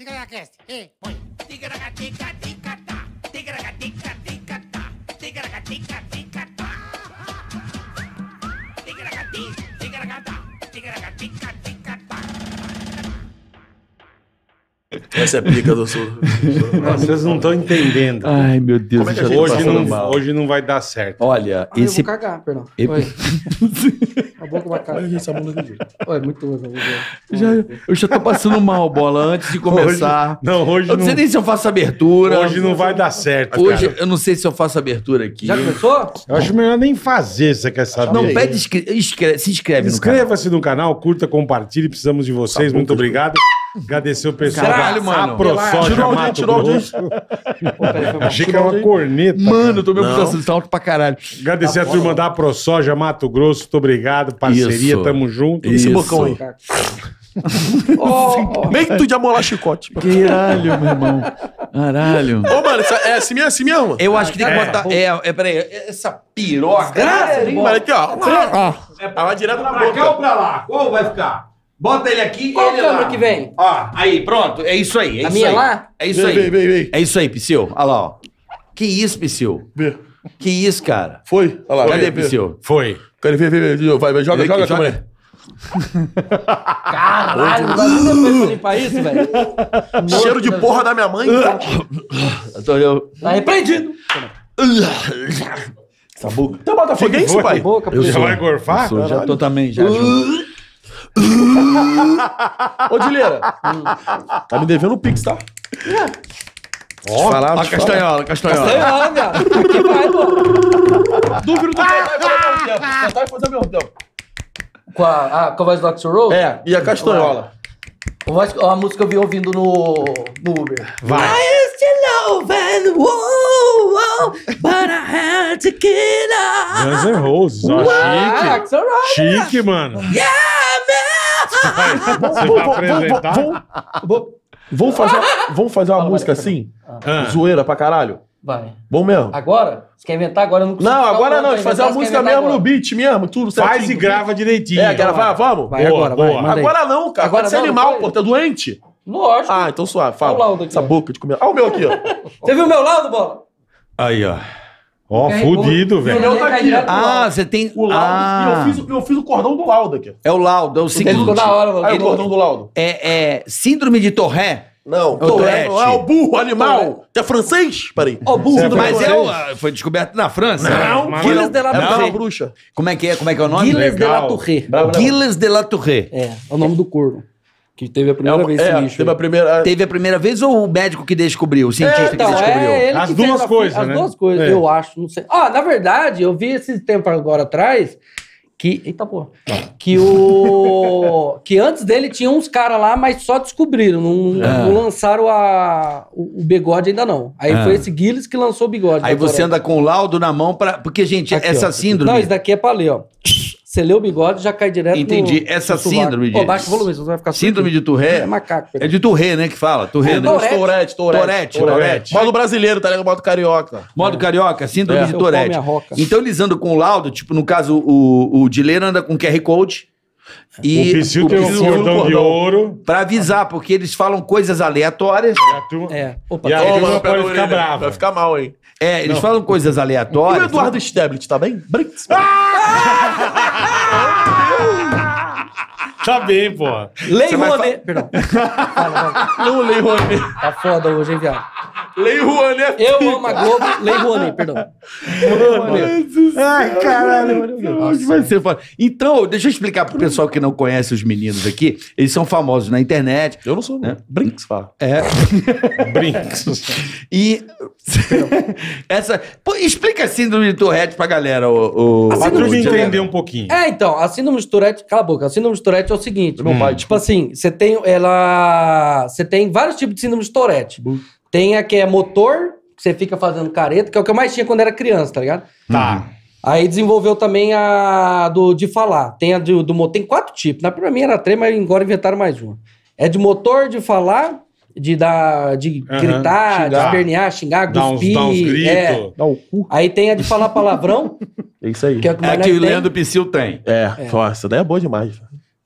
na Ticaracast, e põe. Ticaracatica, na Ticaracatica, ticatá. Ticaracatica, ticatá. Ticaracatica, ticatá. Ticaracatica, Essa é a pica do sul. vocês não estão entendendo. Ai, meu Deus. É hoje, não, hoje não vai dar certo. Olha, ah, esse... Eu vou cagar, perdão. E... Oi. a boca vai cagar. Olha essa mula é muito ruim. Já, eu já estou passando mal, Bola, antes de começar. Hoje, não, hoje eu não... não sei nem se eu faço abertura. Hoje não vai dar certo, Hoje cara. eu não sei se eu faço abertura aqui. Já começou? Eu acho melhor nem fazer, você quer saber. Não, pede, inscre... Inscre... se inscreve Inscreva-se no canal, curta, compartilhe, precisamos de vocês. Tá muito obrigado. Agradecer o pessoal Caralho, da mano. ProSoja Mato tirou Grosso. Achei que era uma corneta. Mano, tomei um Tá alto pra caralho. Agradecer tá a bom. turma da ProSoja Mato Grosso. Muito obrigado, parceria, Isso. tamo junto. Isso. Esse bocão aí. oh, Meito de amolar chicote. Caralho, meu irmão. Caralho. Ô, mano, essa, é assim mesmo? Assim é mesmo? Eu acho que tem que é. botar. É, é, peraí, essa piroca. Caralho, Aqui, ó. Ah, lá É, direto na pra boca. cá ou pra lá? Qual vai ficar? Bota ele aqui, e ele o é lá. que vem? Ó, aí, pronto. É isso aí. É a isso minha aí. lá? É isso Vem, aí. vem, vem, vem. É isso aí, Psyu. Olha lá, ó. Que isso, Psyu? Vê. Que isso, cara? Foi? Olha lá. Cadê, Psyu? Foi. Cara, vem, vem, vem, Vai, vai, joga, Vê joga, joga. Caralho, não dá nem pra limpar isso, velho. Cheiro de porra da minha mãe. Então, eu tô olhando- Tá repreendido. Sabuca. Então, Botafoguense, pai. Boca, Eu Já sou. vai gorfar? Eu sou, já tô também, já. Ô, Dileira, tá me devendo o pix, tá? Ó, oh, falar, a castanhola, castanhola. Castanhola, minha. Aqui vai, pô. Dúvida do que tempo. Cantar tá e fazer ao mesmo tempo. Com a, ah, com a voz do Axel Rose? É, e a castanhola. Uma, música que eu vi ouvindo no, no Uber. Vai. I used to love and but I had Guns N' Roses, ó, chique. Ah, né? Chique, mano. Yeah, man. Você vai apresentar? Vamos fazer, vamos fazer uma música assim? Ah. Zoeira pra caralho? Vai. Bom mesmo. Agora? Você quer inventar agora? não Não, agora não. De fazer a música mesmo no beat mesmo, tudo Faz e grava direitinho. É, grava, vamos? Vai agora, vai. Agora não, cara. Agora você é animal, pô. Tá doente? Lógico. Ah, então suave. Fala. Olha o laudo aqui. Essa boca de comer. Olha o meu aqui, ó. Você viu o meu laudo, Bola? Aí, ó. Ó, oh, fudido, velho. Meu tá aqui. Ah, você tem o laudo. Ah. Eu, fiz, eu fiz o cordão do laudo aqui. É o laudo, é o seguinte. Ficou da hora, mano. Aí, o cordão do laudo. É, é síndrome de Torré não, é Tourette. é o burro, animal. é francês? Peraí. O burro é do Mas é o- ah, foi descoberto na França. Não, Mas Guilherme de la Tourette. é uma bruxa. Como é que é? Como é que é o nome? Guilherme de la Tourette. Né? Guilherme de la Tourette. É, é o nome do corno. Que teve a É, primeira uma- vez esse é, lixo. teve a primeira... Teve a primeira vez ou o médico que descobriu? O cientista É, então, que descobriu? é ele As que duas a- coisas, As né? duas coisas, É. eu acho, não sei. Ah, na verdade, eu vi esse tempo agora atrás que, eita porra. Que o. que antes dele tinha uns caras lá, mas só descobriram. Não, ah. não lançaram a, o, o, bigode ainda não. Aí ah. foi esse Guiles que lançou o bigode. Aí né, você anda com o laudo na mão para Porque, gente, aqui, essa ó. síndrome. Não, isso daqui é pra ler, ó. Você lê o bigode já cai direto Entendi. No, Essa no síndrome de... Oh, baixa o volume, você vai ficar Síndrome de Turré. É macaco. É de Turré, né, que fala. Né? Tourette. É, né? Tourette, Tourette. Tourette. Modo brasileiro, tá ligado? Modo carioca. Modo é. carioca, síndrome é. de Tourette. Então eles andam com o laudo, tipo, no caso, o, o Dileiro anda com QR Code. É. E o Psyu tem um cordão de ouro. Pra avisar, porque eles falam coisas aleatórias. É, a é. Opa, e a tá turma ficar bravo. Vai ficar mal, hein? É, eles Não. falam coisas aleatórias. E o Eduardo né? Stablet, tá bem? Brinks. Ah! tá bem, pô. Lei Rouanet. Fa... Perdão. Não, lei Rouanet. Tá foda hoje, hein, viado? Lei Rouanet. né? eu amo a Globo. Lei Rouanet, perdão. Ai, caralho. É Nossa, vai ser foda. Então, deixa eu explicar pro pessoal que não conhece os meninos aqui. Eles são famosos na internet. Eu não sou, né? Brinks, fala. É. Brinks. e... Essa... Pô, explica a síndrome de Tourette pra galera. O, o... A síndrome de entender um pouquinho. É, então. A síndrome de Tourette... Cala a boca. A síndrome de Tourette é o seguinte. Hum. Tipo assim, você tem... Ela... Você tem vários tipos de síndrome de Tourette. Tem a que é motor, que você fica fazendo careta, que é o que eu mais tinha quando era criança, tá ligado? Tá. Uhum. Aí desenvolveu também a do de falar. Tem a do, do tem quatro tipos. Na primeira mim era três, mas agora inventaram mais uma. É de motor, de falar, de dar, de uhum, gritar, xingar. de espernear, xingar, dá Uns, dá uns gritos. É. Dá o cu. Aí tem a de falar palavrão. é isso aí. Que é, o que, é que o Leandro Picil tem. É, é. Nossa, daí é boa demais.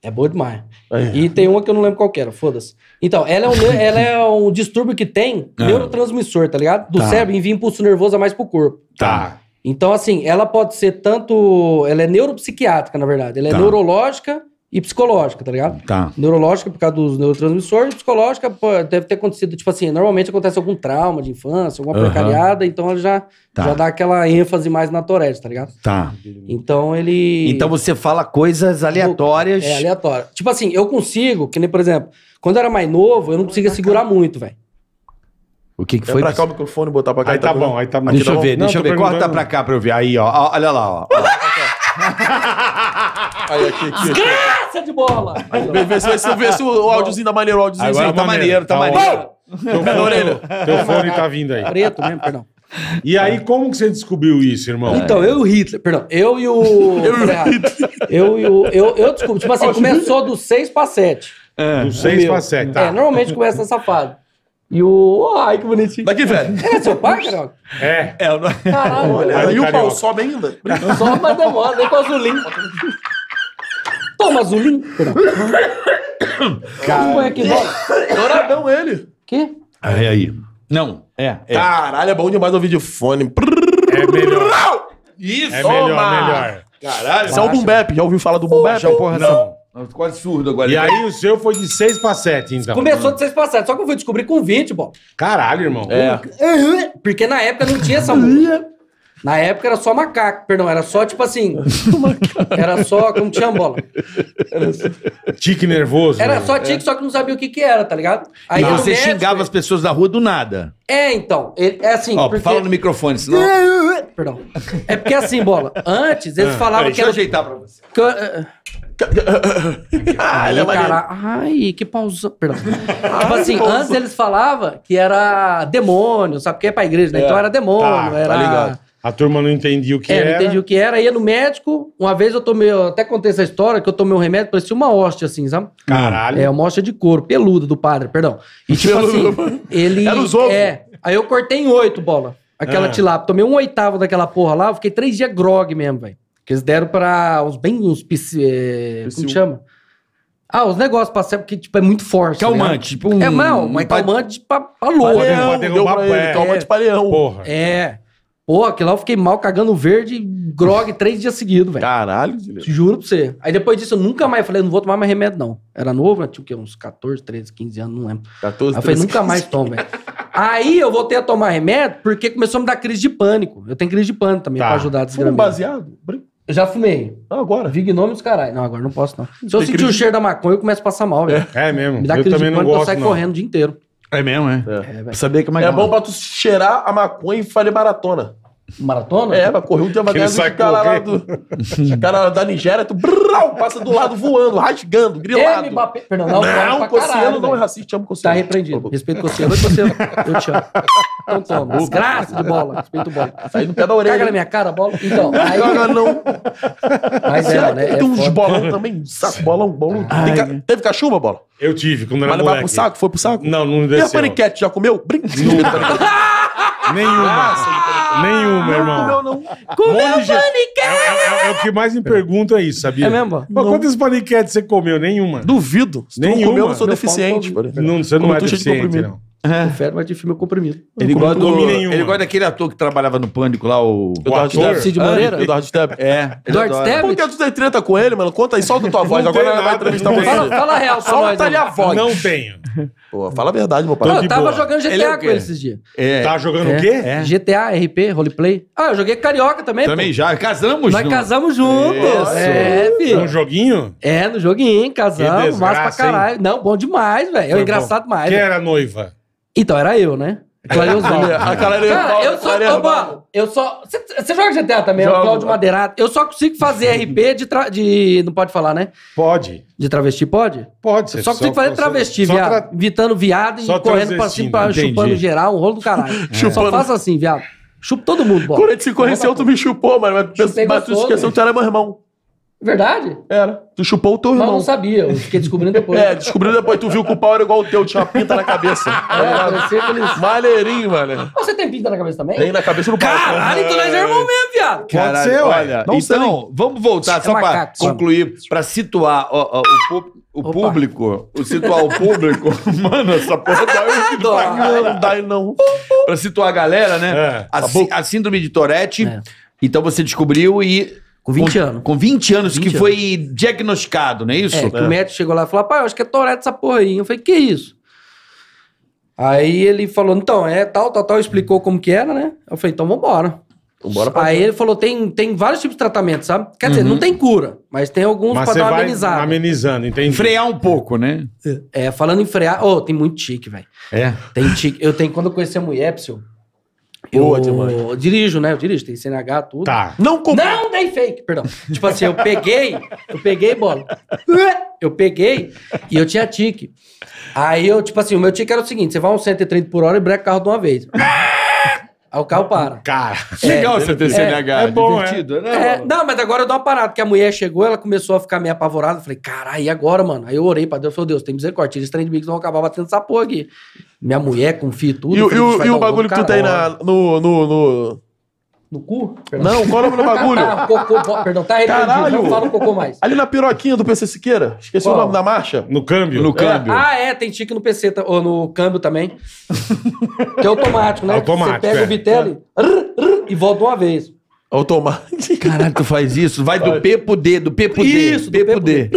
É boa demais. É. E tem uma que eu não lembro qual era, foda-se. Então, ela é, um, ela é um distúrbio que tem é. neurotransmissor, tá ligado? Do tá. cérebro envia impulso nervoso a mais pro corpo. Tá. Então, assim, ela pode ser tanto. Ela é neuropsiquiátrica, na verdade. Ela é tá. neurológica e psicológica, tá ligado? Tá. Neurológica por causa dos neurotransmissores, psicológica pô, deve ter acontecido, tipo assim, normalmente acontece algum trauma de infância, alguma uhum. precariada, então ela já, tá. já dá aquela ênfase mais na torete, tá ligado? Tá. Então ele... Então você fala coisas aleatórias... É, aleatória. Tipo assim, eu consigo, que nem, por exemplo, quando eu era mais novo, eu não conseguia segurar muito, velho. O que, que é foi? É pra cá o microfone, botar pra cá. Aí tá, tá bom, aí tá Deixa eu então, ver, não, deixa eu ver. Corta pra cá pra eu ver. Aí, ó. Olha lá, ó. ó. aí, aqui, aqui. aqui passa de bola. Vê, se, vê se o áudiozinho tá maneiro, o áudiozinho Agora é tá, tá, tá maneiro, tá maneiro. Teu fone, teu fone tá vindo aí. Preto mesmo, perdão. E aí, como que você descobriu isso, irmão? Então, eu e o Hitler, perdão, eu e o. eu e o. Eu, eu descobri. Tipo assim, começou do 6 para 7. É, do 6 para 7, tá. É, normalmente começa nessa fase. E o. ai, que bonitinho. Daqui, velho. É, é seu pai, Carioca? É. é eu não... Caralho, olha. E o pau sobe ainda? Sobe, mas demora, nem com o azulinho. Toma azulim. Como é que Douradão ele. Que? Ah, é aí. Não, é. é. Caralho, é bom demais ouvir de fone. É melhor. Isso, é melhor, Toma. melhor. Caralho, isso é o Boom Já ouviu falar do Boom Bap? Já, porra, não. Assim. Ficou absurdo agora. E aí o seu foi de 6 pra 7, então. Começou de 6 pra 7, só que eu fui descobrir com 20, bom. Caralho, irmão. É. Uhum, porque na época não tinha essa música. Na época era só macaco, perdão, era só tipo assim. era só, como tinha bola? Tique nervoso. Era né? só tique, é. só que não sabia o que que era, tá ligado? Aí e você médico, xingava as pessoas da rua do nada. É, então. Ele, é assim. Ó, porque... fala no microfone, senão. Perdão. É porque assim, bola. Antes eles ah. falavam Peraí, que. Deixa eu ajeitar pra você. Que... ah, ah. ah é Aí, cara, ai, que pausa. Perdão. tipo assim, antes eles falavam que era demônio, sabe? Porque é pra igreja, né? É. Então era tá, demônio, tá, era. Tá ligado. A turma não entendia o que é, era. É, não entendia o que era. Ia no médico, uma vez eu tomei, eu até contei essa história, que eu tomei um remédio, parecia uma hoste assim, sabe? Caralho. É, uma hoste de couro, peluda do padre, perdão. E tipo assim, ele... Era os ovos. É, aí eu cortei em oito, bola, aquela ah. tilápia. Tomei um oitavo daquela porra lá, eu fiquei três dias grog mesmo, velho. Que eles deram pra uns bem, uns... Pis, é, como chama? Ah, os negócios passam porque tipo, é muito forte. Tá calmante. Né? Tipo é, um, é, não, mas um calmante pra, pra louco. Né? calmante pra leão. Porra. É. Pô, aquilo lá eu fiquei mal cagando verde, grog três dias seguidos, velho. Caralho, Te juro pra você. Aí depois disso eu nunca mais falei, não vou tomar mais remédio, não. Era novo, né? tinha o quê? Uns 14, 13, 15 anos, não lembro. 14, Aí eu falei, nunca mais tomo, velho. Aí eu voltei a tomar remédio porque começou a me dar crise de pânico. Eu tenho crise de pânico também tá. pra ajudar a desgramar. baseado? Eu já fumei. Não ah, agora? Vignome dos caralho. Não, agora não posso, não. Se eu sentir crise... o cheiro da maconha, eu começo a passar mal, velho. É, é mesmo. Me dá eu crise de pânico, Você gosto, eu saio não. correndo o dia inteiro. É mesmo, é? É, saber é, é É bom pra tu cheirar a maconha e fazer maratona. Maratona? É, ela correu um dia mais o cara lá do. cara da Nigéria, tu brrrau, passa do lado voando, rasgando, grilado. Mbappé. Fernando, é não, não Cossiano não é racista, te amo Cossiano. Tá repreendido. Respeito Cossiano. Oi, Cossiano. Eu te amo. Então toma. Desgraça de bola. Respeito bola. Aí no pé da orelha. Caga na né? minha cara a bola. Então. Aí... Caga não. Mas é, né? Tem é uns bolão também. Saco, bolão, bolão. Ca... Teve cachumba, bola? Eu tive, quando era Mas levar pro saco? Foi pro saco? Não, não desceu. E a paniquete, já comeu? Brinca. Nenhuma. Ah! Nenhuma, irmão. Não, não. Comeu é paniquete! É, é, é, é, o que mais me pergunta é isso, sabia? É mesmo? Mas quantas paniquetes você comeu? Nenhuma. Duvido. Se Nenhuma. Comeu, eu sou Meu deficiente. Não, você não Como é deficiente, não. É. O Ferma de filme é comprimido. Ele gosta, do, ele gosta daquele ator que trabalhava no Pânico lá, o... Eduardo ator? Cid Moreira? Eduardo Stubb. É. Eduardo Stubb? Por que tu tem treta com ele, mano? Conta aí, solta tua voz. Agora ela vai entrevistar você. Fala, fala a real Solta ali a voz. Não tenho. Pô, fala a verdade, meu pai. Não, eu tava jogando GTA ele é com ele esses dias. É. Tava tá jogando é. o quê? É. é. GTA, RP, roleplay. Ah, eu joguei Carioca também. Também pô. já. Casamos Nós casamos juntos. É, filho. No joguinho? É, no joguinho, casamos. Massa pra caralho. Não, bom demais, velho. É engraçado mais. Quem era noiva? Então, era eu, né? Clareus A galera Cara, eu sou. Opa, eu só. Você joga GTA também, é Jogo. o Cláudio Madeirato. Eu só consigo fazer RP de, tra, de. Não pode falar, né? Pode. De travesti, pode? Pode, ser. Só consigo fazer travesti, só viado. tra- Evitando viado e Só correndo pra cima, chupando geral, um rolo do caralho. Só Chupando. faço assim, viado. Chupa todo mundo, bora. Quando a gente se conheceu, tu me chupou, mano. Mas tu esqueceu que tu era meu irmão. Verdade? Era. Tu chupou o teu irmão. Mas não sabia, eu fiquei descobrindo depois. é, descobrindo depois. Tu viu que o pau era igual o teu, tinha uma pinta na cabeça. É, tá aqueles... Maneirinho, mano. Você tem pinta na cabeça também? Tem na cabeça do pau. Caralho, tu não é irmão mesmo, viado. Caralho, Pode ser, olha. Não então, sei. vamos voltar, é só macaco, pra concluir, pra situar o, o, público, o situar o público. mano, essa porra tá um pra Não dá, não. Pra situar a galera, né? É, a, tá a, síndrome de Tourette. É. Então você descobriu e com 20 com, anos. Com 20 anos 20 que anos. foi diagnosticado, não é isso? É, que o é. médico chegou lá e falou, pai, eu acho que é Tourette essa porra aí. Eu falei, que isso? Aí ele falou, então, é tal, tal, tal, explicou como que era, né? Eu falei, então vambora. Vambora pra Aí ele falou, tem, tem vários tipos de tratamento, sabe? Quer dizer, uhum. não tem cura, mas tem alguns mas pra dar Amenizando, entendi. Frear um pouco, né? É, falando em frear, ô, oh, tem muito tique, velho. É. Tem tique. Eu tenho, quando eu conheci a mulher, pessoal, Boa eu dirijo, né? Eu dirijo, tem CNH, tudo. Tá. Não com... Não dei fake, perdão. Tipo assim, eu peguei, eu peguei bola. Eu peguei e eu tinha tique. Aí eu, tipo assim, o meu tique era o seguinte: você vai a um 130 por hora e breca o carro de uma vez. Aí o carro para. Cara, é, legal você ter CNH. É, é bom, é. divertido, né? É, não, mas agora eu dou uma parada, porque a mulher chegou, ela começou a ficar meio apavorada. Eu falei, caralho, e agora, mano? Aí eu orei pra Deus, falei, Deus, tem misericórdia, tira trem de mim que não acabar batendo essa porra aqui. Minha mulher, confia tudo. E, e, e o bagulho que tu tem tá na, no, no, no no cu? Perdão. Não, qual é o nome do bagulho? cocô, perdão, tá arrependido, Caralho. não fala cocô mais. Ali na piroquinha do PC Siqueira, esqueci Qual? o nome da marcha. No câmbio. No é. câmbio. É. Ah, é, tem tique no PC, tá- ou no câmbio também. que é automático, né? Automático, Você pega é. o Vitelli e volta uma vez. Automático. Caralho, tu faz isso? Vai do P pro D, do P pro D. Isso, do P pro D.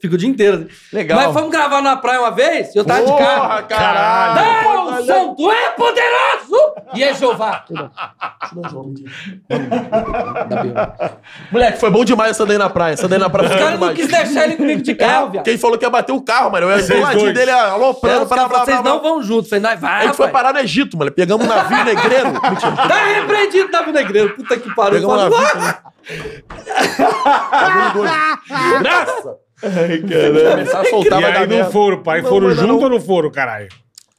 Fico o dia inteiro. Legal. Mas fomos gravar na praia uma vez, eu tava Porra, de carro. caralho! Não, santo é poderoso! E é Jeová. Moleque, foi bom demais essa daí na praia. Essa daí na praia. Os caras não quis deixar ele comigo de carro, é, viado. Quem falou que ia bater o carro, mano. Eu ia o ladinho dele aloprando, pra é, blá, Vocês não vão juntos. Falei, vai, A gente foi parar no Egito, mano. Pegamos um navio negreiro. Tá repreendido navio negreiro. Puta que pariu. Pegamos um navio. Graça! Ai, caralho. Começar a soltar, e aí não foram, pai. foram junto ou não foram, caralho?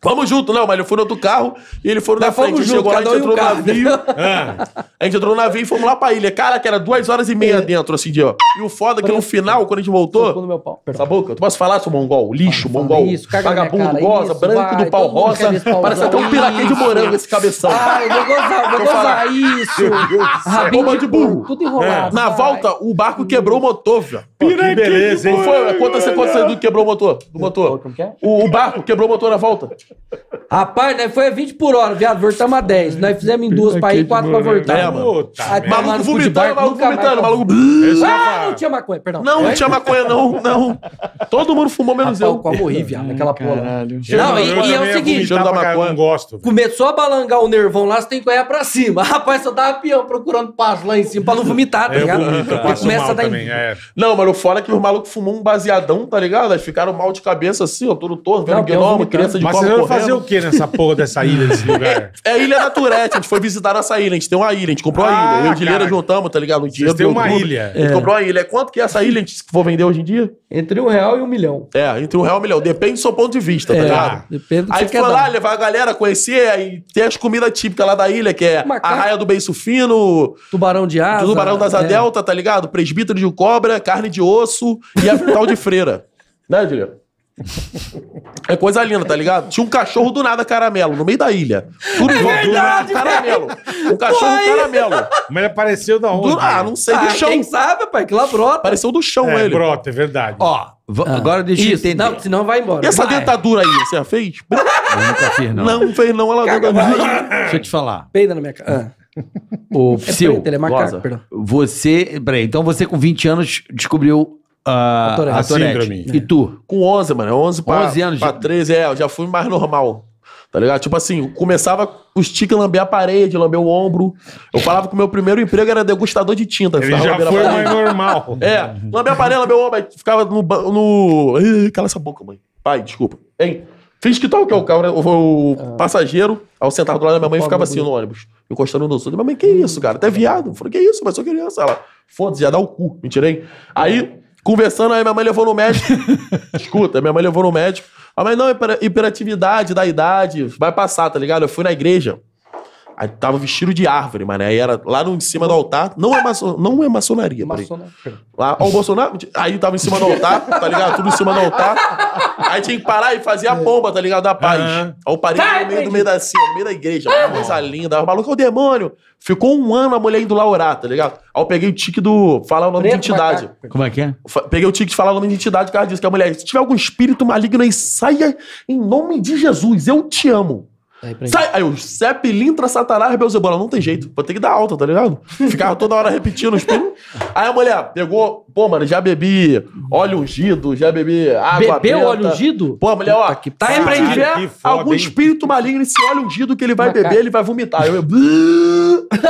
Vamos junto, não, mas ele foi no outro carro e ele foi na frente. A gente junto, chegou lá, a gente entrou no navio. é. A gente entrou no navio e fomos lá pra ilha. Cara, que era duas horas e meia é. dentro, assim, de ó. E o foda é que no final, quando a gente voltou. No meu pau. Essa boca, tu posso falar, seu mongol? Lixo, mongol. Isso, vagabundo, cara, goza, isso, branco vai, do pau rosa. Parece até um piraquê de morango esse cabeção. Ai, vou gozar, vou gozar isso. Rabinho de burro. Tudo enrolado. É. Na volta, o barco quebrou o motor, velho. Piraquê. Beleza, hein? Quanto você quebrou o motor? Do motor. É? O barco quebrou o motor na volta. Rapaz, nós foi a 20 por hora, viado. Voltamos a 10. Nós fizemos em duas pra ir e quatro pra voltar. É, mano. Puta, maluco vomitando, maluco vomitando, maluco. Ah, não tinha maconha, perdão. Não, não tinha maconha, não, não. Todo mundo fumou, menos Rapaz, eu. Qual morri, é viado, naquela porra. Não, e, é o seguinte. Começou a balangar o nervão lá, você tem que olhar pra cima. Rapaz, só dava pião procurando passo lá em cima pra não vomitar, tá é, ligado? Porque começa a é. Não, mas mano, fora que o maluco fumou um baseadão, tá ligado? Aí ficaram mal de cabeça assim, ó, todo torto, vendo guinoma, criança de colo fazer o que nessa porra dessa ilha, desse lugar? É a Ilha da Turete. A gente foi visitar essa ilha. A gente tem uma ilha. A gente comprou a ilha. Eu e o ah, Guilherme juntamos, tá ligado? Um dinheiro tem uma ilha. A gente é. comprou uma ilha. quanto que é essa ilha a gente for vender hoje em dia? Entre um real e um milhão. É, entre um real e um milhão. Depende do seu ponto de vista, tá é, ligado? Depende do Aí foi lá, levar a galera, conhecer. e ter as comidas típicas lá da ilha, que é a raia do beiço fino. Tubarão de asa. Tubarão das é. adelta, tá ligado? Presbítero de cobra, carne de osso e a tal de freira. Né, Guilherme? É coisa linda, tá ligado? Tinha um cachorro do nada caramelo, no meio da ilha. Tudo é verdade, caramelo. Um cachorro caramelo. Mas ele apareceu da onde? Do, ah, não sei, ah, do chão. Quem sabe, pai, que lá brota. Apareceu do chão é, ele. brota, é verdade. Ó, ah, agora deixa isso, eu entender. Não, senão vai embora. E essa vai. dentadura aí, você a fez? Eu nunca fiz, não. Não fez, não, ela Caga, Deixa eu te falar. Peida na minha cara. Hum. Ah. O é, seu, ele é macaco, Você, peraí, então você com 20 anos descobriu ah, a, a, a síndrome. E tu? Com 11, mano. 11 pra, 11 anos pra de... 13, é, eu já fui mais normal. Tá ligado? Tipo assim, começava os tiques lamber a parede, lamber o ombro. Eu falava que o meu primeiro emprego era degustador de tinta. Ele já foi mais normal. É, lamber a parede, lamber o ombro, ficava no... no... Ih, cala essa boca, mãe. Pai, desculpa. Hein? Fiz que tal que o cara, ah. o, o passageiro, ao sentar do lado da minha mãe, ficava assim no ônibus, encostando no sul. Minha mãe, que isso, cara? Até viado. Eu falei, que isso, mas sou criança. Ela, foda-se, já dá o cu. Mentirei. Aí Conversando, aí minha mãe levou no médico. Escuta, minha mãe levou no médico. A mãe, não, hiperatividade da idade, vai passar, tá ligado? Eu fui na igreja. Aí tava vestido de árvore, mano. Aí era lá no, em cima do altar. Não é, maçon, não é maçonaria, Maçonaria. Lá, ó, o Bolsonaro. Aí tava em cima do altar, tá ligado? Tudo em cima do altar. Aí tinha que parar e fazer a bomba, tá ligado? Da paz. Uhum. Aí o parei no tá, meio, do meio da assim, no meio da igreja. Uma Coisa linda. Aí o maluco é o demônio. Ficou um ano a mulher indo lá orar, tá ligado? Aí eu peguei o tique do. Falar o nome Preto, de entidade. Como é que é? Peguei o tique de falar o nome de entidade por causa disso. Que a mulher, se tiver algum espírito maligno aí, saia em nome de Jesus. Eu te amo. Aí, Sai! Aí o Zeppelin Lintra Satanás, Belzebora. Não tem jeito. Vou ter que dar alta, tá ligado? Ficava toda hora repetindo os pinos. Aí a mulher pegou. Pô, mano, já bebi óleo ungido, já bebi água Bebeu óleo ungido? Pô, a mulher, ó. Que tá aí pra tiver algum espírito maligno esse óleo ungido que ele vai beber, ele vai vomitar. Eu, eu...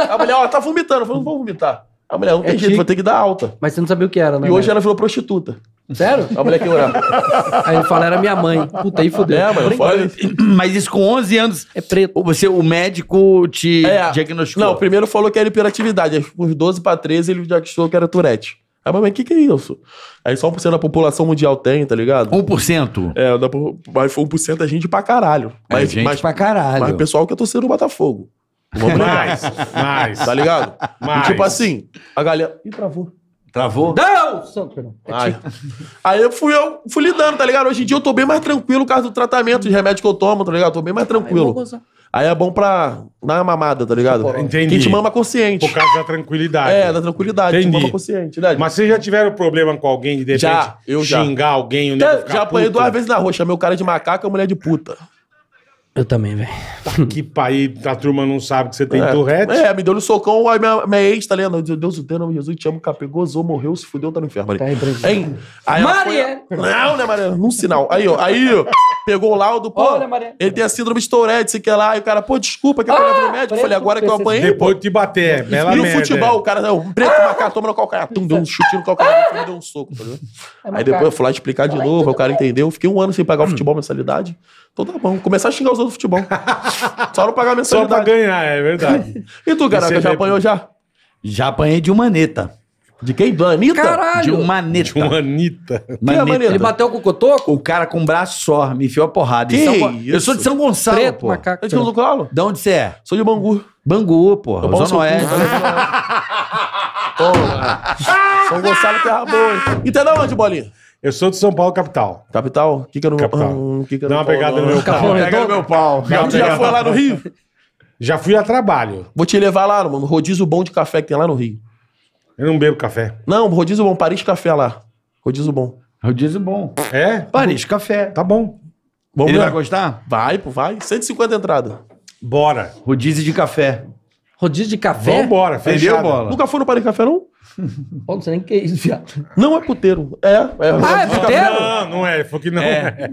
a mulher, ó, tá vomitando. Eu falei, não vou vomitar. A mulher, não tem é jeito, que... vou ter que dar alta. Mas você não sabia o que era, né? E hoje ela virou prostituta. Sério? A a que orando. Aí eu falei era minha mãe. Puta, aí fudeu. É, mas, eu isso. mas isso com 11 anos. É preto. Você, o médico te é. diagnosticou? Não, primeiro falou que era hiperatividade. Aí, com 12 para 13, ele diagnosticou que era Tourette. Aí, mas o que, que é isso? Aí só 1% da população mundial tem, tá ligado? 1%? É, da, mas 1% da é gente pra caralho. É mas, é gente mas, pra caralho. Mas pessoal que é torcedor do Botafogo. Vamos mais, mais. Tá ligado? Mais. E, tipo assim, a galera... Ih, travou. Travou? Não! Santo, Ai. Aí eu fui, eu fui lidando, tá ligado? Hoje em dia eu tô bem mais tranquilo por causa do tratamento, de remédio que eu tomo, tá ligado? tô bem mais tranquilo. Aí é bom pra dar uma mamada, tá ligado? Entendi. Que te mama consciente. Por causa da tranquilidade. É, da tranquilidade. Entendi. Te mama consciente, né? Mas vocês já tiveram problema com alguém de, de repente já, eu xingar já. alguém? O já, já apanhei duas vezes na chamei Meu cara é de macaco a mulher é de puta. Eu também, velho. Tá que pai, a turma não sabe que você tem é, Tourette. É, me deu no socão, aí minha, minha ex, tá lendo, Meu Deus o teu nome Jesus, te amo, cara, pegou, morreu, se fudeu, tá no inferno ali. Tá aí, Hein? Aí Maria! Foi... Não, né, Maria? Num sinal. Aí, ó, aí, ó pegou o laudo, pô, Olha, ele tem a síndrome de Tourette, sei que é lá. E o cara, pô, desculpa, que eu ah, pro médico. Eu falei, agora que eu apanhei. Depois de te bater, bela E No futebol, o é. cara, né, um preto, ah, macaco, toma no calcanhar. Tum, deu um chutinho no calcanhar, é. tum, deu um soco, tá Aí depois eu fui lá explicar de novo, o cara entendeu. Fiquei um ano sem pagar o hum. futebol mensalidade. Então tá bom. Começar a xingar os outros do futebol. Só não pagar mensalidade. Só pra ganhar, é verdade. e tu, caraca, já apanhou já? Já apanhei de uma neta. De quem? Do Anitta? Caralho! De uma Anitta. De uma Anitta. Manita. Anitta. Anitta. Ele bateu com o cotoco? O cara com um braço só, me enfiou a porrada. Que São... Eu sou de São Gonçalo, Preto, pô. Macaco. Eu é de São Gonçalo? De onde você é? Sou de Bangu. Bangu, pô. Zona Oeste. Porra. São Gonçalo é Terra Boa. E Então da onde, Bolinha? Eu sou de São Paulo, capital. Capital? Quica ah, no meu pau. Dá uma pegada no meu pau. Pega no meu pau. já foi lá no Rio? Já fui a trabalho. Vou te levar lá, mano. o bom de café que tem lá no Rio. Eu não bebo café. Não, rodízio bom, Paris Café lá. Rodízio bom. Rodízio bom. É? Paris Café. Tá bom. Vamos Ele ver. vai gostar? Vai, pô, vai. 150 entrada. Bora. Rodízio de café. Rodízio de café? Vambora, a Bola. Nunca foi no Paris Café, não? Pô, não sei nem o que é isso, viado. Não é puteiro. É. é ah, é puteiro? Não, não é. Foi que não é. é.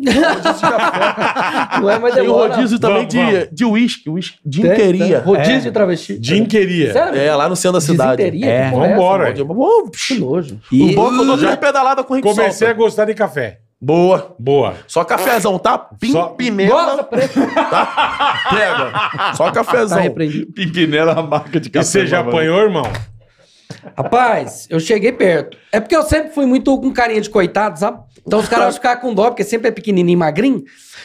não é, mas é Tem rodízio também vamos, de, vamos. de uísque, uísque dinqueria. Rodízio é. de travesti. Dinqueria. Sério? É, lá no centro da cidade. Dinqueria? É. é Vambora. que nojo. E... O bom que eu tô duas pedalada com o Comecei solta. a gostar de café. Boa. Boa. Só cafezão, tá? Pim, Só... Pimenta. preta. Tá? Pega. Só tá cafezão. Tá Pimpinela é a marca de café. E você já apanhou, irmão? Rapaz, eu cheguei perto. É porque eu sempre fui muito com carinha de coitado, sabe? Então os caras ficavam com dó, porque sempre é pequenininho, magrinho.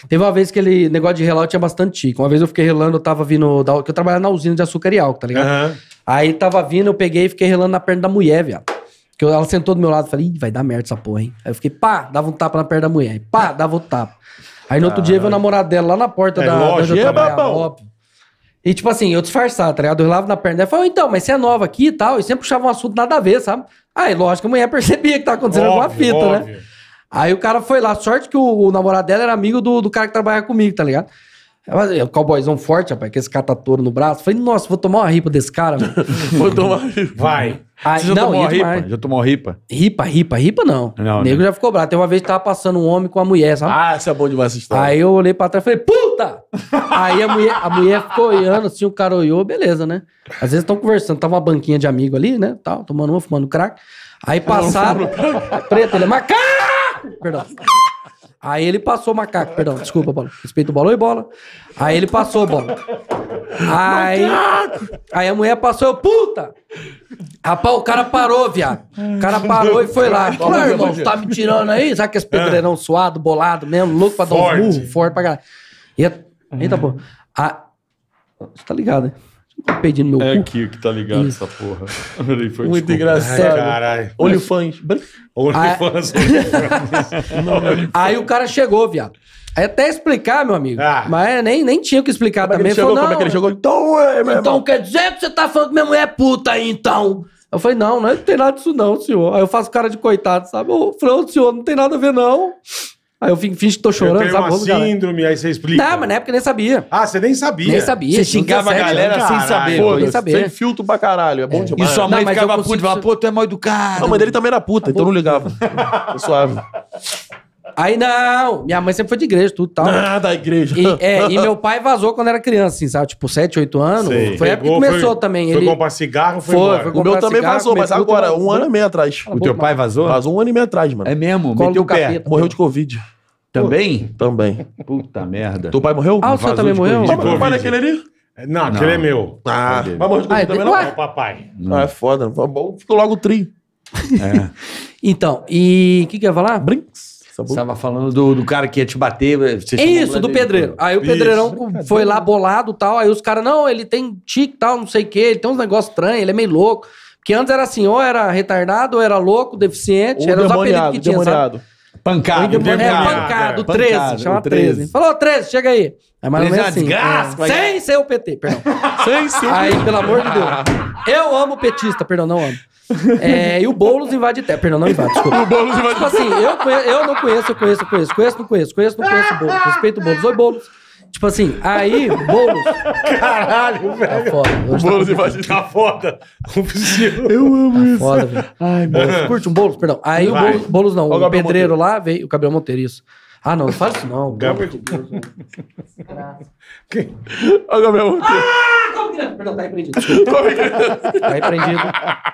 Teve uma vez que ele, negócio de eu tinha bastante tico. Uma vez eu fiquei relando, eu tava vindo, da, que eu trabalhava na usina de açúcar e álcool, tá ligado? Uhum. Aí tava vindo, eu peguei e fiquei relando na perna da mulher, viado. Que ela sentou do meu lado, falei, Ih, vai dar merda essa porra, hein? Aí eu fiquei, pá, dava um tapa na perna da mulher, pá, dava outro tapa. Aí no outro ah, dia veio o namorado dela lá na porta é da, da onde eu trabalhava, óbvio. E, tipo assim, eu disfarçava, tá ligado? Eu lavo na perna dela e então, mas você é nova aqui e tal. E sempre puxava um assunto nada a ver, sabe? Aí, lógico, a mulher percebia que tava acontecendo óbvio, alguma fita, né? óbvio. né? Aí o cara foi lá. Sorte que o, o namorado dela era amigo do, do cara que trabalha comigo, tá ligado? É, O é cowboyzão forte, rapaz, que esse catatouro no braço. Falei, nossa, vou tomar uma ripa desse cara, mano. vou tomar ripa. Vai. Aí, Você já não, tomou ripa? Já tomou ripa? Ripa, ripa, ripa não. não o nego né? já ficou bravo. Tem uma vez que tava passando um homem com a mulher, sabe? Ah, isso é bom demais essa história. Aí eu olhei pra trás e falei, puta! Aí a mulher, a mulher ficou olhando, assim, o cara olhou, beleza, né? Às vezes estão conversando, tava uma banquinha de amigo ali, né? Tal, tomando uma, fumando crack. Aí passaram. Preto, ele é macaco! Perdão. Aí ele passou o macaco, perdão, desculpa, bola. Respeito o bolão e bola. Aí ele passou, bola. Aí, aí a mulher passou, eu, puta! Rapaz, o cara parou, viado. O cara parou e foi lá. Falou, irmão, tá me tirando aí? Sabe que esse é. pedreirão suado, bolado mesmo, louco pra dar forte. burro, forte pra caralho. E, eita, pô. A, você tá ligado, né? meu é cu. É aqui que tá ligado Isso. essa porra. Foi, Muito engraçado. Caralho. Olho fãs. Ah, é. Aí o cara chegou, viado. É até explicar, meu amigo. Ah. Mas é, nem, nem tinha o que explicar como é também. ele chegou, falou, como é que ele chegou? Então, é, meu então quer dizer que você tá falando que minha mulher é puta aí, então? Eu falei, não, não, não tem nada disso não, senhor. Aí eu faço cara de coitado, sabe? Eu falei, ô, senhor, não tem nada a ver não. Aí eu fingi que tô chorando, eu tenho uma síndrome, aí você explica. Não, mas na época eu nem sabia. Ah, você nem sabia? Nem sabia. Você xingava a galera sem saber. pô, nem saber. Sem filtro pra caralho. É bom é. demais. E sua mãe Não, ficava puta e falava, pô, tu é mal educado. Não, mas ele também era puta, então não ligava. Tô suave. Aí não, minha mãe sempre foi de igreja, tudo tal. Ah, da igreja. E, é, e meu pai vazou quando era criança, assim, sabe? Tipo, 7, 8 anos. Sei. Foi a época que começou foi, também. Foi ele... comprar cigarro, foi, foi, foi O meu também cigarro, vazou, mas agora, um ano e meio atrás. Tá o teu pai vazou? Vazou um ano e meio atrás, mano. É mesmo? Meteu o pé. Morreu de Covid. Também? Também. Puta merda. Teu pai morreu? Ah, o seu também morreu? Qual o pai daquele é ali? Não, aquele é meu. Ah, mas morreu de Covid também não? É o papai. Não, ah, é foda. Ficou logo tri. É. então, e o que, que eu ia falar? Brinks. Você tava falando do, do cara que ia te bater. Eh, Você Isso, do pedreiro. Né? Aí o pedreirão Isso. foi lá bolado e tal. Aí os caras, não, ele tem tique e tal, não sei o quê, ele tem uns negócios estranhos, ele é meio louco. Porque antes era assim, ou era retardado, ou era louco, deficiente, ou era os apelidos que tinha, demoniado. sabe? Pancado, demoniado. É, pancado, 13, pancado, chama 13. 13. Falou, 13, chega aí. É mais ou é menos assim. Desgraça, é, sem ser o PT, perdão. sem ser o PT. Aí, pelo amor de Deus. Eu amo petista, perdão, não amo. É, e o Boulos invade Temer. Não, não invade, desculpa. o Boulos invade Tipo assim, eu, conheço, eu não conheço, eu conheço, eu conheço. Conheço, não conheço, conheço, não conheço o Boulos. Respeito o Boulos. Oi, Boulos. Tipo assim, aí, o Boulos. Caralho, tá velho. Tá foda. O Hoje Boulos tá invade. Tá foda. Eu amo tá isso. Foda, velho. Ai, meu Curte um Boulos? Perdão. Aí o Boulos, Boulos não, o o pedreiro lá veio, o Gabriel Monteiro, isso. Ah, não, não faz isso não. Gabriel. Pelo de Quem? Olha o Gabriel. Ah, como criança. Perdão, tá repreendido. tá repreendido. Tá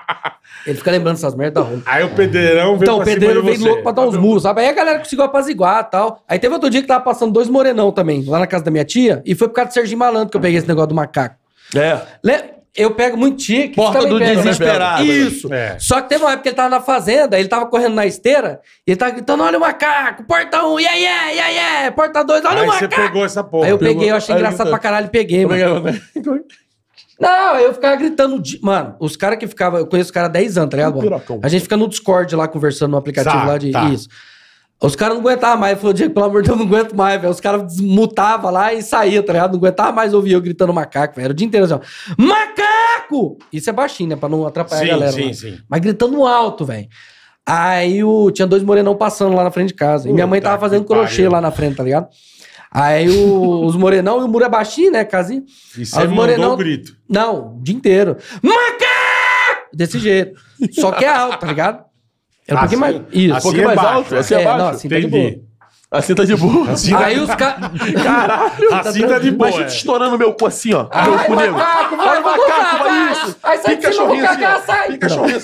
Ele fica lembrando essas merdas ruins. Aí o pedreirão veio Então, o pedreiro veio louco pra dar uns tá muros, sabe? Aí a galera conseguiu apaziguar e tal. Aí teve outro dia que tava passando dois morenão também, lá na casa da minha tia, e foi por causa do Serginho Malandro que eu peguei esse negócio do macaco. É. Le eu pego muito tique. Porta do desesperado. Né? Isso. É. Só que teve uma época que ele tava na fazenda, ele tava correndo na esteira, e ele tava gritando: olha o macaco, porta 1, aí yeah, yeah, yeah, yeah, porta 2, olha Aí o macaco. Aí você pegou essa porra. Aí eu pegou. peguei, eu achei engraçado eu... pra caralho e peguei, é mano. É Não, eu ficava gritando. Mano, os caras que ficavam. Eu conheço os caras há 10 anos, tá ligado? Um a gente fica no Discord lá conversando no aplicativo tá, lá de. Tá. Isso. Os caras não aguentavam mais. Falou, Diego, pelo amor de Deus, não aguento mais, velho. Os caras desmutavam lá e saía, tá ligado? Não aguentava mais ouvir eu gritando macaco, velho. Era o dia inteiro assim, ó. Macaco! Isso é baixinho, né? Pra não atrapalhar sim, a galera. Sim, né? sim. Mas gritando alto, velho. Aí o... tinha dois morenão passando lá na frente de casa. Puta, e minha mãe tava fazendo crochê pariu. lá na frente, tá ligado? Aí o, os morenão e o muro é baixinho, né, casinha? E você morenão... o grito? Não, o dia inteiro. Macaco! Desse jeito. Só que é alto, tá ligado? Era um assim, assim é pouquinho mais. Isso. Um pouquinho mais alto. Assim é, é baixo. Não, assim tá de boa. Assim tá de boa. Assim tá aí os caras. Caralho, assim tá, tá de boa. Mas é. estourando meu cu assim, ó. Ai, meu cu negro. Macaco, vai, macaco, macaco, vai isso. Aí sai Fica de cima, vou cagar, assim, sai. Fica cachorrinho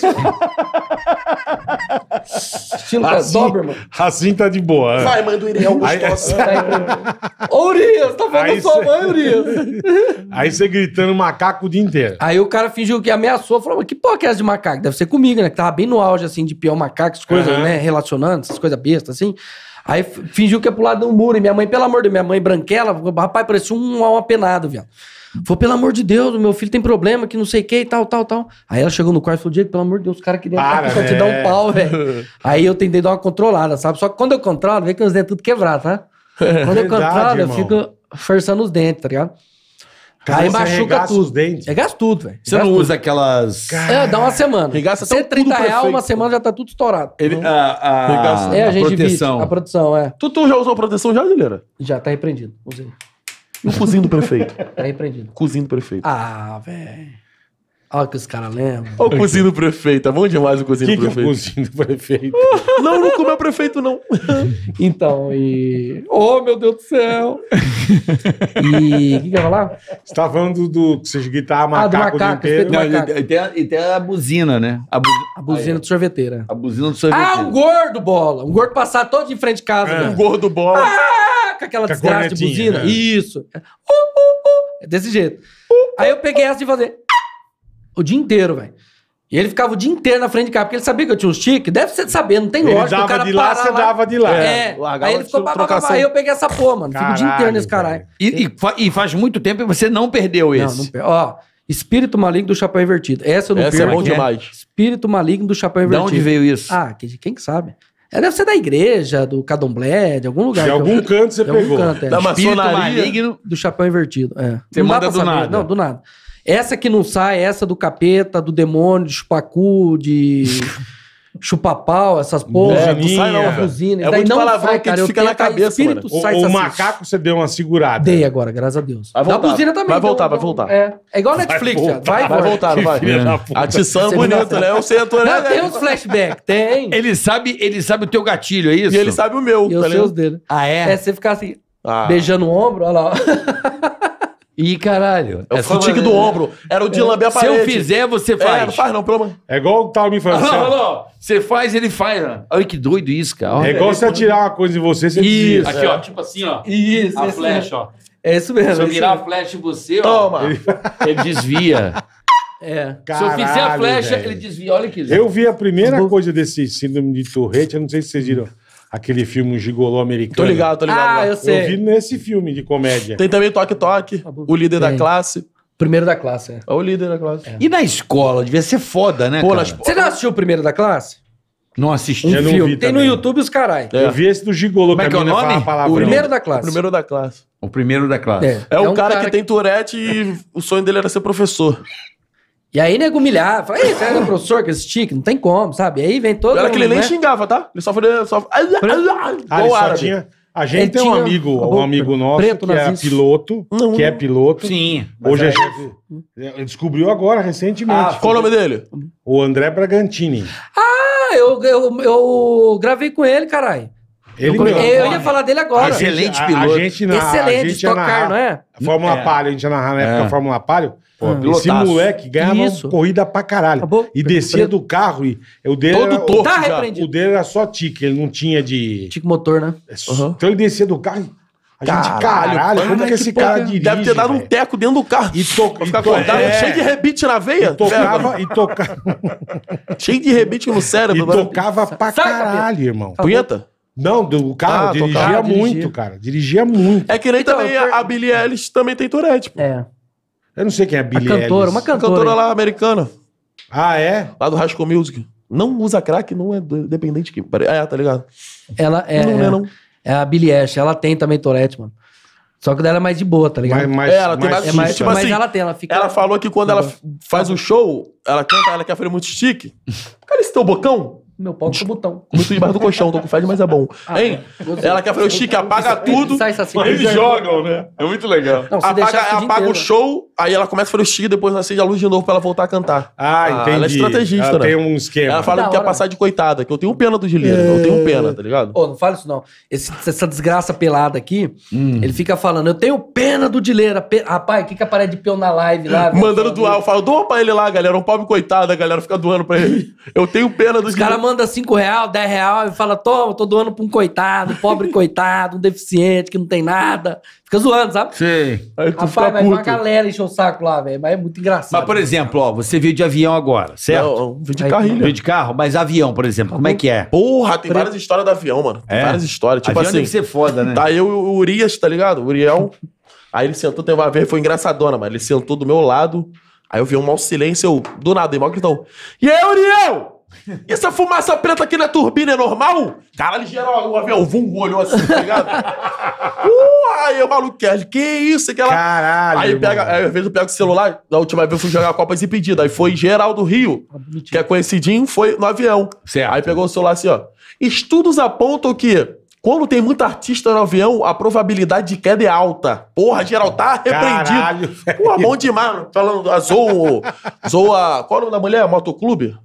assim. Estilo assim, Doberman. Assim tá de boa. É. Vai, mãe do Iriel gostosa. É Ô, Urias, tá vendo aí sua mãe, Urias? Aí você gritando macaco o dia inteiro. Aí o cara fingiu que ameaçou, falou, mas que porra que é essa de macaco? Deve ser comigo, né? Que tava bem no auge, assim, de peão macaco, essas coisas, né? Relacionando, essas coisas bestas, assim. Aí fingiu que ia pro lado do muro. E minha mãe, pelo amor de minha mãe branquela, rapaz, parecia um alma penado, viado. Falou, pelo amor de Deus, meu filho tem problema, que não sei o que e tal, tal, tal. Aí ela chegou no quarto e falou, Diego, pelo amor de Deus, o cara queria ah, só te né? dar um pau, velho. Aí eu tentei dar uma controlada, sabe? Só que quando eu controlo, vê que os dentes tudo quebrado, tá? Quando eu controlo, eu fico forçando os dentes, tá ligado? aí machuca tudo. os dentes. Regaça tudo, velho. Você não usa aquelas. É, dá uma semana. Regaça 130 reais, uma semana já tá tudo estourado. Ele, a, a, Regaça, é, a, a gente proteção. a produção, é. Tu, tu já usou a proteção já, Lileira? Já, tá repreendido. Usei. E o cozinho do prefeito? tá repreendido. Cozinho do prefeito. Ah, velho. Olha o que os caras lembram. Olha o cozinho do prefeito. É bom demais o cozinho do prefeito. Que é o cozinho do prefeito? não, não comeu prefeito, não. então, e. Oh, meu Deus do céu! e. O que, que eu ia falar? Você tá falando do. vocês guitarram macaco, ah, do macaco inteiro. Não, macaco. E, tem a, e tem a buzina, né? A, bu... a buzina ah, é. sorveteira. A buzina do sorveteira. Ah, um gordo bola. Um gordo passar todo de frente de casa. É. Né? Um gordo bola. Ah, com aquela com desgraça de buzina. Né? Isso. Uh, uh, uh. É desse jeito. Uh, Aí eu peguei essa de fazer. O dia inteiro, velho. E ele ficava o dia inteiro na frente de carro, porque ele sabia que eu tinha uns tiques. Deve ser de saber, não tem ele lógica. Dava o cara de lá, você lá. dava de lá. É. é aí ele ficou bababá, aí eu peguei essa porra, mano. Caralho, Fico o dia inteiro nesse caralho. E, e, e, faz muito tempo que você não perdeu esse. Não, não per Ó, Espírito Maligno do Chapéu Invertido. Essa eu não Essa é perco. é bom né? demais. É. Espírito Maligno do Chapéu Invertido. De onde veio isso? Ah, quem que sabe? É, deve ser da igreja, do Cadomblé, de algum lugar. De algum eu... canto você de pegou. Algum canto, é. Da maçonaria. Espírito maligno do chapéu invertido. É. Você não manda do nada. Não, do nada. Essa que não sai, essa do capeta, do demônio, de chupacu, de. chupapau, essas porras. É, não sai não, é, Buzina. É muito não palavrão sai, cara. fica na cabeça, espírito, mano. Sai, o, o macaco você deu uma segurada. Dei agora, graças a Deus. Vai voltar, da buzina também. Vai então, voltar, então, vai voltar. É, é igual vai Netflix, voltar, vai, voltar. Vai A tição É. bonita, bonito, né? Eu sento, né? tem uns flashback, tem. Ele sabe, ele sabe o teu gatilho, é isso? E ele sabe o meu, e tá ligado? os dele. Ah, é? É, você ficar assim, ah. beijando o ombro, olha lá. Ih, caralho. É o tique é do ombro. Era o de é. lamber a parede. Se eu fizer, você é, faz. É, não faz não, problema. É igual o tal me fazendo. Não, não, Você faz, ele faz. Né? Olha que doido isso, cara. é igual é, você atirar uma coisa em você, você isso. Aqui, ó. Tipo assim, ó. Isso. A flecha, ó. É isso mesmo. Se eu virar a flecha em você, Toma. ó. Toma. Ele desvia. É. Caralho, se eu fizer a flecha, velho. ele desvia. Olha que. Eu vi a primeira coisa desse síndrome de Tourette, eu não sei se vocês viram aquele filme Gigolô americano. Tô ligado, tô ligado. Ah, eu sei. Eu vi nesse filme de comédia. Tem também Toque Toque, tá o líder Tem. da classe. Primeiro da classe, é. é. o líder da classe. É. E na escola? Devia ser foda, né, Pô, cara? Você não assistiu o primeiro da classe? Não assisti. Um eu não filme. Vi Tem também. no YouTube os carai. É. Eu vi esse do Gigolô. Como é que é o é nome? O primeiro da classe. O primeiro da classe. O primeiro da classe. É, é, é um, cara, cara que, que tem Tourette e o sonho dele era ser professor. E aí, nego humilhava, fala, Ei, você era professor que esse tique? Não tem como, sabe? aí vem todo Era que ele nem né? xingava, tá? Ele só falava. Só... Ah, ele só tinha. A gente tem um amigo, um amigo nosso que é piloto, que é piloto. Sim. Hoje é chefe. É, descobriu agora, recentemente. Ah, qual o nome dele? O André Bragantini. Ah, eu, eu, eu gravei com ele, caralho. Ele eu, eu ia falar dele agora. Excelente piloto. A, gente na, Excelente, a gente não é? Fórmula é. Palio, a gente ia narrar na época é. Fórmula Palio. Pô, Esse moleque ganhava Isso. corrida pra caralho. Acabou. E descia do carro e o dele, Todo tá era, o dele era só tique, ele não tinha de. Tique motor, né? Uhum. Então ele descia do carro e. A gente, caralho, caralho como é que esse cara dirige? Deve ter dado véio. um teco dentro do carro. E tocava Ficar to... acordado, é. cheio de rebite na veia. E tocava. e tocava cheio de rebite no cérebro. E tocava pra Sai, caralho, irmão. Punheta? Não, do carro, ah, ah, dirigia muito, cara. Dirigia muito. É que nem então, também per... a Billie Ellis também tem Tourette, pô. É. Eu não sei quem é a Billie a cantora, Ellis. Uma cantora, uma cantora lá americana. Ah, é? Lá do Rascal Music. Não usa crack, não é dependente que. É, tá ligado? Ela é. Não, é, não. É a Billie Ellis, ela tem também Tourette, mano. Só que dela é mais de boa, tá ligado? Mais, mais, é, ela tem mais, mais, é mais né? tipo, tipo assim, mas ela tem, ela fica. Ela falou que quando ela faz o show, ela canta, ela quer fazer muito chique. Cara, esse teu bocão, meu pau com botão. Muito debaixo do colchão, tô com fede, mas é bom. Ah, hein? É ela quer fazer o chique, apaga tudo. Sai, eles jogam, né? É muito legal. Não, apaga, apaga o show, aí ela começa a fazer o chique, depois acende a luz de novo pra ela voltar a cantar. Ah, entendi. Ah, ela é estrategista, ela né? tem um esquema. Ela fala que quer passar de coitada, que eu tenho pena do Gileiro. É... Eu tenho é. pena, tá ligado? Ô, oh, não fala isso não. Esse, essa desgraça pelada aqui, hum. ele fica falando, eu tenho pena do Dileira. Pe... Rapaz, o que que aparece de peão na live lá? Mandando doar. Eu falo, doa pra ele lá, galera. Um pobre coitado, a galera fica doando pra ele. Eu tenho pena do Dileira manda 5 real, 10 real e fala: toma, tô doando pra um coitado, pobre coitado, um deficiente que não tem nada. Fica zoando, sabe? Sim. Aí tu Rapaz, fica vai é uma galera encher o saco lá, velho. Mas é muito engraçado. Mas, por né? exemplo, ó, você veio de avião agora, certo? Não, veio de carrinho. Né? Veio de carro, mas avião, por exemplo, como é que é? Porra, tem várias histórias do avião, mano. Tem é? várias histórias. Tipo avião assim. que ser foda, né? Tá eu e o Urias, tá ligado? O Uriel. Aí ele sentou, tem uma vez, foi engraçadona, mas Ele sentou do meu lado. Aí eu vi um mau silêncio, eu, do nada, e mal então E aí, Uriel? E essa fumaça preta aqui na é turbina é normal? Caralho, geral, o avião vulgo olhou assim, tá ligado? uh, aí o maluco, que é- isso? Aquela... Caralho. Aí, pega, aí, às vezes eu pego o celular, da última vez eu fui jogar a Copa Impedida, aí foi geral do Rio, ah, que é conhecidinho, foi no avião. Certo. Aí pegou o celular assim, ó. Estudos apontam que quando tem muito artista no avião, a probabilidade de queda é alta. Porra, geral, tá arrependido. Caralho, bom demais. Falando, zoa, zoa. Qual é o nome da mulher? Motoclube?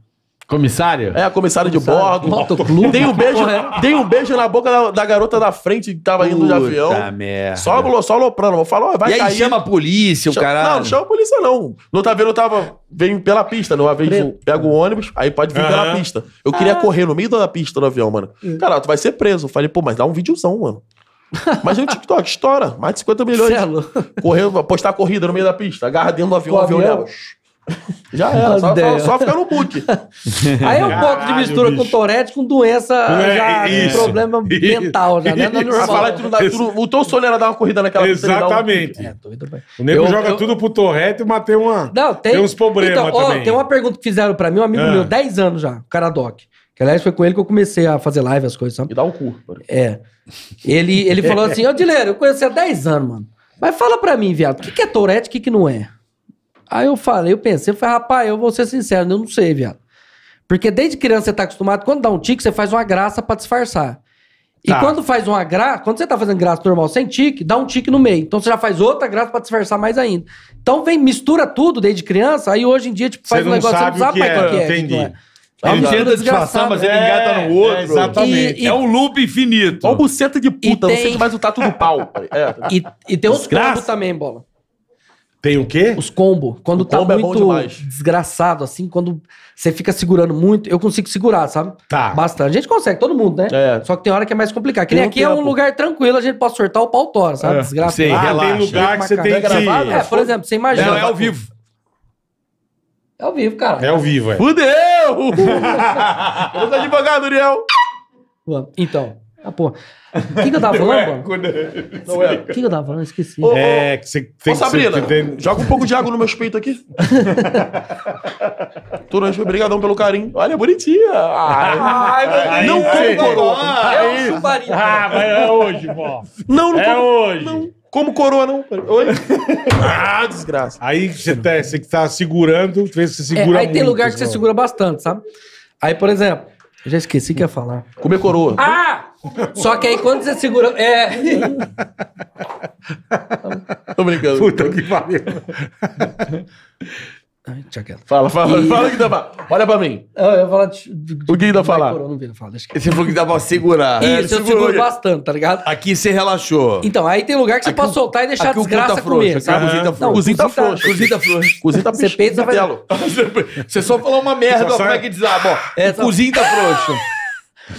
Comissária? É, a comissária de bordo. Motoclube. Dei um beijo, dei né? um beijo na boca da, da garota da frente que tava indo de avião. Puta merda. Só, só loprando. Vou falar, vai e cair. aí chama a polícia, o caralho. Não, não chama a polícia, não. No outro avião eu tava. Vem pela pista, né? Uma vez eu pego o ônibus, aí pode vir pela pista. Eu queria ah. correr no meio da pista do avião, mano. Hum. Cara, tu vai ser preso. Eu falei, pô, mas dá um videozão, mano. Imagina o TikTok, estoura. Mais de 50 milhões. É Correu, postar a corrida no meio da pista, agarra dentro do avião, o avião, avião? Já era. Só, só, só fica no boot. Aí é um ponto de mistura bicho. com Tourette, com doença, é, já, isso, problema né? isso, mental, já, Não normal. dá, o teu sonho era dar uma corrida naquela Exatamente. Um... É, o nego eu, joga eu... tudo pro Tourette e matei uma. Não, tem, tem uns problemas então, ó, também. tem uma pergunta que fizeram pra mim, um amigo ah. meu, 10 anos já, o cara doc. Que, aliás, foi com ele que eu comecei a fazer live, as coisas, sabe? E dá um cu. É. Ele, ele falou assim, ô, Dileiro, eu conheço há 10 anos, mano. Mas fala pra mim, viado, o que, que é Tourette e o que, que não é? Aí eu falei, eu pensei, eu falei, rapaz, eu vou ser sincero, eu não sei, viado. Porque desde criança você tá acostumado, quando dá um tique, você faz uma graça para disfarçar. E tá. quando faz uma graça, quando você tá fazendo graça normal sem tique, dá um tique no meio. Então você já faz outra graça para disfarçar mais ainda. Então vem, mistura tudo desde criança, aí hoje em dia, tipo, faz um negócio, você não sabe o é. que é. Entendi. Que tipo, é. É disfarçar, mas ele né? engata no outro. É, exatamente. E, e, é um loop infinito. Olha buceta de puta, tem... você que vai o tato do pau. É. E, e tem uns combos também, bola. Tem o quê? Os combo. Quando o tá combo é muito é desgraçado, assim, quando você fica segurando muito, eu consigo segurar, sabe? Tá. Bastante. A gente consegue, todo mundo, né? É. Só que tem hora que é mais complicado. Que nem aqui tempo. é um lugar tranquilo, a gente pode sortar o pau tora, sabe? É. Desgraçado. Sim, ah, relaxa. tem lugar que você tem que... Gravado? É, né? por exemplo, você imagina... Não, é ao vivo. É ao vivo, cara. É ao vivo, é. Fudeu! eu tô advogado, Uriel! Então, a ah, porra... É é? O que, que eu tava falando? O que, que eu tava falando? Esqueci. Ô, é, que você tem Ô, Sabrina, tem... joga um pouco de água no meu peito aqui. Turante, obrigadão pelo carinho. Olha, bonitinha. Ai, não ai, como coroa. é um chuparinho. Ah, mas é hoje, pô. Não, não É como, hoje. Não. Como coroa, não. Oi? ah, desgraça. Aí você, tá, você que tá segurando, vê se você é, segura é, Aí muito, tem lugar que você segura bastante, sabe? Aí, por exemplo, já esqueci o que ia falar. Comer coroa. Ah! Só que aí quando você segura. É. Tô brincando. Puta que pariu. Ai, quieto. Fala, fala, e... fala, Guidabá. Olha pra mim. Eu, ah, eu ia falar de, de, o que Guida falar? Não vi, fala, deixa Você falou que dá pra segurar. Isso, é, eu seguro bastante, tá ligado? Aqui você relaxou. Então, aí tem lugar que você aqui, pode soltar e deixar aqui a desgraça tá comer, frouxo, sabe? Cozinha tá frouxo. Cozinha tá frouxo. Cozinha tá frouxo. Cozinha tá Você peita, vai... Você só falou uma merda, como é que desaba? Ó, é, cozinha tá frouxo.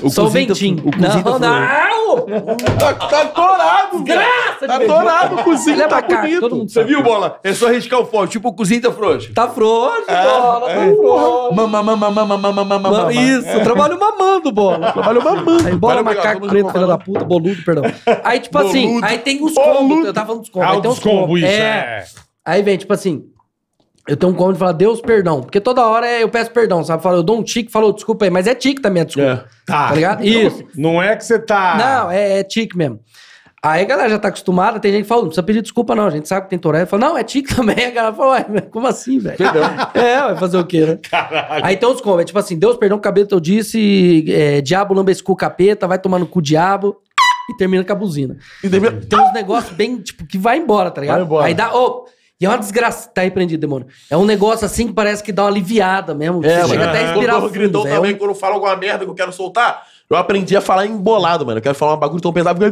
O Só o Bentinho. O não, não, não! tá, tá atorado, Graça Tá atorado o cozinho, Olha é tá cá, bonito. Você viu, Bola? É só riscar o forte, tipo o cozinho tá frouxo. Tá frouxo, é, Bola, tá é. Mama, mama, mama, mama, mama, Isso, é. trabalho mamando, Bola. Trabalho mamando. Aí, bora, macaco preto, filha da puta, boludo, perdão. Aí, tipo assim, boludo. assim, aí tem os combos, eu tava falando dos combos. Ah, aí tem os combos, isso, é. é. Aí vem, tipo assim, eu tenho um cômodo de falar, Deus, perdão. Porque toda hora é, eu peço perdão, sabe? Eu, falo, eu dou um tique, falo, desculpa aí, mas é tique também, é desculpa. É. Tá. tá ligado? Isso. Não, não é que você tá. Não, é, é tique mesmo. Aí a galera já tá acostumada, tem gente que fala, não precisa pedir desculpa, não. A gente sabe que tem Tourette. Fala, não, é tique também. A galera fala, ué, como assim, velho? é, vai fazer o quê, né? Caralho. Aí tem uns como, é tipo assim, Deus perdão, cabelo eu disse, é, diabo lamba esse cu capeta, vai tomar no cu diabo. E termina com a buzina. E daí... Tem uns negócios bem, tipo, que vai embora, tá ligado? Vai embora. Aí dá, ô... Oh, e é uma desgraça. Tá aí prendido, demônio. É um negócio assim que parece que dá uma aliviada mesmo. É, você chega até a respirar é, fundo, gritou também, quando eu quando alguma merda que eu quero soltar, eu aprendi a falar embolado, mano. Eu quero falar um bagulho tão pesado.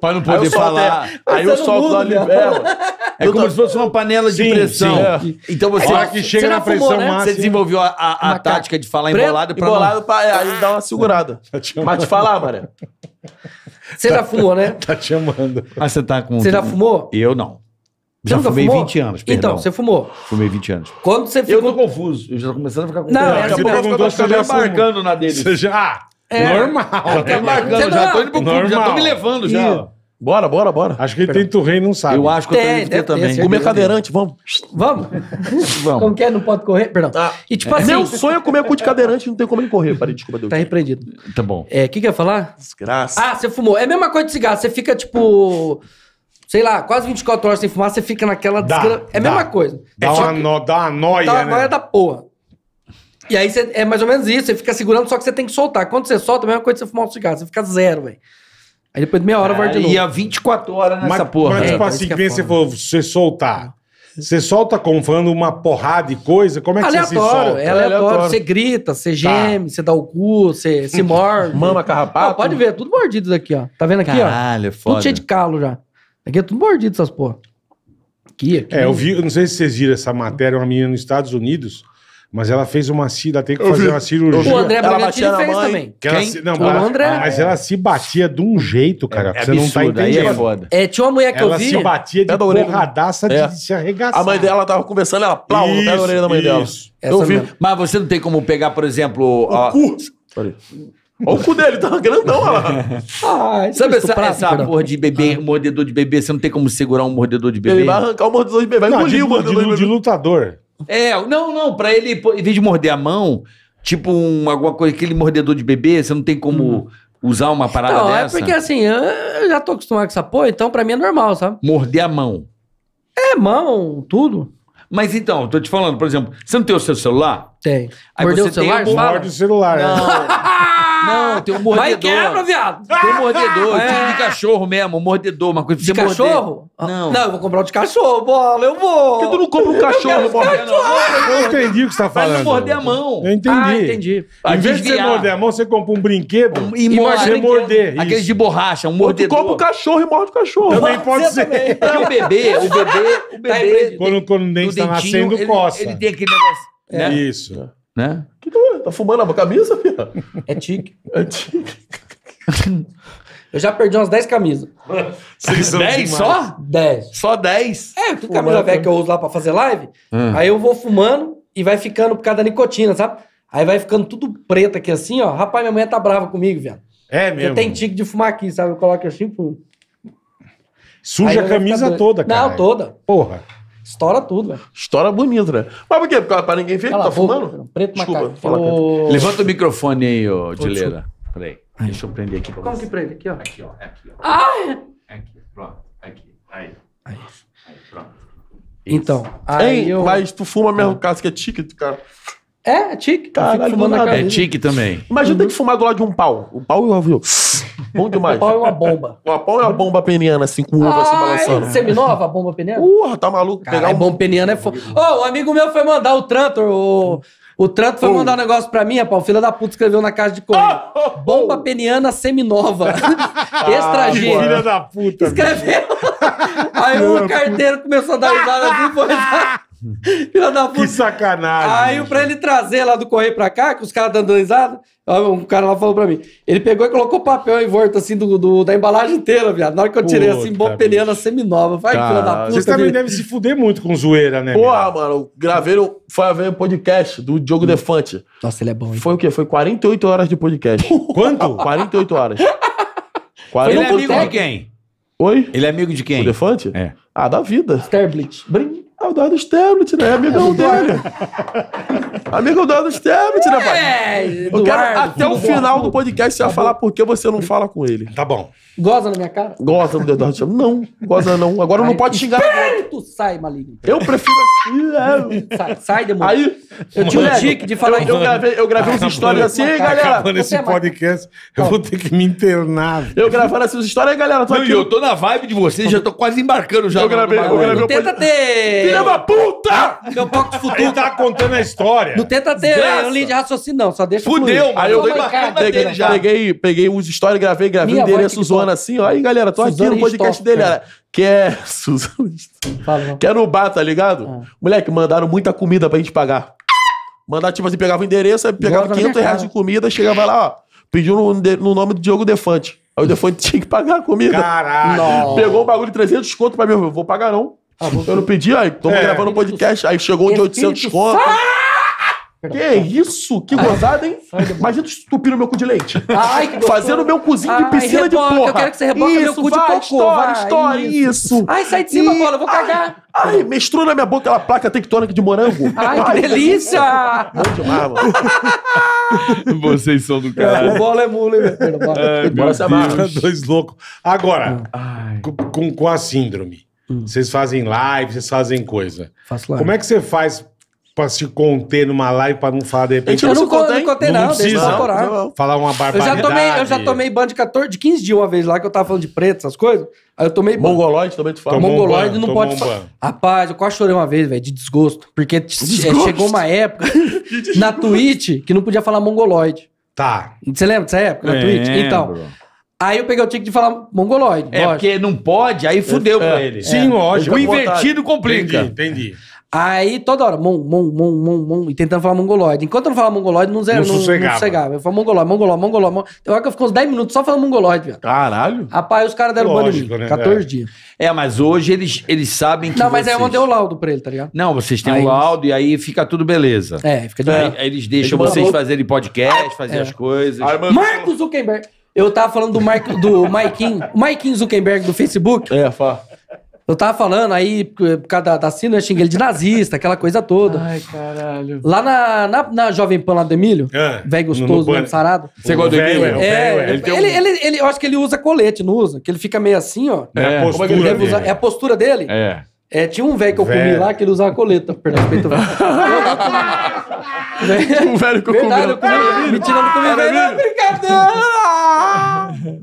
pra não poder aí falar. Até... Aí eu solto a libela. É, é como tô... se fosse uma panela de sim, pressão. Sim, é. Então você. Hora que chega na pressão fumou, né? máxima. Você desenvolveu a, a, a tática de falar embolado pra. Embolado pra. É, aí dá uma segurada. Mas te falar, mano. Você tá, já fumou, né? Tá te chamando. Ah, você tá com. Você já fumou? Eu não. já fumei fumou? 20 anos, perdão. Então, você fumou. Fumei 20 anos. Quando você ficou... Eu tô confuso. Eu já tô começando a ficar confuso. Não, é assim essa pergunta você já tá marcando na dele. Você já... Ah, é. Normal. Já tá marcando, já tá tô indo pro clube, já tô me levando já. Bora, bora, bora. Acho que ele tem Turrei e não sabe. Eu acho que eu tenho que ter também. Comer cadeirante, vamos. Vamos? Vamos. Como que é? Não pode correr? Perdão. Tá. E tipo é assim, Meu sonho é comer cu de cadeirante e não tem como ele correr. Parei, desculpa, Deus. tá repreendido. Tá bom. É, o que que eu ia falar? Desgraça. Ah, você fumou. É a mesma coisa de cigarro. Você fica, tipo, sei lá, quase 24 horas sem fumar, você fica naquela... Dá, é a mesma coisa. Dá, uma, nó, dá uma nóia, Tá né? da porra. E aí você- é mais ou menos isso. Você fica segurando, só que você tem que soltar. Quando você solta, é a mesma coisa de você fumar um cigarro. Você fica zero, velho. Aí depois de meia hora é, vai de novo. Ia 24 horas nessa mas, porra. Mas, é, tipo é, assim, que é você você soltar. Você solta como? Falando uma porrada de coisa? Como é que aleatório, você se solta? É aleatório, aleatório. Você grita, você tá. geme, tá. você dá o cu, você se morde. Mama carrapato. Ó, pode ver, é tudo mordido daqui, ó. Tá vendo aqui, Caralho, ó? Caralho, foda. É tudo cheio de calo já. Aqui é tudo mordido essas porra. Aqui, aqui. É, eu vi, eu não sei se vocês viram essa matéria, uma menina nos Estados Unidos mas ela fez uma cirurgia, ela tem que fazer uma cirurgia. O André Bragantini fez mãe. também. Que ela não, o ela, André... Mas ela se batia de um jeito, cara. É, é você absurdo, não tá é entendendo. é foda. É, tinha uma mulher que ela eu vi... Ela se batia de né? porradaça de, é. de se arregaçar. A mãe dela tava conversando, ela plau no pé da orelha da mãe dela. Isso. Essa eu vi. Mas você não tem como pegar, por exemplo... O a... cu. Olha o cu dele, tava tá grandão, olha lá. Ah, é Sabe essa, prato, essa porra de bebê, ah. mordedor de bebê? Você não tem como segurar um mordedor de bebê? Ele vai arrancar o mordedor de bebê, vai engolir o mordedor de, bebê. de lutador. É, não, não, pra ele, em vez de morder a mão, tipo um, alguma coisa, aquele mordedor de bebê, você não tem como uhum. usar uma parada Não, é dessa? é porque assim, eu- já tô acostumado com essa porra, então pra mim é normal, sabe? Morder a mão. É mão, tudo. Mas então, tô te falando, por exemplo, você não tem o seu celular? Tem. Aí Mordeu você o celular? o- Morde o celular. né? Não, tem um mordedor. Vai quebra, viado. Tem um mordedor, é. tipo de cachorro mesmo, um mordedor, uma coisa De cachorro? Morder. Ah. Não. Não, eu vou comprar um de cachorro, bola, eu vou. Por que tu não compra um cachorro, bola? Eu entendi o que você tá, tá falando. Mas não morder a mão. Eu entendi. Ah, entendi. Em vez de você morder a mão, você compra um brinquedo e, morde. você morder. Aquele de borracha, um mordedor. Tu compra o cachorro e morde o cachorro. Também pode ser. Porque o bebê, o bebê, o tá bebê. Quando o dente tá nascendo, coça. Ele tem aquele negócio. É. Isso né? Que tá fumando a camisa, filha? É tique. É tique. Eu já perdi umas 10 camisas. Vocês 10 só? 10. Só 10? É, tudo camisa velha que eu uso lá pra fazer live. Hum. Aí eu vou fumando e vai ficando por causa da nicotina, sabe? Aí vai ficando tudo preto aqui assim, ó. Rapaz, minha mãe tá brava comigo, velho. É mesmo? Eu tenho tique de fumar aqui, sabe? Eu coloco assim e Suja a camisa toda, cara. Não, toda. Porra. Estoura tudo, velho. Estoura bonito, né? Mas por quê? Pra ninguém ver que tá fumando? Preto Desculpa, macaco. fala Ô... Levanta o microfone aí, ô, Dileira. Oh, Peraí. Deixa eu prender aqui pra Como que prende? Aqui, ó. Aqui, ó. Aqui, ó. Ah! Aqui, pronto. Aqui. Aí. Aí. Aí, pronto. Então, Isso. Então, aí Ei, eu... Mas tu fuma mesmo, ah. caso que é ticket, cara. É, é tique, tá fumando na É tique também. Imagina uhum. ter que fumar do lado de um pau. O pau e o Bom demais. O pau é uma bomba. O pau é uma bomba peniana, assim, com ovo assim, Ai, assim, balançando. Seminova, a bomba peniana? Porra, tá maluco. Cara, pegar um... bomba peniana é foda. Ô, oh, um amigo meu foi mandar o Trantor, o... O Tranto foi mandar um negócio pra mim, rapaz. O filho da puta escreveu na caixa de correio. Oh, oh, oh, Bomba peniana seminova. ah, Extra Filha da puta. Escreveu. Aí o carteiro começou a dar risada assim, foi... Filha da puta. Que sacanagem. Aí né, gente. pra ele trazer lá do correio pra cá, que os caras dando risada, um cara lá falou pra mim. Ele pegou e colocou papel em volta, assim, do, do, da embalagem inteira, viado. Na hora que eu tirei, assim, semi assim, seminova. Vai, cara, filha da puta. Vocês também devem se fuder muito com zoeira, né? Porra, minha? mano, gravei graveiro foi ver o podcast do Diogo hum. Defante. Nossa, ele é bom, hein? Foi o quê? Foi 48 horas de podcast. Quanto? 48 horas. Ele é amigo de quem? Oi? Ele é amigo de quem? O Defante? É. Ah, da vida. Sterblitz. Brin... É o Eduardo Stablet, né? É amigão dele. Amigo é Eduardo Stablet, né, pai? É, Eduardo, Eu quero até o final do podcast você tá vai falar por que você não fala com ele. Tá bom. Goza na minha cara? Goza no Eduardo Stablet. Não, goza não. Agora Ai, não pode xingar. Tu sai, maligno. Eu prefiro assim. É. sai, sai, demônio. Aí, eu tinha um tique de falar Eu, eu gravei, eu gravei uns stories assim, hein, galera. Acabando esse é podcast, eu vou ter que me internar. Eu gravando assim uns stories, aí, galera. Tô não, aqui. eu tô na vibe de vocês, já tô quase embarcando já. Eu gravei, eu gravei. Tenta ter Filha da puta! Meu bloco de Ele tava tá contando a história. Não tenta ter né, Desgraça. linha de raciocínio, não. Só deixa Fudeu, Aí eu dei uma peguei, já. Peguei, peguei os histórias, gravei, gravei o endereço zoando assim. Ó, aí, galera, tô aqui no podcast dele. Cara. Que é. Fala, que é no bar, tá ligado? Ah. Moleque, mandaram muita comida pra gente pagar. Mandar, tipo assim, pegava o endereço, pegava 500 reais de comida, chegava lá, ó. Pediu no, no nome do Diogo Defante. Aí o Defante tinha que pagar a comida. Caralho! Pegou um bagulho de 300 conto pra mim. Eu vou pagar não. Eu ah, não pedi, aí tô é. gravando um podcast, aí chegou um de 800 conto. Que isso? Que gozada, hein? Imagina tu estupir no meu cu de leite. Ai, que Fazendo meu cozinho de piscina Ai, reboca, de porra. Eu quero que você reboca isso, meu cu de cocô. vai, história, isso. isso. Ai, sai de cima, bola, eu vou cagar. Ai, ai mestrou na minha boca aquela placa tectônica de morango. Ai, que delícia! Bom demais, mano. Vocês são do é, cara. O bola é mula, hein, meu Bola se amarra. Dois loucos. Agora, com, com a síndrome Hum. Vocês fazem live, vocês fazem coisa. Faço live. Como é que você faz pra se conter numa live pra não falar de repente? Eu não, co contei, não contei, não, não precisa não, falar uma barbaridade. Eu já tomei, eu já tomei ban de 14, de 15 dias uma vez lá que eu tava falando de preto, essas coisas. Aí eu tomei ban. Mongoloide também tu fala. Tomou Mongoloide um ban, não pode um falar. Rapaz, eu quase chorei uma vez, velho, de desgosto. Porque desgosto. chegou uma época na Twitch que não podia falar mongoloide. Tá. Você lembra dessa época na Twitch? Então. Aí eu peguei o tique de falar mongoloide. É, lógico. porque não pode, aí fudeu é, pra é. ele. Sim, é, lógico. O invertido complica. Entendi, entendi. Aí toda hora, mon, mon, mon, mon, mon, e tentando falar mongoloide. Enquanto eu não falava mongoloide, não, zero, não, não, sossegava. não sossegava. Eu falava mongoloide, mongoloide, mongoloide. mongoloide. Tem hora que eu fico uns 10 minutos só falando mongoloide, velho. Caralho. Rapaz, os caras deram Lógico, banho em mim, 14 né? É. dias. É, mas hoje eles, eles sabem que. Não, mas vocês... aí eu mandei o laudo pra ele, tá ligado? Não, vocês têm o um laudo e aí fica tudo beleza. É, fica de é. Aí, aí eles deixam eles vocês fazerem podcast, fazer é. as coisas. Aí, Marcos Zuckerberg. Eu tava falando do, Mark, do Maikin, Maikin Zuckerberg do Facebook. É, fala. Eu tava falando aí, por causa da, Sina, eu xinguei ele de nazista, aquela coisa toda. Ai, caralho. Lá na, na, na Jovem Pan lá do Emílio, é, velho gostoso, bem sarado. Você gosta do Emílio? É, ele, ele, ele, eu acho que ele usa colete, não usa? Que ele fica meio assim, ó. É, é a é postura, usa, é a postura dele. É. É, tinha um velho que eu comi lá que ele usava coleta. Perdão, peito velho. um velho que eu comi. Verdade, eu comi. Mentira, eu não comi velho. Não, brincadeira.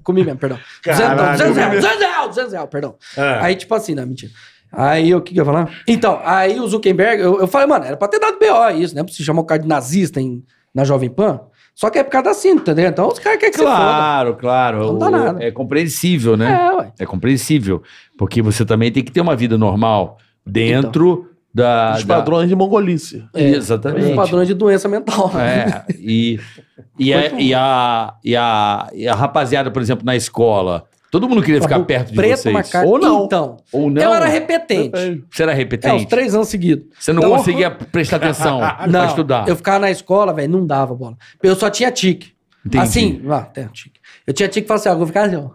comi mesmo, perdão. Caralho, 200 reais, 200 reais, 200 reais, perdão. Ah. Aí, tipo assim, não, né, mentira. Aí, o que, que eu ia falar? Então, aí o Zuckerberg, eu, eu falei, mano, era pra ter dado BO é isso, né? Pra se chamar o cara de nazista em, na Jovem Pan. Só que é por causa da cinta, tá entendeu? Então os caras querem que claro, você Claro, claro. Não dá nada. É compreensível, né? É, ué. É compreensível. Porque você também tem que ter uma vida normal dentro então, da. Dos padrões de mongolice. É, Exatamente. Dos padrões de doença mental. É. E, e, é, e, a, e, a, e a rapaziada, por exemplo, na escola Todo mundo queria ficar perto de preto, vocês. Macaco. Ou não. Então, Ou não. Eu era repetente. Você era repetente? É, é três anos seguidos. Você não então, conseguia prestar atenção não, estudar? eu ficava na escola, velho, não dava bola. Eu só tinha tique. Entendi. Assim, lá, tem tique. Eu tinha tique e falava assim, ó, vou ficar assim, ó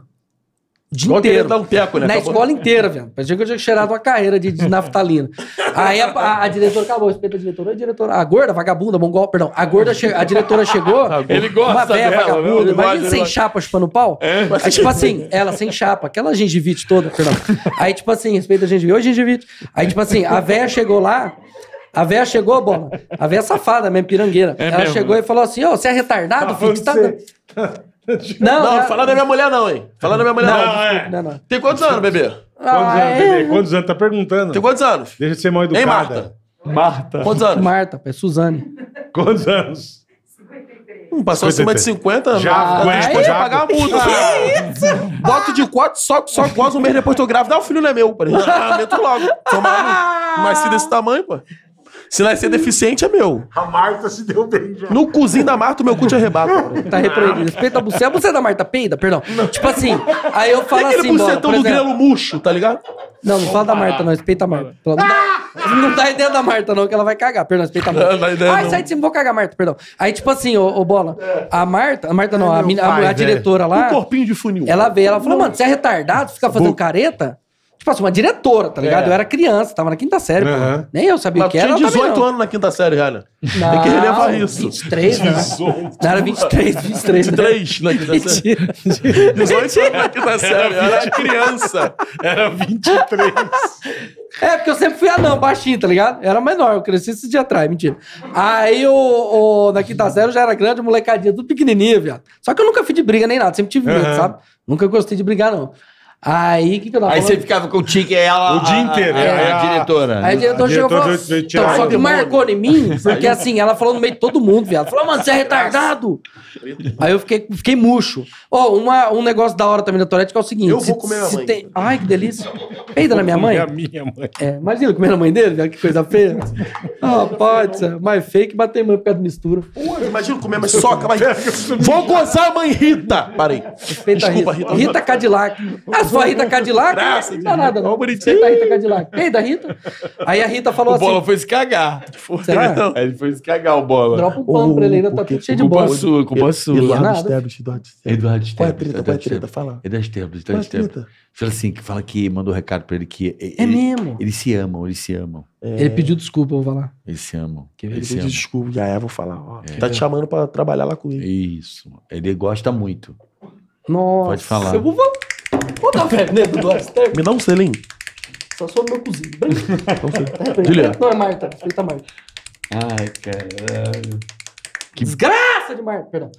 dia Igual inteiro. dar um teco, né? Na escola inteira, velho. Parecia que eu tinha cheirado uma carreira de, de naftalina. Aí a, a, a diretora acabou, respeita a diretora, a diretora, a gorda, vagabunda, mongol, perdão, a gorda, che, a diretora chegou, ele gosta uma véia dela, né? vagabunda, meu, imagina sem chapa chupando pau. É? Aí, tipo assim, ela sem chapa, aquela gengivite toda, perdão. Aí tipo assim, respeita a gengivite, oi gengivite. Aí tipo assim, a véia chegou lá, a véia chegou, bola, a véia safada mesmo, pirangueira. É ela mesmo? chegou né? e falou assim, ô, oh, você é retardado, tá, filho, você tá... Não, não, não é- da minha mulher não, hein? Falar da minha mulher não. não. É. não, não. Tem quantos anos, bebê? Quantos ah, anos, é. bebê? Quantos anos? Tá perguntando. Tem quantos anos? Deixa de ser mal educada. Hein, Marta? Marta. Quantos anos? Marta, é Suzane. Quantos anos? Hum, passou 53. acima de 50 anos. Né? Já, ah, ué, pode pagar a multa. Ah, isso? Boto de quatro, só, só quase um mês depois tô grávida. Ah, o filho não é meu. Falei, ah, meto logo. Toma um macio ah! desse tamanho, pô. Se nascer deficiente, é meu. A Marta se deu bem já. No cozinho da Marta, o meu cu te arrebata. Tá repreendido. Respeita a buceta. É a buceta da Marta peida, perdão. Não. Tipo assim, aí eu falo assim, aquele bucetão do exemplo, grelo murcho, tá ligado? Não, não fala da Marta, não. Respeita a Marta. Não dá, ah! não dá ideia da Marta, não, que ela vai cagar. Perdão, respeita a Marta. Não, ah, não ideia, sai de cima, vou cagar, Marta, perdão. Aí, tipo assim, ô, ô Bola, é. a Marta, a Marta não, a, a, a diretora lá. Um corpinho de funil. Ela veio, ela falou, mano, você é retardado? Fica fazendo careta? Tipo assim, uma diretora, tá ligado? É. Eu era criança, tava na quinta série, uhum. pô. Nem eu sabia Mas o que era. tinha 18 anos na quinta série, já, Não, Tem é que relevar isso. 23, né? 18. Não, era 23, 23. 23 né? na quinta série. 18 anos na quinta série. Eu era criança. Era 23. É, porque eu sempre fui anão, baixinho, tá ligado? Eu era menor, eu cresci esse dia atrás, mentira. Aí, o, o, na quinta série, eu já era grande, molecadinha, tudo pequenininha, viado. Só que eu nunca fui de briga nem nada, sempre tive medo, uhum. sabe? Nunca gostei de brigar, não. Aí, que que eu tava Aí falando? você ficava com o Tiki e ela. O dia inteiro, a, a, é. a, a diretora. Aí a diretora chegou e falou. então, só que marcou em mim, porque assim, ela falou no meio de todo mundo, viado. Falou, ah, mano, você é retardado. Aí eu fiquei, fiquei murcho. Ó, oh, uma, um negócio da hora também da Tourette que é o seguinte. Eu vou comer se, mãe. Tem... Ai, que delícia. Peida na minha mãe? A minha mãe. É, imagina comer na mãe dele, viado, que coisa feia. Ah, pode ser. Mais fake bater mãe por causa de mistura. Pô, imagina comer mais soca, mas. vou gozar, a mãe Rita. Parei. Desculpa, Rita. Rita Cadillac. Ah, sou a Rita Cadillac. Graça não dá nada. bonitinho. Tá a Rita Cadillac. Quem da Rita? Aí a Rita falou o assim. O Bola foi se cagar. Foi, Será? Né? Não. Ele foi se cagar, o Bola. Dropa um pano pra ele, ainda né? tá tudo cheio de bola. Com é sua, culpa é sua. Eduardo Esteves, Eduardo Esteves. Eduardo Esteves. Qual é a treta, a Fala. Eduardo Esteves, Eduardo Esteves. Fala assim, fala que mandou um recado pra ele que... É mesmo? Eles se amam, eles se amam. É... Ele pediu desculpa, eu vou falar. Eles se amam. Ele pediu amam. desculpa, já é, vou falar. Ó, é. Tá te chamando pra trabalhar lá com ele. Isso. Ele gosta muito. Nossa. Pode falar. Eu vou falar. Puta tá café né? do Me dá um selinho. Só sou meu cozinho. Tá Juliana. Não, é Marta. Respeita a Marta. Ai, caralho. Que desgraça de Marta. Perdão.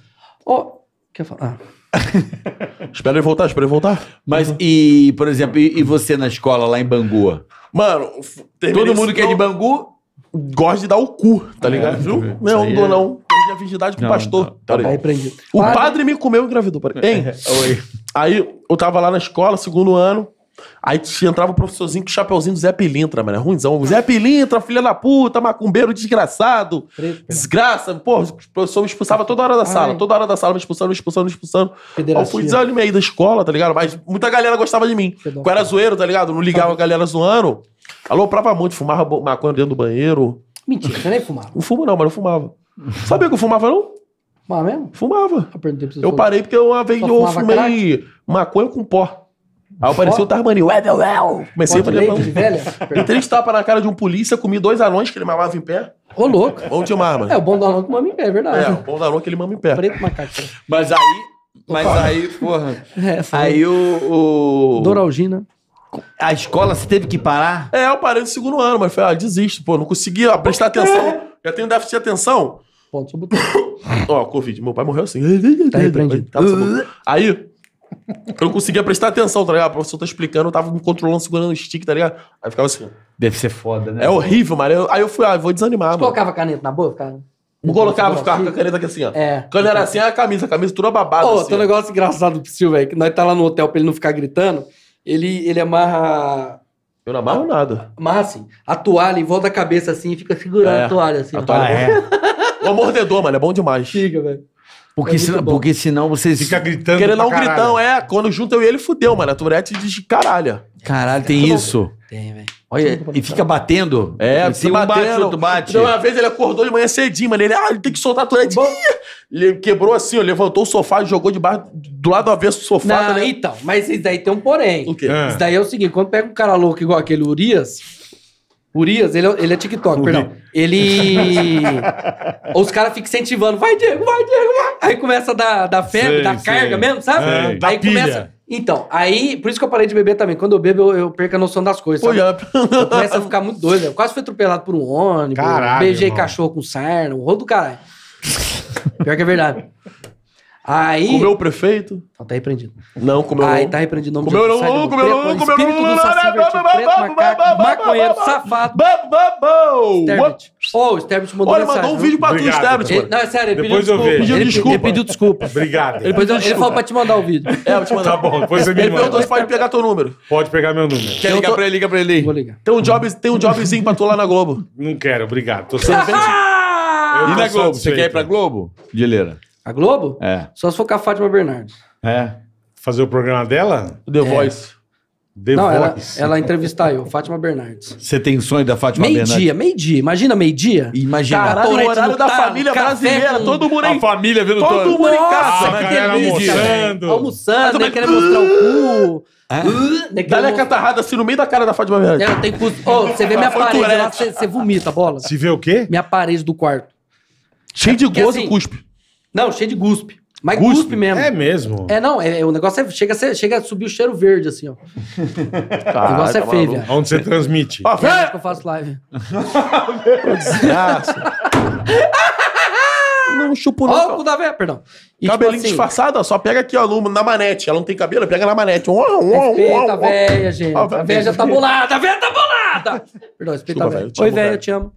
Ó, oh, quer falar? Ah. espera ele voltar, espera ele voltar. Mas, uhum. e, por exemplo, e, e, você na escola lá em Bangu? Mano, todo mundo que é de Bangu gosta de dar o cu, tá ligado? É, Viu? Não, é não dou é não perdi a virgindade com o pastor. não, tá Peraí. O padre, me comeu e engravidou. Peraí. Hein? É, é. Oi. Aí eu tava lá na escola, segundo ano. Aí entrava o professorzinho com o chapeuzinho do Zé Pilintra, mano. Ruimzão. Zé Pilintra, filha da puta, macumbeiro, desgraçado. Desgraça. Pô, o professor me expulsava toda hora da sala. Ai. Toda hora da sala, me expulsando, me expulsando, me expulsando. Aí Eu fui federacia. da escola, tá ligado? Mas muita galera gostava de mim. Pedófilo. Eu era zoeiro, tá ligado? Não ligava tá. a galera zoando. prava muito, fumava maconha dentro do banheiro. Mentira, você nem fumava. Não fumo não, mas eu fumava. Sabia que eu fumava, não? Fumava mesmo? Fumava. Eu, eu parei porque uma vez eu fumei crack? maconha com pó. Aí apareceu o Ué, well, well. Comecei a fazer. Leite, velha? Dei três tapas na cara de um polícia, comi dois anões que ele mamava em pé. Ô, louco. Bom de mano. É, o bom do anão que mama em pé, é verdade. É, o bom do anão que ele mama em pé. Preto macaco. Mas aí. Mas Opa. aí, porra. É, aí o. o... Doralgina. A escola você teve que parar? É, eu parei no segundo ano, mas falei, ah, desisto, pô, não conseguia prestar atenção. É. Eu tenho déficit de atenção pontos sobre o tempo. Ó, oh, Covid, meu pai morreu assim. Tá repreendido. Tá aí, eu não conseguia prestar atenção, tá ligado? O professor tá explicando, eu tava me controlando, segurando o stick, tá ligado? Aí ficava assim. Deve ser foda, né? É horrível, mano. aí eu fui, ah, vou desanimar, Você mano. colocava caneta na boca, cara? Não colocava, ficava com a caneta aqui assim, ó. É. Quando era assim, a camisa, a camisa toda babada. oh, assim, tem um negócio engraçado pro Silvio, velho, que nós tá lá no hotel pra ele não ficar gritando, ele, ele amarra... Eu não amarro nada. Amarra assim, a toalha em volta da cabeça assim, fica segurando é. a toalha assim. A toalha, ah, é. é? O mordedor, mano, é bom demais. Fica, velho. Porque, é se, porque senão vocês. Fica gritando. Querendo dar um gritão, é. Quando junta eu e ele, fudeu, mano. A Tourette é diz caralho. Caralho, tem isso. Tem, velho. Olha, e fica batendo. É, se um bate o outro bate. Não, uma vez ele acordou de manhã cedinho, mano. Ele, ah, ele tem que soltar a Tourette. Ele quebrou assim, ó, levantou o sofá e jogou debaixo, do lado avesso do sofá. Não, tá então, mas isso daí tem um porém. O quê? É. Isso daí é o seguinte, quando pega um cara louco igual aquele Urias Urias, ele, é, ele é TikTok, perdão. Ele. Os caras ficam incentivando. Vai, Diego, vai, Diego, vai. Aí começa a dar, dar febre, sei, da carga mesmo, sabe? É, aí, aí começa. Então, aí, por isso que eu parei de beber também. Quando eu bebo, eu, eu perco a noção das coisas. Sabe? eu começo a ficar muito doido. Né? Eu quase fui atropelado por um ônibus. Caralho, beijei irmão. cachorro com sarna, o rolo do caralho. Pior que é verdade. Aí. Comeu o prefeito? Não, tá repreendido. Não, comeu Aí não. tá repreendido o meu comeu de Comeu não, meu não, comeu Espírito do Saci, meu maconheiro, safado. Sterbit. Ô, o Sterbit mandou Olha, mandou um vídeo pra tu, Sterbit. Não, é sério, ele pediu desculpa. Ele desculpa. Ele pediu desculpa. Obrigado. Ele falou pra te mandar o vídeo. É, eu vou te mandar. Tá bom, depois você me manda. Ele perguntou se pode pegar teu número. Pode pegar meu número. Quer ligar pra ele? Liga pra ele aí. Vou ligar. Tem um jobzinho pra tu lá na Globo. Não quero, obrigado. Tô satisfeito. E na Globo? Você quer ir pra Globo, Dileira? A Globo? É. Só se for com a Fátima Bernardes. É. Fazer o programa dela? The é. Voice. The Não, Voice. Ela, ela entrevistar eu, Fátima Bernardes. Você tem sonho da Fátima meio Bernardes? Meio-dia, meio-dia. Imagina meio-dia. Imagina. Caralho, o horário da tá, família brasileira. Com... Todo mundo em... A família vendo todo. Todo mundo em casa. Nossa, que delícia. Almoçando. Almoçando, né? Querendo mostrar o cu. É? Uh, né, Dá-lhe a catarrada assim no meio da cara da Fátima Bernardes. Ela tem cu... Oh, você vê minha parede é lá, você vomita, bola. Se vê o quê? Minha parede do quarto. Cheio de gozo e assim, cuspe. Não, cheio de guspe. Mas guspe, mesmo. É mesmo. É, não, é, o negócio é, chega, a ser, chega a subir o cheiro verde, assim, ó. Cara, o negócio é tá feio, velho. Onde você transmite? Ah, é, que eu faço live. Desgraça. não chupo não. Ó, o da véia, perdão. E, tipo Cabelinho tipo assim, disfarçado, ó, só pega aqui, ó, na manete. Ela não tem cabelo, pega na manete. Oh, oh, respeita a véia, gente. a véia já tá bolada, a véia tá bolada! Perdão, respeita a véia. Oi, véia, eu te amo.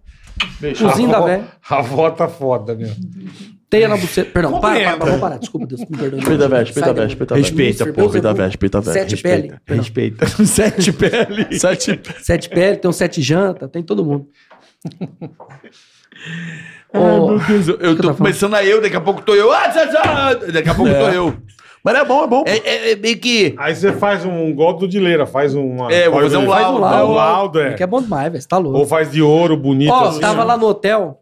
Beijo. Cozinho da véia. A avó tá foda, meu. Teia na buceta. Perdão, Como para, para, para, vamos parar. Desculpa, Deus, me perdoe. Respeita veste, respeita veste, respeita veste. Respeita, pô, respeita veste, respeita veste. Sete pele. Respeita. Sete pele. Sete, sete pele, tem um sete janta, tem todo mundo. Ah, Ô, oh, meu Deus, eu, eu tô tá começando a eu, daqui a pouco tô eu. Ah, daqui a pouco é. tô eu. Mas é bom, é bom. É, é, é meio que. Aí você faz um golpe do Dileira, faz uma. É, vou fazer um laudo. É um laudo, é. Que é bom demais, velho. Você tá louco. Ou faz de ouro bonito. Ó, oh, assim, tava né? lá no hotel.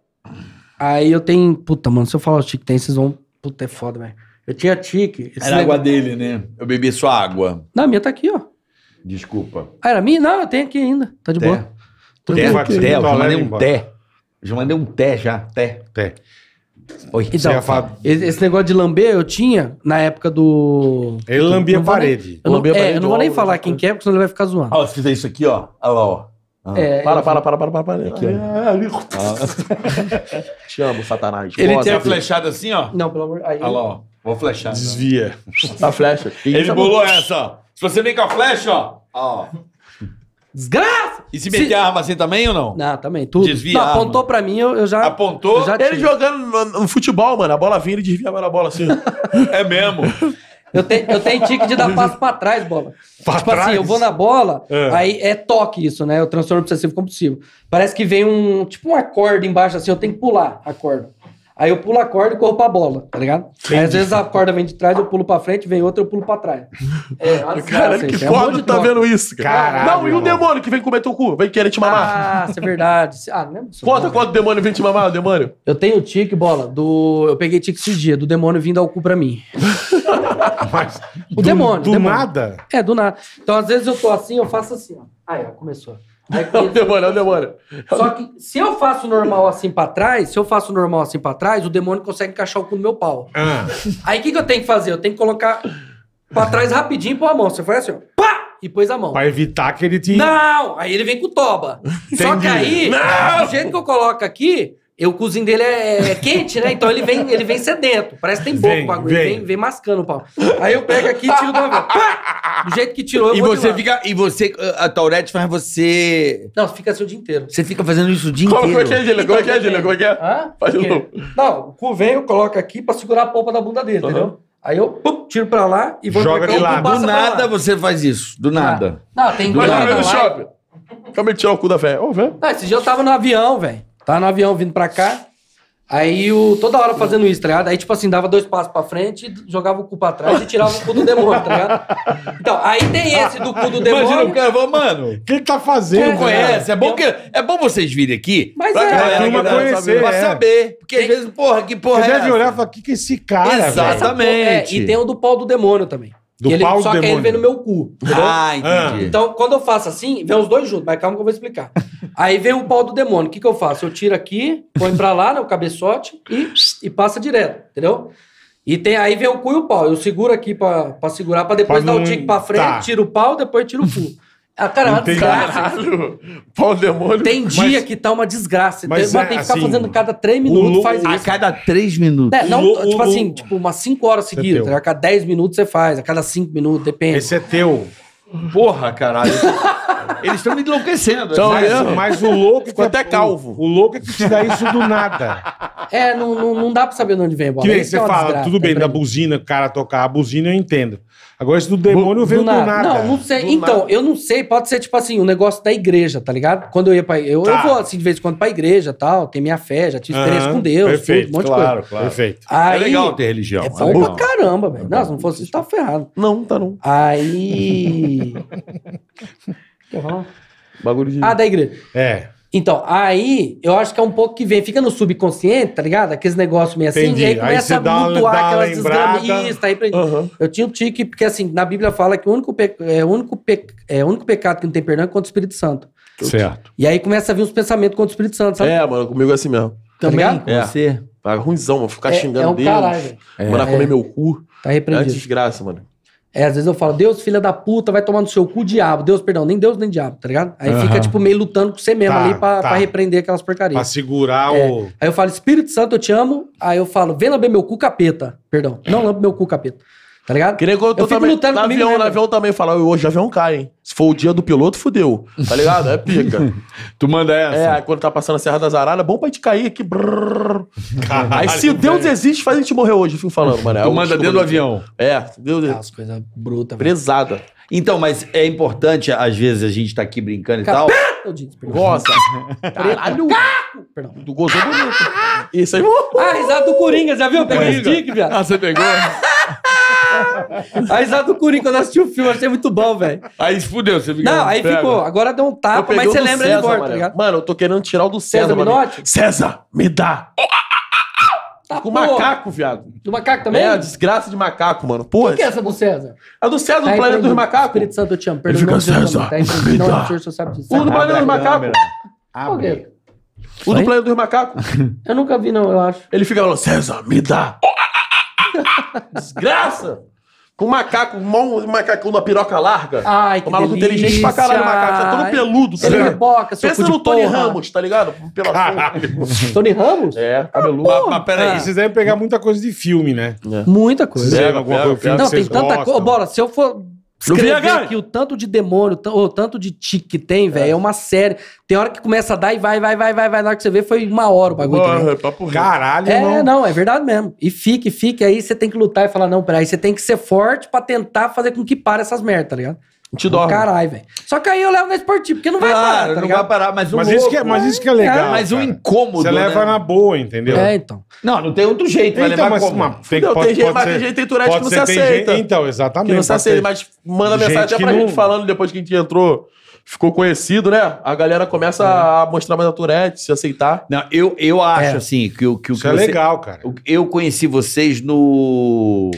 Aí eu tenho. Puta, mano, se eu falar o tique tem, vocês vão. Puta, é foda, velho. Eu tinha tique. Era negócio... água dele, né? Eu bebi sua água. Não, a minha tá aqui, ó. Desculpa. Ah, era minha? Não, eu tenho aqui ainda. Tá de té. boa. Té, aqui. té. Eu já mandei um té. Já mandei um té já. Té. Té. Oi. Então, falar... esse negócio de lamber eu tinha na época do. Ele lambia a parede. Eu não, é, parede eu não vou nem é, falar quem que é, porque senão ele vai ficar zoando. Ó, se fizer isso aqui, ó. Olha lá, ó. Ah, é, é para, para, para, para, para, para, Aqui, ah, ali. Te amo, Satanás. Ele Boa, tem a flechada assim, ó. Não, pelo amor de Deus. Olha lá, ó. Vou flechar. Né? Desvia. Tá. A flecha. Ele Isso é bolou é essa, ó. Se você vem com a flecha, ó. ó. Desgraça! E se meter se... arma assim também ou não? Não, ah, também, tudo. Desvia não, apontou pra mim, eu, eu já... Apontou? Eu já ele jogando no, no, futebol, mano. A bola vinha, ele desviava na bola assim. é mesmo. Eu, te, eu tenho tique de dar passo pra trás, bola. Pra tipo trás? assim, eu vou na bola, é. aí é toque isso, né? O transtorno obsessivo compulsivo. Parece que vem um, tipo uma corda embaixo assim, eu tenho que pular a corda. Aí eu pulo a corda e corro pra bola, tá ligado? Aí às vezes a corda vem de trás, eu pulo pra frente, vem outra, eu pulo pra trás. É, olha Caralho, que é foda tá vendo isso, cara. Caralho. Não, e o demônio que vem comer teu cu, vem querer te mamar. Ah, isso é verdade. Ah, não é Conta quanto demônio vem te mamar, o demônio. Eu tenho tique, bola, do... Eu peguei tique esse dia, do demônio vindo ao cu pra mim. Mas o do, demônio. Do demônio. nada? É, do nada. Então, às vezes eu tô assim, eu faço assim, ó. Aí, ó, começou. Aí, é demônio, demora, é demônio. demora. Só que se eu faço normal assim pra trás, se eu faço normal assim pra trás, o demônio consegue encaixar o cu no meu pau. Ah. Aí o que, que eu tenho que fazer? Eu tenho que colocar pra trás rapidinho e pôr a mão. Você foi assim, ó. Pá! e pôs a mão. Pra evitar que ele te. Não! Aí ele vem com toba. Entendi. Só que aí, não! do jeito que eu coloco aqui, e o cozinho dele é, é quente, né? Então ele vem, ele vem sedento. Parece que tem pouco o bagulho. Ele vem. vem, vem mascando o pau. Aí eu pego aqui e tiro do meu. Do jeito que tirou, eu E vou você fica. E você. A Tourette faz você. Não, fica assim o dia inteiro. Você fica fazendo isso o dia Como é é, como é que é, inteiro. Gília? Como é que é, Gília? Como é que é? Hã? Faz o Não, o cu vem, eu coloco aqui pra segurar a polpa da bunda dele, entendeu? Aí eu pum, tiro pra lá e vou Joga de lado. Do nada você faz isso. Do ah. nada. Não, tem Do nada no shopping. Como Calma aí, tirar o cu da fé. Ô, velho. Ah, esse dia eu tava no avião, velho. Tava tá no avião vindo pra cá. Aí o, toda hora fazendo isso, tá ligado? Aí, tipo assim, dava dois passos pra frente, jogava o cu pra trás e tirava o cu do demônio, tá ligado? Então, aí tem esse do cu do demônio. Imagina o cara mano, o que tá fazendo? É, Não né? conhece. É, bom, que, é bom vocês virem aqui Mas pra, é, galera, pra, conhecer, é. pra saber. Porque tem, às vezes, porra, que porra. Você é deve olhar e falar, o que, é esse cara? Exatamente. é, e tem o do pau do demônio também. Do ele, pau só que ele vem no meu cu. Entendeu? Ah, ah, entendi. Então, quando eu faço assim, vem os dois juntos, mas calma que eu vou explicar. Aí vem o pau do demônio. O que, que eu faço? Eu tiro aqui, põe pra lá, né, o cabeçote, e, e passa direto, entendeu? E tem, aí vem o cu e o pau. Eu seguro aqui pra, pra segurar, pra depois pra dar o tique pra frente, tá. tiro o pau, depois tiro o cu. Ah, caralho, é tem caralho. Pau demônio. Tem dia mas... que tá uma desgraça. Mas, tem, é tem que ficar assim, fazendo cada três minutos, faz isso. A cada três minutos. É, não, tipo o, assim, tipo, umas cinco horas é seguidas. É a cada dez minutos você faz, a cada cinco minutos, depende. Esse é teu. Porra, caralho. Eles estão me enlouquecendo. Então, mas, né? mas o louco. Ficou até calvo. O, o louco é que te dá isso do nada. É, não, não, não dá pra saber de onde vem a Que você fala, desgraça, tudo bem, da buzina, o cara tocar a buzina, eu entendo. Agora, esse do demônio do, veio do nada. do nada. Não, não sei. Do então, nada. eu não sei. Pode ser, tipo assim, um negócio da igreja, tá ligado? Quando eu ia pra. Eu, tá. eu vou, assim, de vez em quando pra igreja tal. Tem minha fé, já tive experiência uhum. com Deus. Perfeito, tudo, um monte claro, de coisa. claro. Perfeito. Aí, é, é legal ter religião. É, é bom é pra caramba, velho. É não, se não fosse isso, tá tava ferrado. Não, tá não. Aí. Tá Bagulho de. Ah, da igreja. É. Então, aí eu acho que é um pouco que vem, fica no subconsciente, tá ligado? Aqueles negócios meio assim, Entendi. e aí começa aí a mutuar aquelas desgraminhas. Tá aí pra... uhum. Eu tinha um tique, porque assim, na Bíblia fala que o único, pe... é, o único, pe... é, o único pecado que não tem perdão é contra o Espírito Santo. Certo. E aí começa a vir uns pensamentos contra o Espírito Santo, sabe? É, mano, comigo é assim mesmo. Tá Também? Tá é. Você. Tá ruimzão, vou Ficar é, xingando é um Deus. Caralho. É, comer é. meu cu. Tá repreendido. É desgraça, mano. É, às vezes eu falo, Deus, filha da puta, vai tomar no seu cu, diabo. Deus, perdão, nem Deus nem diabo, tá ligado? Aí uhum. fica, tipo, meio lutando com você mesmo tá, ali pra, tá. pra, repreender aquelas porcarias. Pra segurar é. o. Aí eu falo, Espírito Santo, eu te amo. Aí eu falo, vem lamber meu cu, capeta. Perdão, não lambe meu cu, capeta. Tá ligado? Que nem quando eu, tô também, lutando avião, né, avião também fala, hoje o avião cai, hein? Se for o dia do piloto, fudeu. Tá ligado? É pica. tu manda essa. É, quando tá passando a Serra das Araras, é bom pra te cair aqui. Caralho, Aí se velho. Deus existe, faz a gente morrer hoje, eu fico falando, mano. É tu manda dentro do avião. É, Deus existe. As coisas brutas. Presada. Então, mas é importante, às vezes, a gente tá aqui brincando e tal. Gosta. Caralho. Perdão. Tu gozou é bonito. Isso aí. Ah, risada do Coringa, já viu? Peguei o stick, viado. Ah, você pegou? a risada do quando assistiu o filme, achei muito bom, velho. Aí fudeu, você fica. Não, aí pega. ficou. Agora deu um tapa, mas você lembra César, ele embora, tá ligado? Mano, eu tô querendo tirar o do César. César Minotti? César, me dá. Tá, com macaco, viado. Do macaco também? É, a desgraça de macaco, mano. Porra. O que, que é essa do César? A é do César, tá, tá do Planeta dos Macacos. Espírito Santo, eu te amo. Perdão, César. Tá me dá. o do Planeta dos Macacos. O do Planeta dos Macacos. Eu nunca vi, não, eu acho. Ele fica falando, César, me dá. Desgraça! Com macaco, mão, macacão da piroca larga. Ai, que maluco inteligente pra caralho, macaco. Tá todo peludo. Tá Ele reboca, seu Pensa no Tony porra. Ramos, tá ligado? Um Pelotão. Tony Ramos? É, cabeludo. Ah, mas peraí, vocês devem pegar muita coisa de filme, né? É. Muita coisa. Pega, alguma coisa, pega, Não, tem tanta coisa. Bora, se eu for escrever aqui o tanto de demônio, o tanto de tique que tem, é. velho. É. é. uma série. Tem hora que começa a dar e vai, vai, vai, vai, vai. Na hora que você vê, foi uma hora o bagulho. Porra, tá caralho, É, não. não, é verdade mesmo. E fique, fique. Aí você tem que lutar e falar, não, peraí. Você tem que ser forte para tentar fazer com que pare essas merdas, tá ligado? Te dorme. Caralho, velho. Só que aí eu levo na esportiva, porque não vai Claro, parar, tá não ligado? vai parar, mas o Mas, isso, que é, mas isso que é, é. legal. É, mas um incômodo, Você leva né? na boa, entendeu? É, então. Não, não tem outro jeito, vai então, levar mas, como? mas tem, Não, tem gente, mas tem jeito, que tem Tourette que não se aceita. gente- então, exatamente. que não se aceita, mas manda mensagem até pra não- gente falando depois que a gente entrou, ficou conhecido, né? A galera começa é. a mostrar mais a Tourette, se aceitar. Não, eu, eu acho, É. assim, que o que, o Isso que é você- legal, cara. Eu conheci vocês no...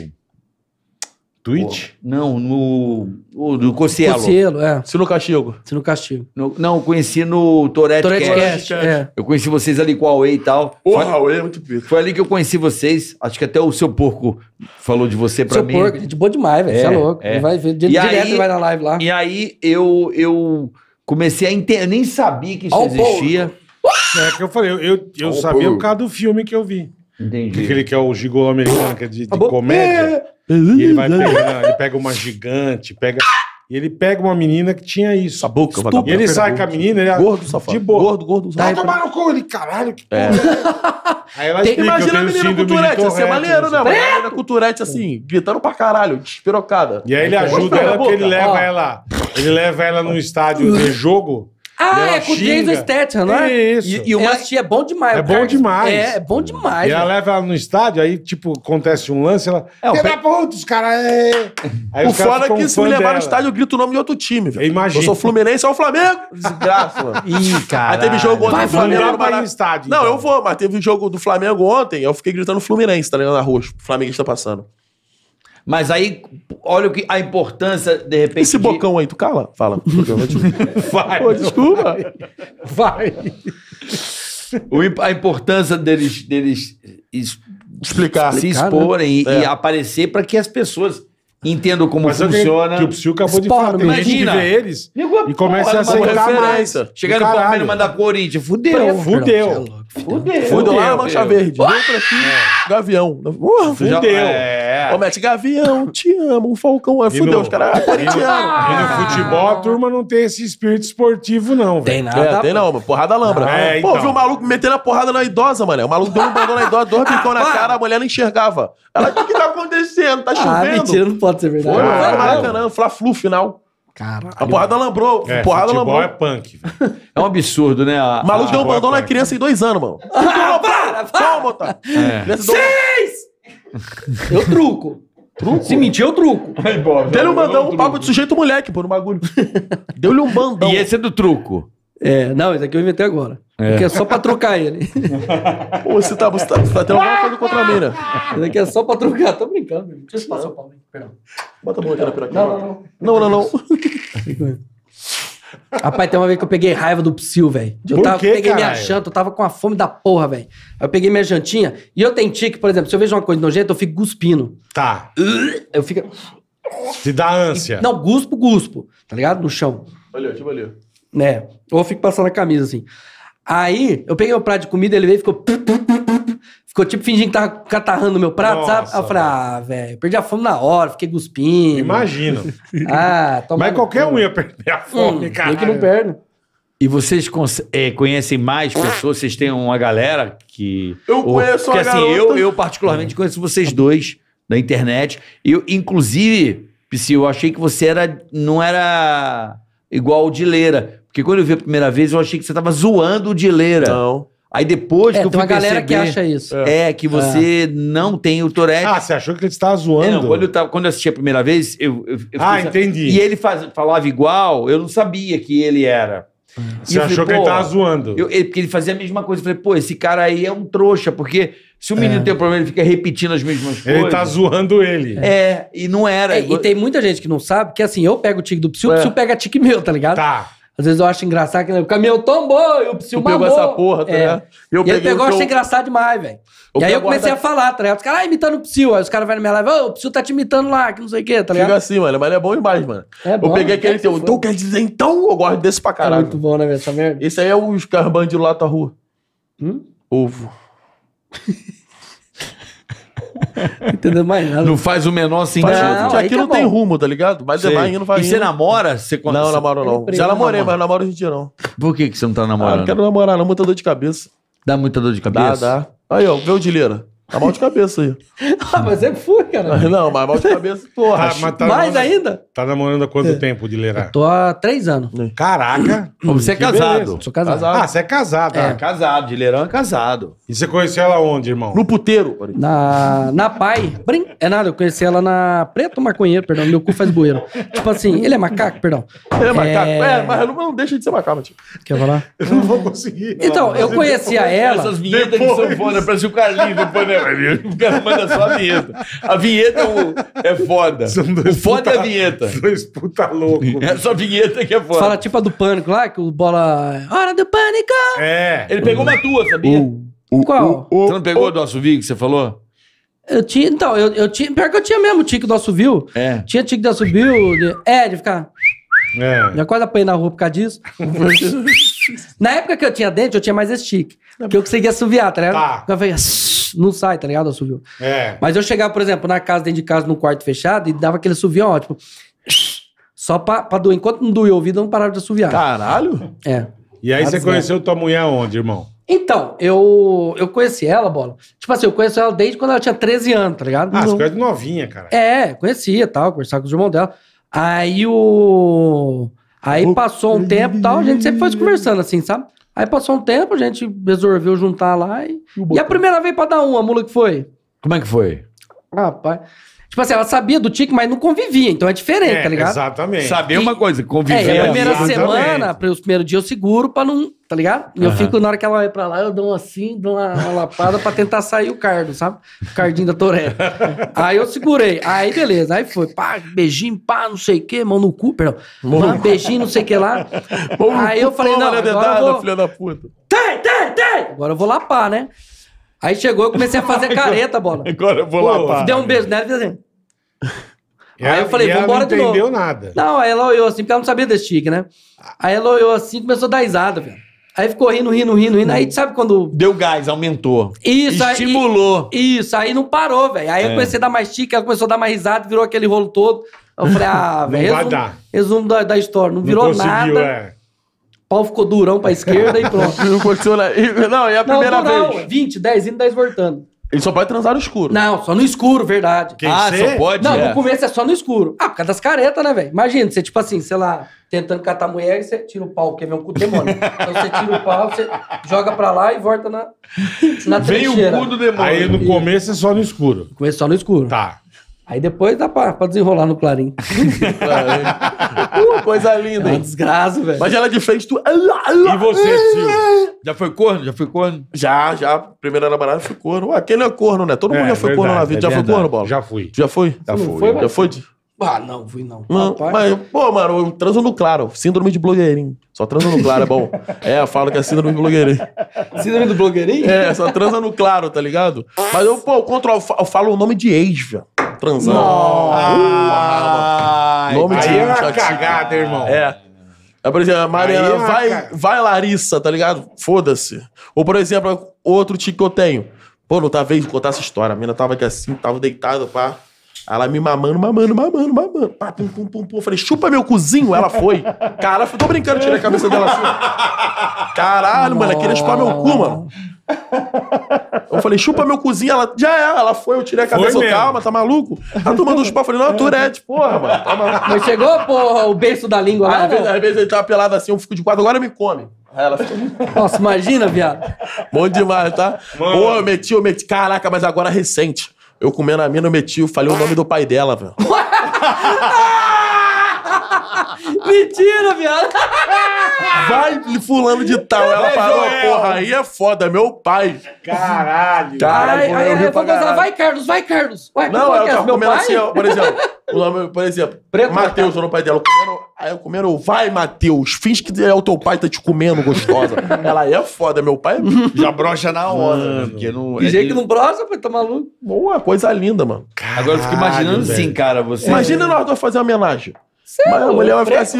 Twitch? Não, no. No Cocielo. Cocielo, é. Sino Castigo. Sino Castigo. No, não, conheci no Tourette, Tourette Cast. Cast, é. Eu conheci vocês ali com a Huawei e tal. Porra, foi, Huawei é muito pico. Foi ali que eu conheci vocês. Acho que até o seu porco falou de você pra seu mim. Seu porco, gente boa demais, velho. É, você é louco. É. Ele vai ver. Direto aí, ele vai na live lá. E aí eu, eu comecei a entender. Eu nem sabia que isso oh, existia. Porco. É que eu falei, eu, eu, eu oh, sabia porco. por causa do filme que eu vi. Entendi. Aquele que é o gigolo americano, que é de, de comédia. É e ele vai pegar, ele pega uma gigante, pega. E ele pega uma menina que tinha isso. A boca, E ele sai com a menina, ele é gordo, safado. de boa. Gordo, gordo, tá safado. Vai tomar no cu, ele, caralho, que é. porra. É. Aí ela explica, né, imagina a menina culturante, assim, é maneiro, né? Uma menina culturante, assim, gritando pra caralho, despirocada. E aí ele ajuda ela porque ele leva ela. Ele leva ela num estádio de jogo. Ah, é com o Jason Statham, não é? isso. E, e o Masti é bom demais. É bom demais. É, é bom demais. E ela né? leva ela no estádio, aí, tipo, acontece um lance, ela... É, pontos, cara. pe- é." Aí O foda é que se me levar no estádio, eu grito o nome de outro time, velho. Eu imagino. Eu sou Fluminense, é o Flamengo. Desgraça, mano. Ih, cara. Aí teve jogo ontem Vai, Flamengo no vai Maracanã. no estádio, Não, então. eu vou, mas teve jogo do Flamengo ontem, eu fiquei gritando Fluminense, tá ligado? Na rua, o está passando. Mas aí, olha o que, a importância, de repente. Esse de... bocão aí, tu cala? Fala. Vai. Pô, desculpa. Vai. O, a importância deles, deles es, explicar, se explicar, né? exporem né? e, é. e aparecer para que as pessoas entendam como Mas é funciona. Que, que o Psyu acabou de falar. Tem gente vê eles Nego, é e começa a aceitar mais. chegaram no Palmeiras e mandar pro Corinthians. Fudeu. Fudeu. Fudeu. Fudeu lá na Mancha fudeu. Verde. Vem pra aqui, é. Gavião. fudeu. Já... É. Gavião, te amo, Falcão. É, fudeu, os caras corintianos. Ah, e no futebol, a turma não tem esse espírito esportivo, não. Tem nada. É, tem não, mano. Porrada lambra. é, Pô, então. viu o maluco metendo a porrada na idosa, mano. O maluco deu um na idosa, dois picão na cara, a mulher não enxergava. Ela, o que, que tá acontecendo? Tá ah, chovendo? Ah, mentira, não pode ser verdade. Foi, ah, é. né? Fla-Flu final. Caralho. a porrada lambrou. É, porrada lambrou. é punk. É um absurdo, né? A, Maluco deu um bandão é na criança em dois anos, mano. Ah, para, Toma, tá. É. Seis! Eu truco. Truco? Se mentir, eu truco. Deu-lhe um bandão, um papo de sujeito moleque, pô, no bagulho. Deu-lhe um bandão. E esse é do truco? É, não, esse aqui eu inventei agora. É. Porque é só pra trocar ele. Pô, você tá, você, tá, você tá tendo alguma coisa contra mim, né? Esse aqui é só pra trocar. Tô brincando. Deixa eu passar o pau, Perdão. Bota a mão aqui na Não, não, não. Não, não, não. Rapaz, tem uma vez que eu peguei raiva do psil, velho. Eu tava, quê, peguei caralho? minha janta, eu tava com a fome da porra, velho. Aí eu peguei minha jantinha e eu tenho tique, por exemplo, se eu vejo uma coisa nojenta, eu fico guspindo. Tá. Eu fico. Te dá ânsia. Não, guspo, guspo. Tá ligado? No chão. Olha, tipo ali né? Ou eu fico passando a camisa, assim. Aí, eu peguei o prato de comida, ele veio e ficou... Ficou tipo fingindo que tava catarrando meu prato, Nossa, sabe? Aí eu falei, ah, velho, perdi a fome na hora, fiquei guspindo. Imagino. ah, toma Mas qualquer um ia perder a fome, hum, cara. que não perde. E vocês é, conhecem mais pessoas? Vocês têm uma galera que. Eu ou, conheço Porque assim, garota. eu, eu particularmente conheço vocês dois na internet. Eu, inclusive, Psy, eu achei que você era, não era igual o de Leira. Porque quando eu vi a primeira vez, eu achei que você tava zoando o de leira. Não. Aí depois é, que eu fui tem uma galera que acha isso. É. é, que você é. não tem o Tourette. Ah, você achou que ele estava zoando? É, não, quando eu, tava, quando eu assisti a primeira vez, eu... eu, eu ah, entendi. E ele faz, falava igual, eu não sabia que ele era. É. Você achou falei, que ele tava zoando? Eu, ele, porque ele fazia a mesma coisa. Eu falei, pô, esse cara aí é um trouxa, porque se o menino é. tem um problema, ele fica repetindo as mesmas coisas. Ele tá zoando ele. É, e não era. É, e tem muita gente que não sabe que assim, eu pego o tique do psiu, o Psyu pega tique meu, tá ligado? Tá. Às vezes eu acho engraçado que o caminhão tombou, o preciso mamou. pegou essa porra, tá é. Eu e ele pegou, eu achei engraçado demais, velho. E aí eu comecei a falar, tá ligado? Os caras, ah, imitando o Psyu. Aí os caras vão na minha live, ô, oh, o Psyu tá te imitando lá, que não sei o quê, tá ligado? Fica assim, mano, mas ele é bom demais, mano. É bom, eu peguei né? aquele teu, então quer dizer então? Eu gosto desse pra é caralho. É muito bom, né, velho, essa merda? Esse aí é os caras de lata rua. Hum? Ovo. não entendeu mais nada. Não faz o menor sentido. aqui não é tem rumo, tá ligado? Mas Sei. vai vai E você namora? Você... Não, eu namoro não. Já namorei, mas namoro hoje em dia não. Por que, que você não tá ah, namorando? Ah, não quero namorar não, muita dor de cabeça. Dá muita dor de cabeça? Dá, dá. Aí, ó, vê o Dileira. Tá mal de cabeça aí. ah, mas é eu fui, cara. Não, mas mal de cabeça, porra. Ah, mas tá Mais namorando- ainda? Tá namorando há quanto é. tempo de Lerá? Tô há três anos. É. Caraca. Você é casado. Sou casado. Casado. Ah, você é casado? É. Ah, casado, de é casado. E você conheceu ela onde, irmão? No puteiro. Na, na pai. Brin... É nada, eu conheci ela na. Preto maconheiro, perdão. Meu cu faz bueiro. tipo assim, ele é macaco, perdão. Ele é macaco. É, mas não, não deixa de ser macaco, tipo. Quer falar? Eu não vou conseguir. Então, eu conhecia ela. vinhetas Depois. de sanfona, parece o Carlinhos do Pané o cara manda só a vinheta. A vinheta é, o, é foda. o foda puta, é a vinheta. Dois puta louco. É só a vinheta que é foda. Fala tipo a do pânico lá, que o bola. Hora do pânico! É. Ele pegou uma tua, sabia? Uh, uh, Qual? Uh, você não pegou do assovio que você falou? Eu tinha, então, eu, eu tinha. Pior que eu tinha mesmo o tique do assovio. É. Tinha tique do assovio. De, é, de ficar. É. quase apanhei na rua por causa disso. na época que eu tinha dente, eu tinha mais estique Porque eu conseguia assoviar, tá ligado? Tá. Eu falei, não sai, tá ligado? Assoviou. É. Mas eu chegava, por exemplo, na casa, dentro de casa, num quarto fechado, e dava aquele assovio, ó, tipo... Só pra, pra doer. Enquanto não doeu o ouvido, eu não parava de assoviar. Caralho? É. E aí você conheceu tua mulher onde, irmão? Então, eu, eu conheci ela, Bola. Tipo assim, eu conheço ela desde quando ela tinha 13 anos, tá ligado? Ah, você conhece novinha, cara. É, conhecia tal, conversava com os irmãos dela. Aí o. Aí passou um tempo e tal, a gente sempre foi se conversando assim, sabe? Aí passou um tempo, a gente resolveu juntar lá e. E, a primeira vez pra dar uma, a mula que foi? Como é que foi? Rapaz. Tipo assim, ela sabia do tique, mas não convivia, então é diferente, é, tá ligado? Exatamente. Sabia uma coisa, convivia. É, a primeira exatamente. semana, para os primeiros dias eu seguro pra não. Tá ligado? E uhum. eu fico, na hora que ela vai pra lá, eu dou um assim, dou uma, uma lapada pra tentar sair o cardo, sabe? O cardinho da Toré. aí eu segurei. Aí beleza, aí foi. Pá, beijinho, pá, não sei o que, mão no cu, perdão. Mano. Pá, beijinho, não sei o que lá. aí eu falei, não, agora eu vou... filha da puta. Tem, tem, tem! Agora eu vou lapar, né? Aí chegou, eu comecei a fazer careta, bola. Agora eu vou Pô, lá. Deu um beijo nela e fez assim. aí eu falei, vambora de novo. Não entendeu nada. Não, aí ela olhou assim, porque ela não sabia desse tique, né? Aí ela olhou assim começou a dar risada, velho. Aí ficou rindo, rindo, rindo, rindo. Aí sabe quando. Deu gás, aumentou. Isso, Estimulou. Aí, isso, aí não parou, velho. Aí eu é. comecei a dar mais tique, ela começou a dar mais risada, virou aquele rolo todo. Eu falei, ah, velho. Resumo, resumo da, da, história. Não, não virou nada. É. Pau ficou durão pra esquerda e pronto. não aconteceu Não, é a primeira não, vez? 20, 10 indo, 10 voltando. Ele só pode transar no escuro. Não, só no escuro, verdade. Quem ah, ser? só pode? Não, é. no começo é só no escuro. Ah, por causa das caretas, né, velho? Imagina, você, tipo assim, sei lá, tentando catar a mulher e você tira o pau, porque é um cu demônio. então você tira o pau, você joga pra lá e volta na, na Vem trincheira. o cu do demônio. Aí no começo é só no escuro. No começo é só no escuro. Tá. Aí depois dá pra, pra desenrolar no clarim. uh, coisa linda, é hein? É desgraça, velho. Mas ela de frente, tu. E você, tio? Já foi corno? Já foi corno? Já, já. Primeira namorada foi corno. Ué, aquele é corno, né? Todo mundo é, já foi verdade, corno na vida. É já verdade. foi corno, Bola? Já fui. Já foi? Já fui. Já foi? Já foi? Ah, não, fui não. não Rapaz, mas, não. pô, mano, eu transo no claro. Síndrome de blogueirinho. Só transa no claro, é bom. é, eu falo que é síndrome de blogueirinho. Síndrome do blogueirinho? É, só transa no claro, tá ligado? Mas eu, pô, eu, controlo, eu falo o nome de ex, velho. Transando. Ah, uh, nome aí de é ex. É uma cagada, irmão. É. É, por exemplo, a Mariana, é vai, vai Larissa, tá ligado? Foda-se. Ou, por exemplo, outro tipo que eu tenho. Pô, não tá vendo contar essa história. A menina tava aqui assim, tava deitada, pá. Ela me mamando, mamando, mamando, mamando. Pá, pum, pum, pum, pum. Eu falei, chupa meu cozinho. Ela foi. Cara, eu tô brincando, tirei a cabeça dela assim. Caralho, mano, ela queria chupar meu cu, mano. Eu falei, chupa meu cozinho. Ela, já é, ela foi, eu tirei a cabeça. Eu, calma, tá maluco? Tá tomando chupar. Eu falei, não, Turete, é, é, porra, mano. Tá mas chegou, porra, o berço da língua lá, Às vezes, às vezes ele tava tá pelado assim, eu fico de quatro, agora me come. ela ficou... Nossa, imagina, viado. Bom demais, tá? Mano. Pô, eu meti, eu meti. Caraca, mas agora é recente. Eu comendo a mina, no meti, eu falei o nome do pai dela, velho. Mentira, viado! Vai fulano de tal. Ela parou, porra, aí é foda, meu pai. Caralho. Caralho, aí, aí, eu caralho. vai, Carlos, vai, Carlos. Ué, não, é ela é? tava tá comendo assim, ó, por exemplo. O nome, por exemplo, Matheus, o pai dela. Comendo, aí eu comendo, vai, Matheus, finge que é o teu pai tá te comendo, gostosa. ela aí é foda, meu pai. Já brocha na hora. Né, porque é de jeito que não brocha, pai, tá maluco? Boa, coisa linda, mano. Agora eu fico imaginando assim, cara, você. Imagina nós dois fazer uma homenagem. Mas a é mulher vai ficar assim.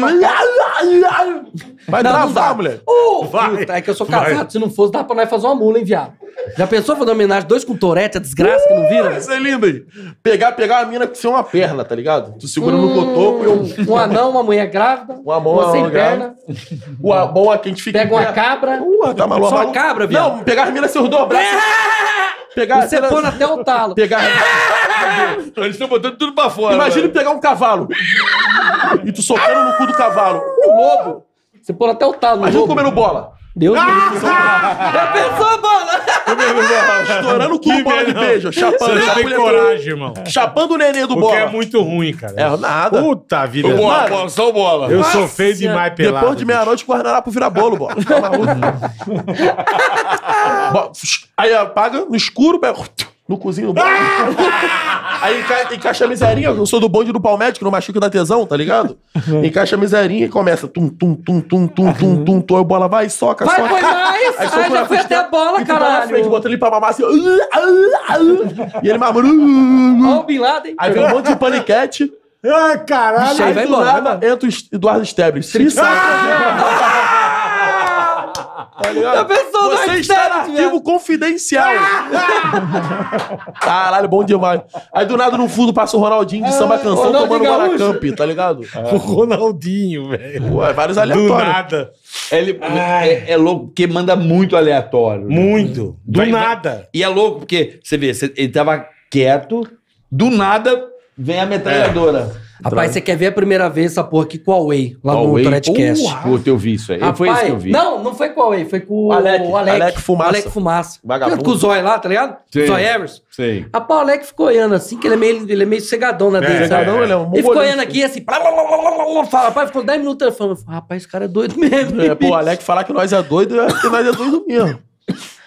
Vai dançar, mulher. Uh, vai, puta, é que eu sou casado. Vai. Se não fosse, dá pra nós fazer uma mula, hein, viado? Já pensou fazer uma homenagem dois com torete, a desgraça uh, que não vira? Isso é lindo aí. Pegar, pegar a mina que sem uma perna, tá ligado? Tu segurando hum, no cotoco e um. Um anão, uma mulher grávida. Uma mão, uma sem perna. Uma a é que a gente fica. Pega uma cabra. Uh, tá maluco. Só uma cabra, viado. Não, pegar as minas sem os dois braços. Pegar, Você põe até o talo. Pegar. Eles estão botando tudo pra fora. Imagina pegar um cavalo e tu socando no cu do cavalo. O lobo. Você pôr até o talo. Mas lobo. comendo bola. Deus ah, Deus. Ah, Já pensou, bola? Estourando o cu, do bola de beijo. Chapando. Você tem coragem, irmão. Chapando o neném do Porque bola. Porque é muito ruim, cara. É nada. Puta vida. O bola, mano, bola, só o bola. Eu Nossa, sou feio demais pelado. Depois de meia-noite, pro virar bolo, bola. Tá aí apaga no escuro, pega no cozinho do ah! Aí enca encaixa a miserinha. Eu sou do bonde do Palmético, no Machuca da Tesão, tá ligado? Uhum. Encaixa a miserinha e começa tum, tum, tum, tum, tum, tum, uhum. tum, tum. tum. a bola vai, soca, vai, soca. Vai, mais. Aí soca Ai, já foi até a bola, caralho. frente, bota ele pra mamar assim. Ah, ah, e ele mamando. Ó o Bin Aí vem um monte de paniquete. Ah, caralho. Aí, vai embora, nada, entra o Eduardo Estebre. Se ah, pessoa você está no arquivo confidencial. Caralho, bom demais. Aí do nada no fundo passa o Ronaldinho de samba ah, canção Ronaldinho tomando Gaúcho. Maracamp, tá ligado? O Ronaldinho, velho. Ué, vários aleatórios. Do nada. Ele, é, é louco porque manda muito aleatório. né? Muito. Do Vai- vai- nada. E é louco porque, você vê, você- ele tava quieto, do nada vem a metralhadora. É. Rapaz, você quer ver a primeira vez essa porra aqui com a Huawei, lá Huawei? no Threadcast. Pô, eu vi isso aí. Rapaz, foi isso que eu vi. Não, não foi com a Huawei, foi com o Alec. O Alec, Alec Fumaça. Alec Fumaça. Vagabundo. Com o Zói lá, tá ligado? Sim. Zói Everson. Sim. Rapaz, o Alec ficou olhando assim, que ele é meio, ele é meio cegadão na é, dele, cegadão, é, é, é, ele é um ele ficou olhando aqui assim, blá, blá, blá, blá, fala, rapaz, ficou 10 minutos falando. Rapaz, esse cara é doido mesmo. É, pô, o Alec falar que nós é doido, é que nós é doido mesmo.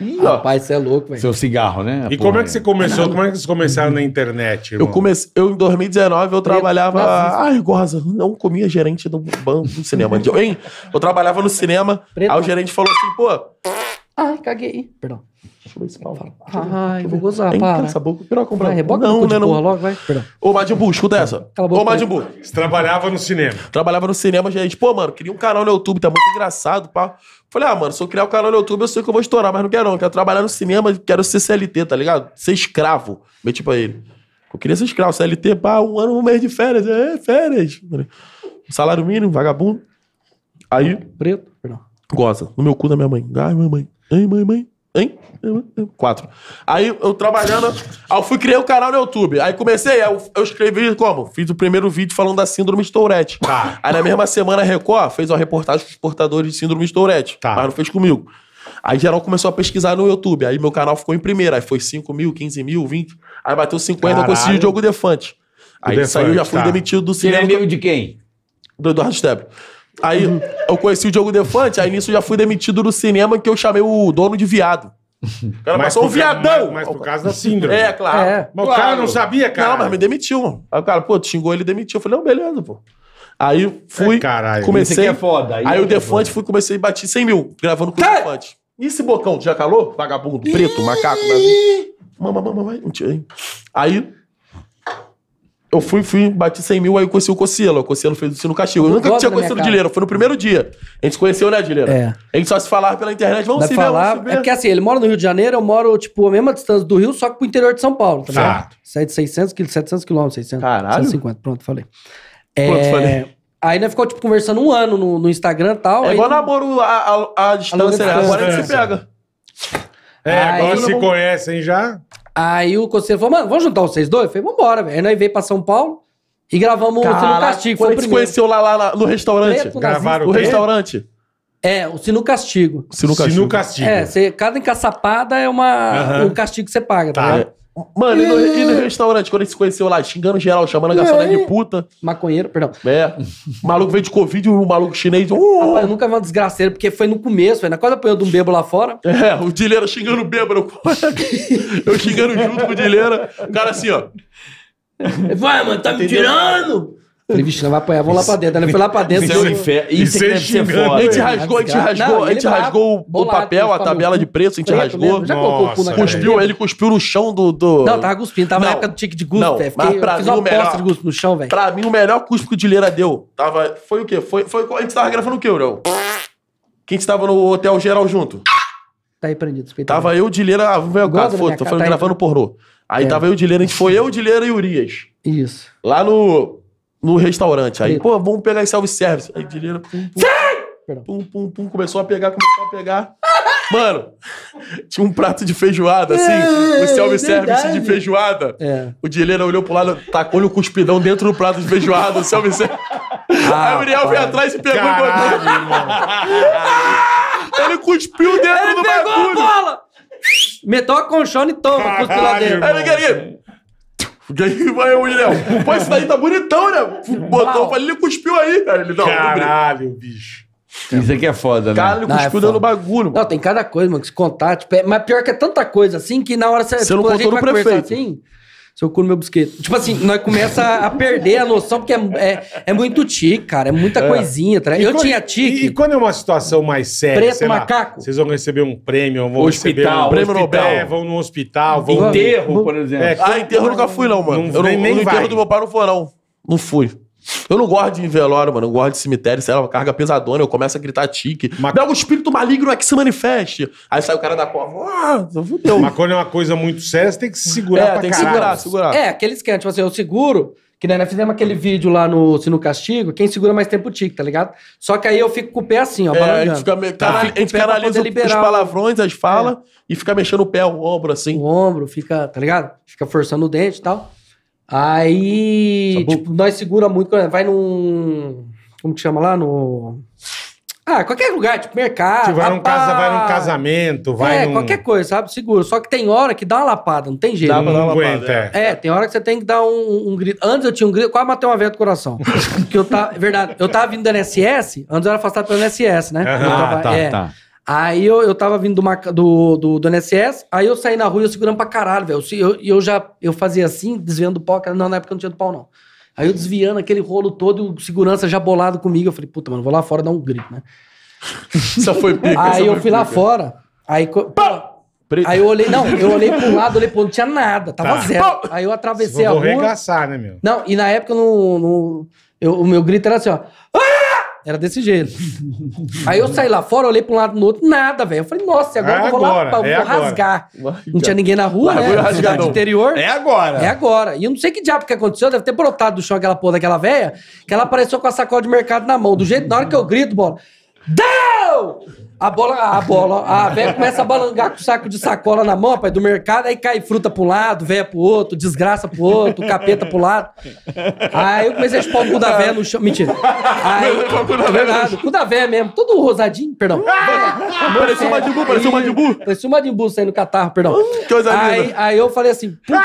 Ih, Rapaz, você é louco, velho. Seu cigarro, né? E como é que você começou? Como é que vocês começaram na internet, irmão? Eu comecei, eu em 2019 eu trabalhava, Ai, goza, não comia gerente do banco do cinema. hein? Eu trabalhava no cinema, aí o gerente falou assim, pô, Ai, caguei. Perdão. Municipal. Ah, Ai, vou gozar, para. Cala essa boca. Pior comprar. Vai, reboca não, né, não. Porra, logo, vai. Perdão. Ô, Madimbu, escuta essa. Cala Ô, Madimbu. Você trabalhava no cinema. Trabalhava no cinema, gente. Pô, mano, queria um canal no YouTube, tá muito engraçado, pá. Falei, ah, mano, se eu criar um canal no YouTube, eu sei que eu vou estourar, mas não quero não. Quero trabalhar no cinema, quero ser CLT, tá ligado? Ser escravo. Meti pra ele. Eu queria ser escravo, CLT, pá, um ano, um mês de férias. É, férias. Salário mínimo, vagabundo. Aí... Preto, perdão. Goza. No meu cu da minha mãe. Ai, minha mãe. Ei, mãe, mãe. Hein? Quatro. Aí eu trabalhando, aí eu fui criar o canal no YouTube. Aí comecei, aí eu, eu escrevi como? Fiz o primeiro vídeo falando da síndrome de Tourette. Tá. Aí na mesma semana a Record fez uma reportagem com os portadores de síndrome de Tourette. Tá. Mas não fez comigo. Aí geral começou a pesquisar no YouTube. Aí meu canal ficou em primeira. Aí foi 5 mil, 15 mil, 20. Aí bateu 50, Caralho. eu consegui o Diogo Defante. Aí Defante, saiu, já fui tá. demitido do é cinema. Ele é amigo de quem? Do Eduardo Stebre. Aí eu conheci o Diogo Defante, aí nisso eu já fui demitido do cinema que eu chamei o dono de viado. O cara passou um viadão! Mas, mas por causa da síndrome. É, claro. É. Mas o cara não sabia, cara. Não, mas me demitiu, mano. Aí o cara, pô, xingou ele e demitiu. Eu falei, não, beleza, pô. Aí fui, É, caralho. comecei. aqui é foda. Aí, Aí é o Defante fui, comecei a bater 100 mil, gravando com o tá. Defante. E esse bocão, já calou? Vagabundo, preto, macaco, Brasil. Mama, mama, vai. Aí eu fui, fui, bati 100 mil, aí eu conheci o Cocielo. O Cocielo fez o Sino Castigo. Eu nunca tinha conhecido o Dileira, foi no primeiro dia. A gente se conheceu, né, Dileira? É. A gente só se falava pela internet, vamos Dá se ver, falar... vamos É porque assim, ele mora no Rio de Janeiro, eu moro, tipo, a mesma distância do Rio, só que pro interior de São Paulo, tá ligado? Certo. quilômetros, 700 quilômetros, 600. Caralho. 150, pronto, falei. É, pronto, é... falei. Aí nós ficou, tipo, conversando um ano no, no Instagram e tal. É igual não... namoro a, a, a distância, né? Agora a gente se pega. É, agora se conhecem já. Aí o conselheiro falou, mano, vamos juntar vocês dois? Eu falei, vambora, velho. Aí nós veio pra São Paulo e gravamos o Sino Castigo. Foi quando se conheceu lá, lá, lá no restaurante? Preto, Gravaram o, o restaurante? É, o Sino Castigo. Sino Castigo. Sino castigo. É, você, cada encaçapada é uma, um castigo que você paga, tá, tá ligado? Mano, e, no, e no é. restaurante, quando a gente se conheceu lá, xingando geral, chamando a garçonete é. de puta. Maconheiro, perdão. É. O maluco veio de Covid, o maluco chinês. Uh, Rapaz, eu nunca vi uma desgraceira, porque foi no começo, na quase apanhou de um bebo lá fora. É, o Dileira xingando o bêbado. Eu xingando junto com o Dileira. O cara assim, ó. Vai, mano, tá me tirando? Falei, vixe, vai apanhar, vamos lá pra dentro. Ela foi lá pra dentro. Isso, é um inferno. isso é deve é A gente rasgou, a gente rasgou, não, a gente rasgou o papel, a tabela de hum, preço, a gente rasgou. Mesmo. Já colocou o cu na cuspiu, Ele cuspiu no chão do. do... Não, tava cuspindo, tava não, na época do tique de guspe, velho. mas pra fiz mim, uma melhor... de no chão, velho. Pra mim, o melhor cuspe que o Dileira deu. Tava... Foi o quê? Foi, foi... A gente tava gravando o quê, Urão? Que a gente tava no hotel geral junto. Tá aí prendido, respeitado. Tava eu, Dileira, ah, o caso, foda-se, tô falando tá gravando pornô. Aí é. tava eu, Dileira, a gente foi eu, Dileira e Urias. Isso. Lá no no restaurante. Aí, pô, vamos pegar esse self-service. Aí, dinheiro. Pum, pum, pum, pum, pum, começou a pegar, começou a pegar. Mano, tinha um prato de feijoada, assim, é, um é self-service é de feijoada. É. O Dileira olhou pro lado, tacou o cuspidão dentro do prato de feijoada, o self-service. Ah, Gabriel veio atrás e pegou o e Ele cuspiu dentro Ele do pegou bagulho. A bola. Metou a conchona e toma, cuspiu lá dentro. Aí, porque aí vai o Léo, pô, esse daí tá bonitão, né? Botou, falei, ele cuspiu aí, cara. Ele, não, Caralho, bicho. Isso aqui é foda, né? Caralho, Não, é cuspiu dando bagulho, mano. Não, tem cada coisa, mano, que se contar. Tipo, é- mas pior que é tanta coisa assim que na hora você. Você não tipo, a contou gente no vai prefeito. assim, seu cu no meu bisqueito. Tipo assim, nós começa a perder a noção, porque é, é, é muito tique, cara. É muita é. coisinha. Tra... Tá eu quando, tinha tique. E, quando é uma situação mais séria? Preto macaco. Lá, vocês vão receber um prêmio, vão hospital, um prêmio Nobel. É, vão no hospital. Vão... Enterro, por exemplo. É, ah, enterro eu nunca fui, não, mano. Não, eu não, nem no enterro vai. do meu pai não foi, não. Não fui. Eu não gosto de velório, mano. Eu gosto de cemitério, sei lá, uma carga pesadona. Eu começo a gritar tique. Mac... Dá um espírito maligno é que se manifeste. Aí sai o cara da cova. Ah, fudeu. Maconha é uma coisa muito séria, você tem que se segurar é, pra tem que segurar, segurar. É, aquele esquema, tipo assim, eu seguro... Que nós fizemos aquele vídeo lá no Sino Castigo, quem segura mais tempo tique, tá ligado? Só que aí eu fico com o pé assim, ó, é, A gente, fica, me... Tá a gente canaliza os palavrões, as falas, é. e fica mexendo o pé, o ombro, assim. O ombro, fica, tá ligado? Fica forçando o dente e tal. Aí, tipo, nós segura muito, vai num. Como que chama lá? No. Ah, qualquer lugar, tipo mercado. Tipo, vai, num casa, vai num casamento, vai. É, num... qualquer coisa, sabe? Seguro. Só que tem hora que dá uma lapada, não tem jeito. Dá pra dar uma lapada. É. é. tem hora que você tem que dar um, um grito. Antes eu tinha um grito, quase matei uma veia do coração. Porque eu tava. Verdade, eu tava vindo da NSS, antes eu era afastado pelo NSS, né? Ah, tá, é. tá. Aí eu, eu tava vindo uma, do, do, do, NSS, aí eu saí na rua e eu segurando pra caralho, velho. E eu, eu, já eu fazia assim, desviando do pau, cara. Não, na época eu não tinha do pau, não. Aí eu desviando aquele rolo todo, o segurança já bolado comigo. Eu falei, puta, mano, vou lá fora dar um grito, né? Só foi pica. Aí eu fui pica. lá fora, aí. Pá! Aí eu olhei, não, eu olhei pro um lado, olhei pro outro, não tinha nada, tava tá. zero. Aí eu atravessei vou a rua. Vou arregaçar, né, meu? Não, e na época eu não. eu, o meu grito era assim, ó. Ah! Era desse jeito. Aí eu saí lá fora, olhei pra um lado no outro, nada, velho. Eu falei, nossa, agora, é eu vou agora, lá, eu é vou agora. rasgar. Não tinha ninguém na rua, né? Cidade interior. É agora. É agora. E eu não sei que diabo que aconteceu, deve ter brotado do chão aquela porra daquela velha, que ela apareceu com a sacola de mercado na mão. Do jeito, na hora que eu grito, bola, deu! A bola, a bola, a velha começa a balangar com o saco de sacola na mão, pai, do mercado, aí cai fruta pro lado, véia pro outro, desgraça pro outro, capeta pro lado. Aí eu comecei a chupar o cu da véia no chão. Mentira. Aí, verdade, o cu da véia mesmo, todo rosadinho, perdão. Parecia um Madimbu, parecia um Madimbu. Parecia um Madimbu saindo catarro, perdão. Coisa linda. Aí eu falei assim, puta.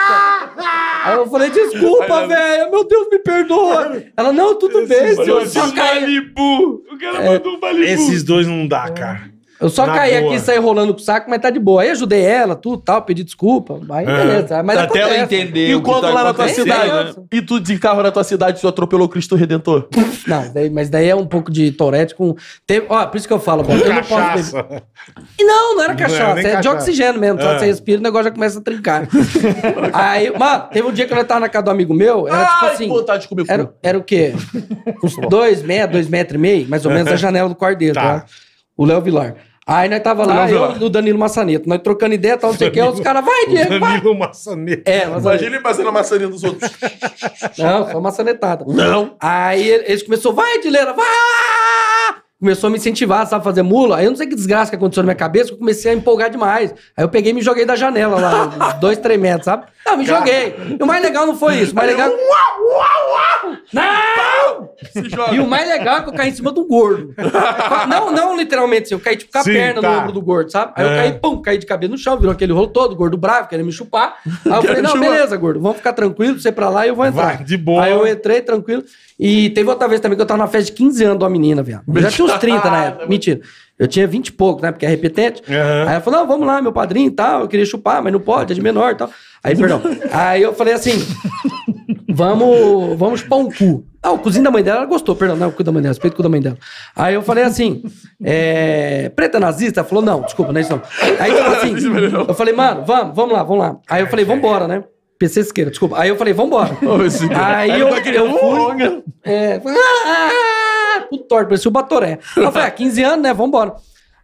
Aí eu falei, desculpa, velho, meu Deus, me perdoa. Ela, não, tudo Esse bem, senhor. Esse Malibu, o cara é, mandou um Malibu. Esses dois não dá, cara. Eu só caí boa. aqui e saí rolando com o saco, mas tá de boa. Aí ajudei ela, tudo tal, pedi desculpa. Aí é. beleza. Mas Até ela entender. Enquanto tá lá na tua cidade. Né? E tu de carro na tua cidade, tu atropelou Cristo Redentor. Não, daí, mas daí é um pouco de Tourette com. Tem, ó, por isso que eu falo, com eu cachaça. não posso beber. E não, não era cachaça. Não era é cachaça. É de oxigênio mesmo. Tá? é. você respira, o negócio já começa a trincar. aí, mano, teve um dia que eu tava na casa do amigo meu. Era tipo Ai, tipo assim. vontade de comer era, era o quê? Uns dois metros, dois metros e meio, mais ou é. menos, a janela do quarto dele, tá? tá? O Léo Vilar. Aí nós tava lá, eu e o Danilo Maçaneta, nós trocando ideia, tal, não sei o que, os caras, vai, Diego, vai. Danilo Maçaneta. É, Imagina ele fazendo a maçaneta dos outros. não, foi maçanetada. Não. Aí eles começou vai, Dileira, vai! Começou a me incentivar, sabe, fazer mula. Aí eu não sei que desgraça que aconteceu na minha cabeça, eu comecei a empolgar demais. Aí eu peguei e me joguei da janela lá, dois, três metros, sabe? Não, me Cara. joguei. E o mais legal não foi isso. O mais legal. uau, uau! Não! E o mais legal é que eu caí em cima do gordo. Não, não literalmente assim, eu caí tipo com a Sim, perna tá. no ombro do gordo, sabe? Aí eu é. caí, pum, caí de cabeça no chão, virou aquele rolo todo, gordo bravo, querendo me chupar. Aí eu falei, não, beleza, gordo, vamos ficar tranquilo, você pra lá e eu vou entrar. Vai, de boa. Aí eu entrei tranquilo. E teve outra vez também que eu tava na festa de 15 anos de uma menina, viado. Eu já tinha uns 30 na tá. época, mentira. Eu tinha 20 e pouco, né? Porque é repetente. Uhum. Aí ela falou: não, vamos lá, meu padrinho e tal, eu queria chupar, mas não pode, é de menor e tal. Aí, perdão. Aí eu falei assim: vamos, vamos chupar um cu. Ah, o cozinho da mãe dela, ela gostou, perdão, não, é o cu da mãe dela, respeito o cu da mãe dela. Aí eu falei assim: é, preta nazista? Ela falou: não, desculpa, não é isso não. Aí falei tipo assim, eu falei: mano, vamos, vamos lá, vamos lá. Aí eu falei: vambora, né? PC esquerda, desculpa. Aí eu falei, vambora. Ô, Aí tá eu, eu fui... É, ah, ah, ah tudo torto, parecia o Batoré. ela falou, ah, 15 anos, né? Vambora.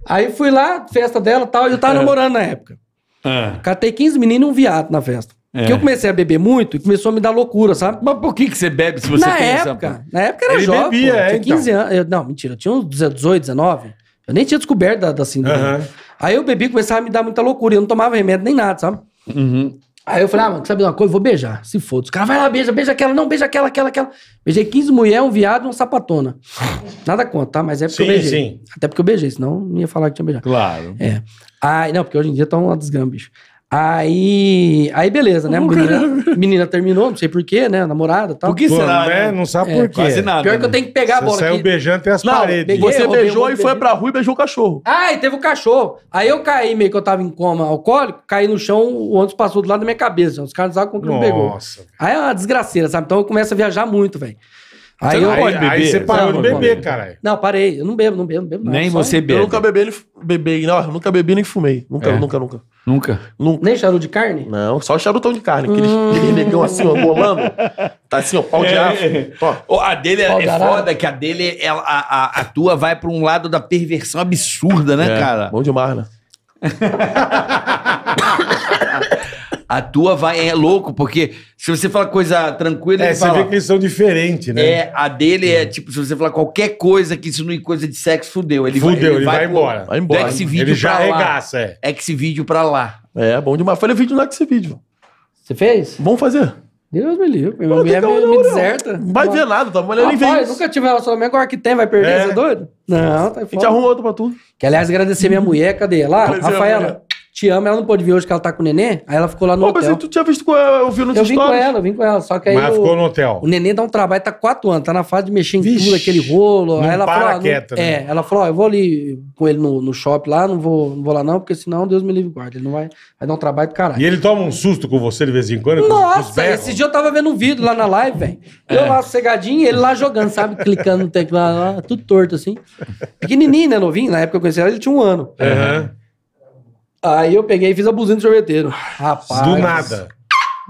Aí fui lá, festa dela e tal, eu tava é. namorando na época. É. Catei 15 meninos e um viado na festa. É. Porque eu comecei a beber muito e começou a me dar loucura, sabe? Mas por que, que você bebe se você na tem época, essa... Na época era Ele jovem, bebia, pô, é, tinha 15 então. anos. Eu, não, mentira, eu tinha uns 18, 19. Eu nem tinha descoberto da, da síndrome. Uhum. Aí eu bebi, começava a me dar muita loucura. Eu não tomava remédio nem nada, sabe? Uhum. Aí eu falei, ah, mano, sabe uma coisa? Vou beijar. Se foda. Os caras, vai lá, beija, beija aquela, não, beija aquela, aquela, aquela. Beijei 15 mulheres, um viado uma sapatona. Nada contra, tá? Mas é porque sim, eu beijei. Sim. Até porque eu beijei, senão não ia falar que tinha beijado. Claro. É. Ah, não, porque hoje em dia tá uma desgrama, bicho. Aí, aí beleza, né? menina, menina terminou, não sei porquê, né? namorada e tal. Por que será, né? né? Não sabe é, por quê. Quase nada. Pior que eu né? tenho que pegar a bola Você aqui. saiu beijando até as Não, paredes. peguei, Você beijou e foi pra rua e beijou o cachorro. Ah, e teve o cachorro. Aí eu caí, meio que eu tava em coma alcoólico, caí no chão, o ônibus passou do lado da minha cabeça. Os caras não sabem como que não pegou. Nossa. Aí é uma desgraceira, sabe? Então eu começo a viajar muito, velho. Aí você eu, pode beber. Aí você parou de beber, caralho. Não, parei. Eu não bebo, não bebo, não bebo. Não. Nem você bebe. Eu nunca bebi, nem bebi, não, nunca bebi nem fumei. Nunca, é. nunca, nunca. Nunca? Nunca. Nem charuto de carne? Não, só charutão de carne. Aqueles, hum. Aquele negão assim, ó, bolando. Tá assim, ó, pau de é. aço. Ó. A dele é, é foda, que a dele, a, a, a, tua vai pra um lado da perversão absurda, né, é. cara? Bom demais, né? a tua vai é louco, porque se você fala coisa tranquila, é, você fala, vê que eles são diferentes, né? É, a dele é. é. tipo, se você falar qualquer coisa que isso não é coisa de sexo, fudeu. Ele fudeu, vai, ele, ele vai, vai embora. Vai embora. Esse vídeo ele já arregaça, é. Esse vídeo pra lá. É, bom demais. Falei o vídeo no Esse vídeo. Você fez? Vamos fazer. Deus me livre. Minha mulher então me, me deserta. Não vai ver nada, tá? Mulher nem vem. Nunca tive relacionamento, agora que tem, vai perder, é. você é doido? Não, tá foda. A gente arruma outro pra tudo. Que aliás, agradecer minha mulher, cadê? Lá, Rafaela te ama, ela não pôde vir hoje que ela tá com o neném, aí ela ficou lá no Pô, hotel. Mas tu tinha visto com ela, eu vi nos Eu vim com ela, eu vim com ela, só que aí Mas ficou no hotel. O neném dá um trabalho, tá quatro anos, tá na fase de mexer em Vixe, tudo, aquele rolo. Não aí ela para falou, ah, quieta, não, né? É, ela falou, ó, eu vou ali com ele no, no shopping lá, não vou, não vou lá não, porque senão Deus me livre guarda, ele não vai, vai dar um trabalho do caralho. E ele toma um susto com você de vez em quando? Nossa, esse dia eu tava vendo um vídeo lá na live, velho. É. Eu é. lá cegadinho, ele lá jogando, sabe, clicando no teclado lá, tudo torto assim. Pequenininho, né, novinho, na época eu conheci ela, ele tinha um ano. Uhum. Aí eu peguei e fiz a buzina do sorveteiro. Rapaz. Do nada.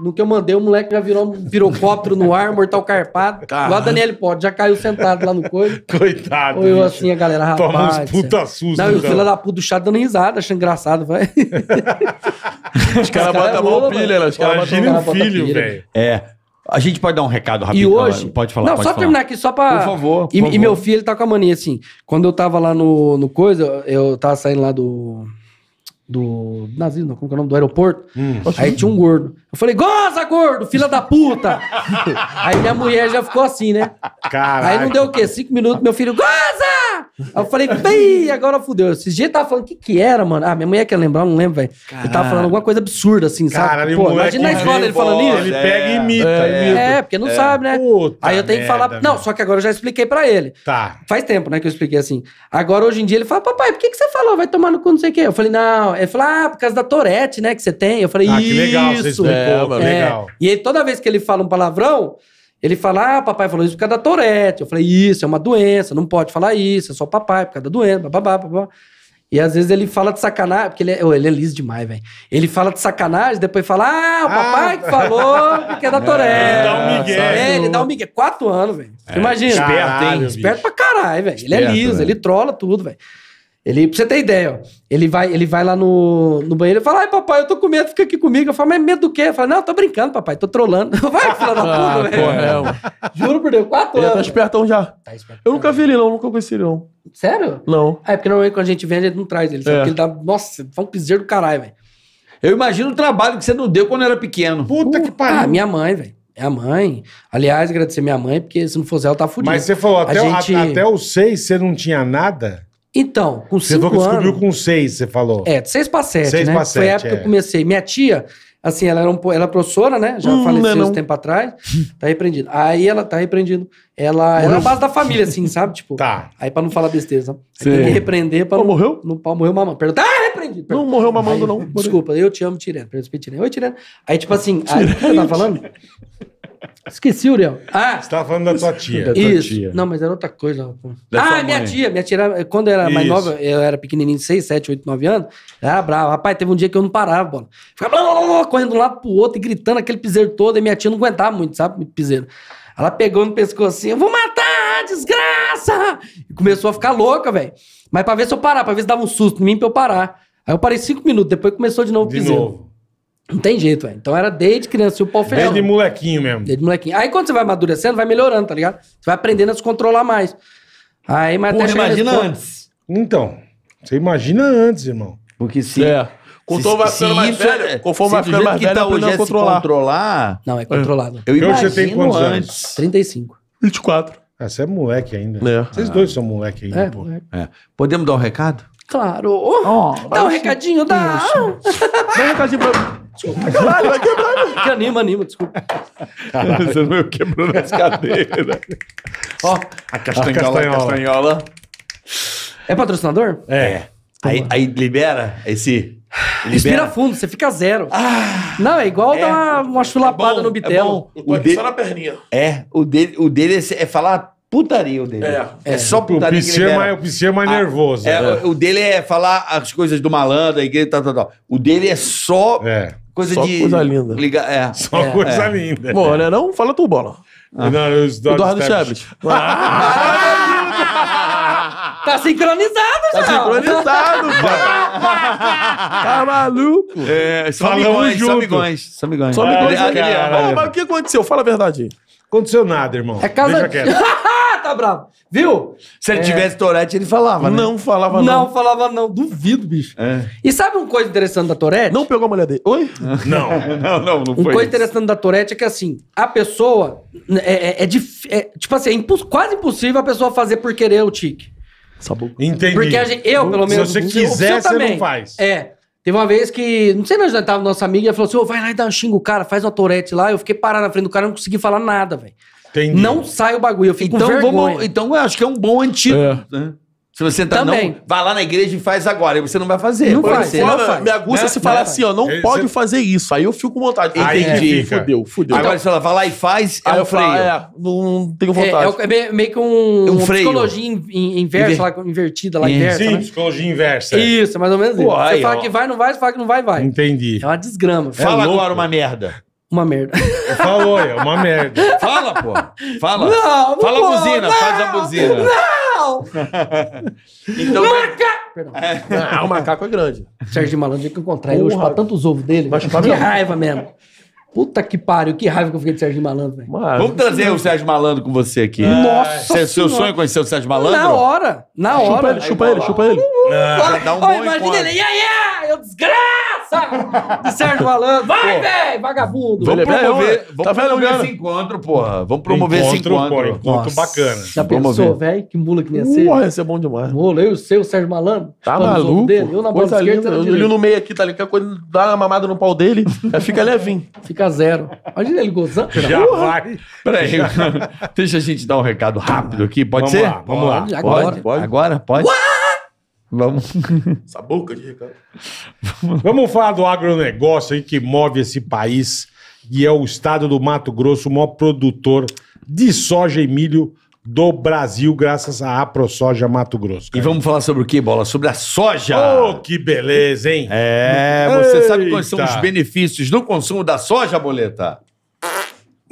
No que eu mandei, o moleque já virou um pirocóptero no ar, mortal carpado. Caramba. Tá. Igual a Daniel pode, já caiu sentado lá no coito. Coitado. Ou eu bicho. assim, a galera, rapaz. Toma uns puta susto. Não, e o então. filho da puta do chato dando risada, achando engraçado, vai. Os caras botam é mal pilha, né? os caras botam filho, velho. É. A gente pode dar um recado rapidinho. E hoje... Pode falar, Não, pode só falar. terminar aqui, só pra... Por favor, por e, favor. e, meu filho, ele tá com a mania, assim. Quando eu tava lá no, no coisa, eu tava saindo lá do do nazismo, não, como é o nome? Do aeroporto. Hum. Aí tinha um gordo. Eu falei, goza, gordo, filha da puta! aí minha mulher já ficou assim, né? Caraca. Aí não deu o quê? Cinco minutos, meu filho, goza! Aí eu falei, pei, agora fudeu. Esses dias tava falando o que que era, mano. Ah, minha mulher quer lembrar, não lembro, velho. Ele tava falando alguma coisa absurda, assim, sabe? Pô, imagina na é escola ele falando isso. Ele pega e imita. É, é porque não é. sabe, né? Puta aí eu tenho que falar. Não, só que agora eu já expliquei pra ele. Tá. Faz tempo, né, que eu expliquei assim. Agora, hoje em dia, ele fala, papai, por que que você falou? Vai tomar no cu, não sei o quê. Eu falei, não. Ele falou, ah, por causa da Torete, né, que você tem. Eu falei, ah, isso. que legal, você explicou, é, é, legal. E aí, toda vez que ele fala um palavrão, ele fala, ah, papai falou isso por causa da Tourette. Eu falei, isso, é uma doença, não pode falar isso, é só papai, por causa da doença, bababá, babá. E às vezes ele fala de sacanagem, porque ele é, oh, ele é liso demais, velho. Ele fala de sacanagem, depois fala, ah, o ah. papai ah. que falou que é da é, Tourette. ele dá um migué. É, ele dá um migué. Quatro anos, velho. É, Imagina. Esperto, hein? Esperto pra caralho, velho. Ele é liso, né? ele trola tudo, velho. Ele, pra você ter ideia, ó, ele vai, ele vai lá no, no banheiro e fala: Ai, papai, eu tô com medo, fica aqui comigo. Eu falo, mas medo do quê? Ele fala, não, eu tô brincando, papai, tô trolando. Vai, filha da ah, puta, ah, velho. É, Juro por Deus, quatro ele tá anos. Tá espertão já. Tá espertão. Eu nunca vi ele, não, nunca conheci ele, não. Sério? Não. é porque normalmente quando a gente vende, a gente não traz ele. É. ele dá. Nossa, foi um piseiro do caralho, velho. Eu imagino o trabalho que você não deu quando era pequeno. Puta uh, que pariu. Ah, minha mãe, velho. Minha é mãe. Aliás, agradecer minha mãe, porque se não fosse ela, eu tá tava fudido. Mas você falou, até, gente... até os seis você não tinha nada? Então, com você cinco anos... Você descobriu com seis, você falou. É, de seis para sete, seis né? Pra sete, Foi a época é. que eu é. comecei. Minha tia, assim, ela era, um, ela é professora, né? Já hum, faleceu há tempo atrás. Tá repreendido. Aí ela tá repreendido. Ela morreu. era é a hum. base da família, assim, sabe? Tipo, tá. Aí pra não falar besteira, sabe? Tem que repreender pra. Não, morreu? Não, pau morreu mamando. Perdão. Tá repreendido. Perdão. Não morreu mamando, aí, não. Desculpa, eu te amo, Tireno. Tireno. Oi, Tireno. Aí, tipo assim, aí o que eu falando? Esqueci, Uriel. Ah! Você estava falando da tua tia. Da tua Isso. tia. Não, mas era outra coisa. ah, minha tia. Minha tia, quando eu era mais nova, eu era pequenininho, 6, 7, 8, 9 anos, era brava. Rapaz, teve um dia que eu não parava, bola. Ficava blá, blá, blá, correndo de um lado pro outro e gritando aquele piseiro todo, e minha tia não aguentava muito, sabe? Piseiro. Ela pegou no pescoço assim, eu vou matar, desgraça! E começou a ficar louca, velho. Mas pra ver se eu parar, pra ver se dava um susto em mim pra eu parar. Aí eu parei cinco minutos, depois começou de novo o piseiro. Novo. Não tem jeito, velho. Então era desde criança, tipo o pau feijão. Desde molequinho mesmo. Desde molequinho. Aí quando você vai amadurecendo, vai melhorando, tá ligado? Você vai aprendendo a se controlar mais. Aí, mas Porra, até imagina nesse... antes. Então, você imagina antes, irmão. Porque se... É. Conforme vai se mais é velho, é, conforme velho, tá hoje é controlar. controlar. Não, é controlado. Eu, eu imagino você tem quantos antes? anos? 35. 24. Ah, você é moleque ainda. É. Vocês ah. dois são moleque ainda, é, pô. É. Podemos dar um recado? Claro. Oh, dá um recadinho, dá. Dá um recadinho pra... Desculpa, caralho, vai quebrando. Que anima, anima, desculpa. Você não quebrando as cadeiras. Ó, a castanhola, a castanhola. É patrocinador? É. é. Aí, aí, libera esse. Libera. Respira fundo, você fica zero. Ah, não, é igual é, dar uma é chulapada é bom, no Bitel. É o dele, só na perninha. É, o dele, o dele é, é falar putaria o dele. É, é só putaria. O PC, mais, o PC é mais ah, nervoso. É, né? O dele é falar as coisas do malandro, a igreja, tal, tal, tal. O dele é só é. Coisa Só de. coisa linda. Ligar, é. Só é, coisa é. linda. Bom, né? Não fala tu, bola. Ah. Não, eu, Eduardo Chaves. Ah! tá sincronizado, já. Tá sincronizado, pô. tá maluco. É, são Falamos amigões, junto. são amigões. São amigões. São ah, amigões. Ah, ele, ele, ele, mas o que aconteceu? Fala a verdade aí. Aconteceu nada, irmão. É casa. Deixa quieto. tá bravo. Viu? Se ele tivesse Tourette, ele falava, né? Não falava não. Não falava não. Duvido, bicho. É. E sabe uma coisa interessante da Tourette? Não pegou a mulher dele. Oi? Não, não, não, não Uma coisa isso. interessante da Tourette é que, assim, a pessoa... Né, é, é, é dif- é, tipo assim, é impo- quase impossível a pessoa fazer por querer o tique. Sabu. Entendi. Porque a gente, eu, pelo menos... você o quiser, você não faz. É. Teve uma vez que, não sei onde tava nossa amiga, ela falou assim: oh, vai lá e dá um xingo o cara, faz uma torete lá. Eu fiquei parado na frente do cara, não consegui falar nada, velho. Entendi. Não sai o bagulho. Eu fico então, Vamos, então, eu acho que é um bom antídoto, é. né? Se você entrar, Também. não, vai lá na igreja e faz agora. E você não vai fazer. Não vai, você não faz. Me aguça né? se falar né? assim, ó, não pode você... fazer isso. Aí eu fico com vontade. Entendi. É. Fudeu, fudeu. Agora você se ela vai lá e faz, é um freio. Falo, ah, é, não tenho é, vontade. É, é meio que um, é um freio. psicologia inversa, Inver... lá, invertida lá, inversa. Sim, né? psicologia inversa. É. Isso, mais ou menos Pô, isso. Aí, você fala ó. que vai, não vai, você fala que não vai, vai. Entendi. É uma desgrama. Fala louco. agora uma merda. Uma merda. fala é uma merda. Fala, pô. Fala. Não, não Fala a buzina, não, faz a buzina. Não! então, Marca! Perdão. É. Ah, o macaco é grande. Sérgio Malandro que encontrar ele hoje pra tantos ovos dele. Mas, que é- raiva mesmo. Puta que pariu, que raiva que eu fiquei de Sérgio Malandro, velho. Vamos trazer o Sérgio Malandro com você aqui. Nossa! Seu, seu sonho é conhecer o Sérgio Malandro? Na hora, na hora. chupa ele, chupa ele, chupa ele. Não, um oh, imagina ele, ia, ia, eu desgraça! De Sérgio Malandro, vai, velho, vagabundo! Vamos promover, tá vamos promover tá esse encontro, porra. Vamos promover encontro, esse encontro. Pô, encontro Nossa. bacana. Já pensou, velho? Que mula que ia ser. Porra, ia ser bom demais. Mula, eu sei, o Sérgio Malandro. Tá maluco? Dele, eu na bola esquerda. eu, ele no meio aqui, tá ligado? Quando dá uma mamada no pau dele, fica levinho. Fica zero. Imagina ele gozando. Já porra. vai. Peraí, deixa a gente dar um recado rápido aqui, pode vamos ser? Lá, vamos lá. Pode, agora. Pode, agora, pode. Vamos. Essa boca de recado. Vamos falar do agronegócio aí que move esse país e é o estado do Mato Grosso o maior produtor de soja e milho do Brasil, graças à AproSoja Mato Grosso. cara. E vamos falar sobre o que, Bola? Sobre a soja. Oh, que beleza, hein? É, você sabe quais são os benefícios do consumo da soja, Boleta?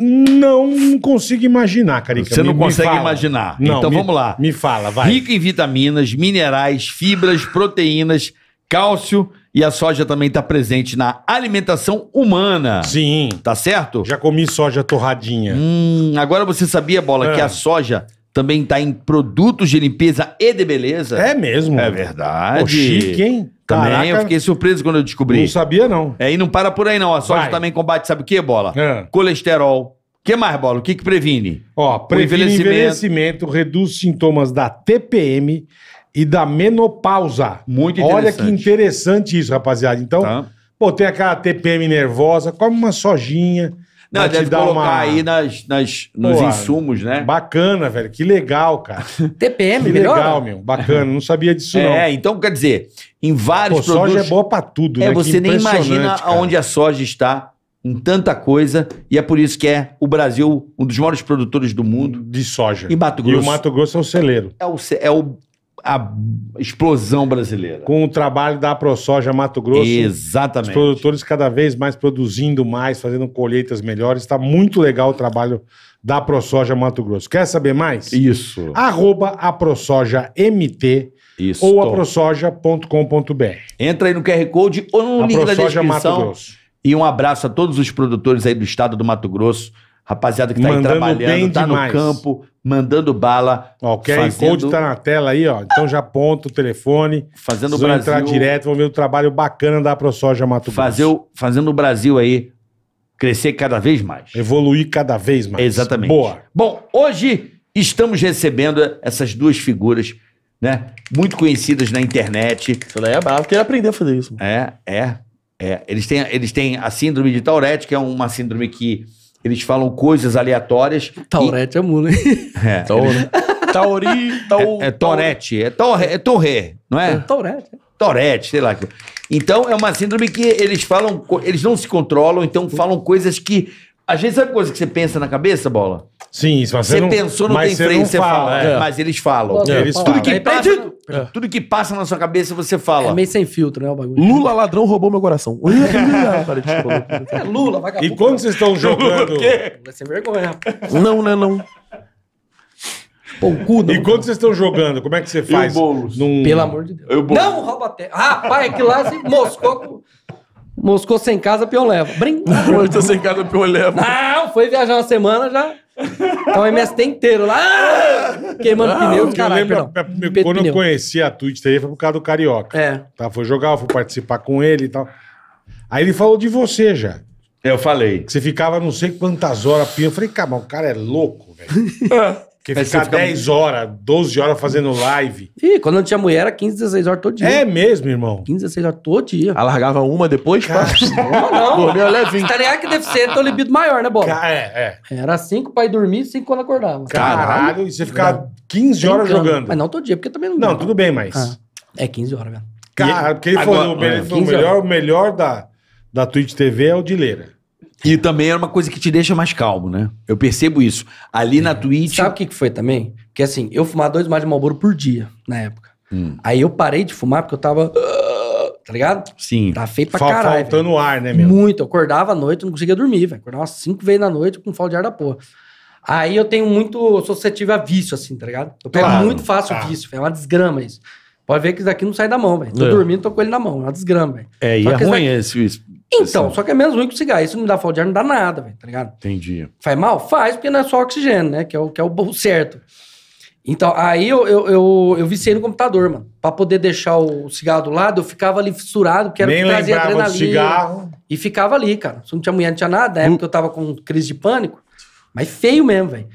Não consigo imaginar, Carica. Você não me, consegue me imaginar. Não, então me, vamos lá. Me fala, vai. Rica em vitaminas, minerais, fibras, proteínas, cálcio e a soja também está presente na alimentação humana. Sim. Tá certo? Já comi soja torradinha. Hum, agora você sabia, Bola, é. que ah. a soja também está em produtos de limpeza e de beleza. É mesmo? É verdade. Pô, chique, hein? Também Caraca. eu fiquei surpreso quando eu descobri. Não sabia, não. É, e não para por aí, não. A soja Vai. também combate, sabe o que, bola? É. Colesterol. O que mais, bola? O que, que previne? Ó, previne o envelhecimento. envelhecimento, reduz sintomas da TPM e da menopausa. Muito interessante. Olha que interessante isso, rapaziada. Então, tá. pô, tem aquela TPM nervosa, come uma sojinha. Não, deve colocar uma... aí nas, nas, nos Pô, insumos, né? Bacana, velho. Que legal, cara. TPM, Que melhor, legal, meu. Bacana. Não sabia disso, é, não. É, então, quer dizer, em vários Pô, produtos... soja é boa pra tudo, é, né? Você nem imagina cara. onde a soja está em tanta coisa e é por isso que é o Brasil um dos maiores produtores do mundo. De soja. E Mato Grosso. E o Mato Grosso é o celeiro. É o, é o a explosão brasileira. Com o trabalho da ProSoja Mato Grosso. Exatamente. Os produtores cada vez mais produzindo mais, fazendo colheitas melhores. Está muito legal o trabalho da ProSoja Mato Grosso. Quer saber mais? Isso. Arroba a ProSoja MT Isso, ou aprosoja.com.br. Entra aí no QR Code ou no a link ProSoja da descrição. Mato Grosso. E um abraço a todos os produtores aí do estado do Mato Grosso Rapaziada que tá mandando aí trabalhando, tá demais. no campo, mandando bala. Ó, o QR fazendo... Code tá na tela aí, ó. Então já aponta o telefone. Fazendo o Brasil. entrar direto, vão ver o trabalho bacana da ProSoja Mato Fazer o... Fazendo o Brasil aí crescer cada vez mais. Evoluir cada vez mais. Exatamente. Boa. Bom, hoje estamos recebendo essas duas figuras, né? Muito conhecidas na internet. Isso daí é bravo, queria aprender a fazer isso. É, é. É, eles têm, eles têm a síndrome de Tourette, que é uma síndrome que eles falam coisas aleatórias. Taurete e... é mula, hein? É. Tauro. Tauri, É, é Torete. É, torre, é Torre, não é? é taurete. É. Torete, sei lá. Então, é uma síndrome que eles falam... Eles não se controlam, então falam coisas que a gente sabe coisa que você pensa na cabeça, bola? Sim, isso você, não, pensou no tem freio, você fala. fala é. Mas eles falam. É, eles tudo, falam. Que passa, é. tudo que passa na sua cabeça, você fala. É meio sem filtro, né? O bagulho. Lula ladrão roubou meu coração. é Lula, vagabundo. E quando vocês estão jogando. Vai ser vergonha, Não, né, não. Pô, cu, não, e quando vocês estão jogando, como é que você faz? Eu, Num... Pelo amor de Deus. Eu, Não rouba terra. Rapaz, é que lá se assim, moscou. Moscou sem casa, pior leva. Brincadeira. Moscou sem casa, pior leva. Não, foi viajar uma semana já. Tá o MST inteiro lá. Ah! queimando ah, pneu, caralho. Eu lembro, quando eu conheci a Twitch TV foi por causa do Carioca. É. Tá, foi jogar, fui participar com ele e tal. Aí ele falou de você já. Eu falei. Que você ficava não sei quantas horas pior. Eu falei, cara, mas o cara é louco, velho. Ah. Porque ficar fica... 10 horas, 12 horas fazendo live. Ih, quando eu tinha mulher era 15, 16 horas todo dia. É mesmo, irmão? 15, 16 horas todo dia. Alargava uma depois? Cara, não, não. Dormia levinho. Tá ligado que deve ser teu libido maior, né, Bola? é, é. Era 5 pra ir dormir, e 5 quando acordava. Caralho, Caralho. e você ficava 15 horas jogando. Mas não todo dia, porque também não... Não, tudo bem, mas... Ah, é 15 horas, velho. Cara, porque ele falou, agora, ele falou o melhor, melhor da, da Twitch TV é o de Leira. Né? E também é uma coisa que te deixa mais calmo, né? Eu percebo isso. Ali é. na Twitch. Sabe o que, que foi também? Que assim, eu fumava dois mais de Malboro por dia na época. Hum. Aí eu parei de fumar porque eu tava. Tá ligado? Sim. Tá feio pra Fal caralho. Faltando véio. ar, né, meu? Muito. Eu acordava à noite, não conseguia dormir, velho. Acordava cinco vezes na noite com falta de ar da porra. Aí eu tenho muito. Eu sou suscetível a vício, assim, tá ligado? Eu pego claro, muito fácil tá. vício, véio. é uma desgrama isso. Pode ver que isso daqui não sai da mão, velho. Tô é. dormindo, tô com ele na mão. É uma desgrama, velho. É, Só e é ruim daqui... esse então, assim. só que é menos ruim que o cigarro. Isso não dá falta de ar, não dá nada, velho, tá ligado? Entendi. Faz mal? Faz, porque não é só oxigênio, né? Que é o, que é o certo. Então, aí eu, eu, eu, eu viciei no computador, mano. Pra poder deixar o cigarro do lado, eu ficava ali fissurado, porque era Nem que trazia adrenalina. Do cigarro. E ficava ali, cara. Se não tinha mulher, não tinha nada. Na hum. época eu tava com crise de pânico. Mas feio mesmo, velho.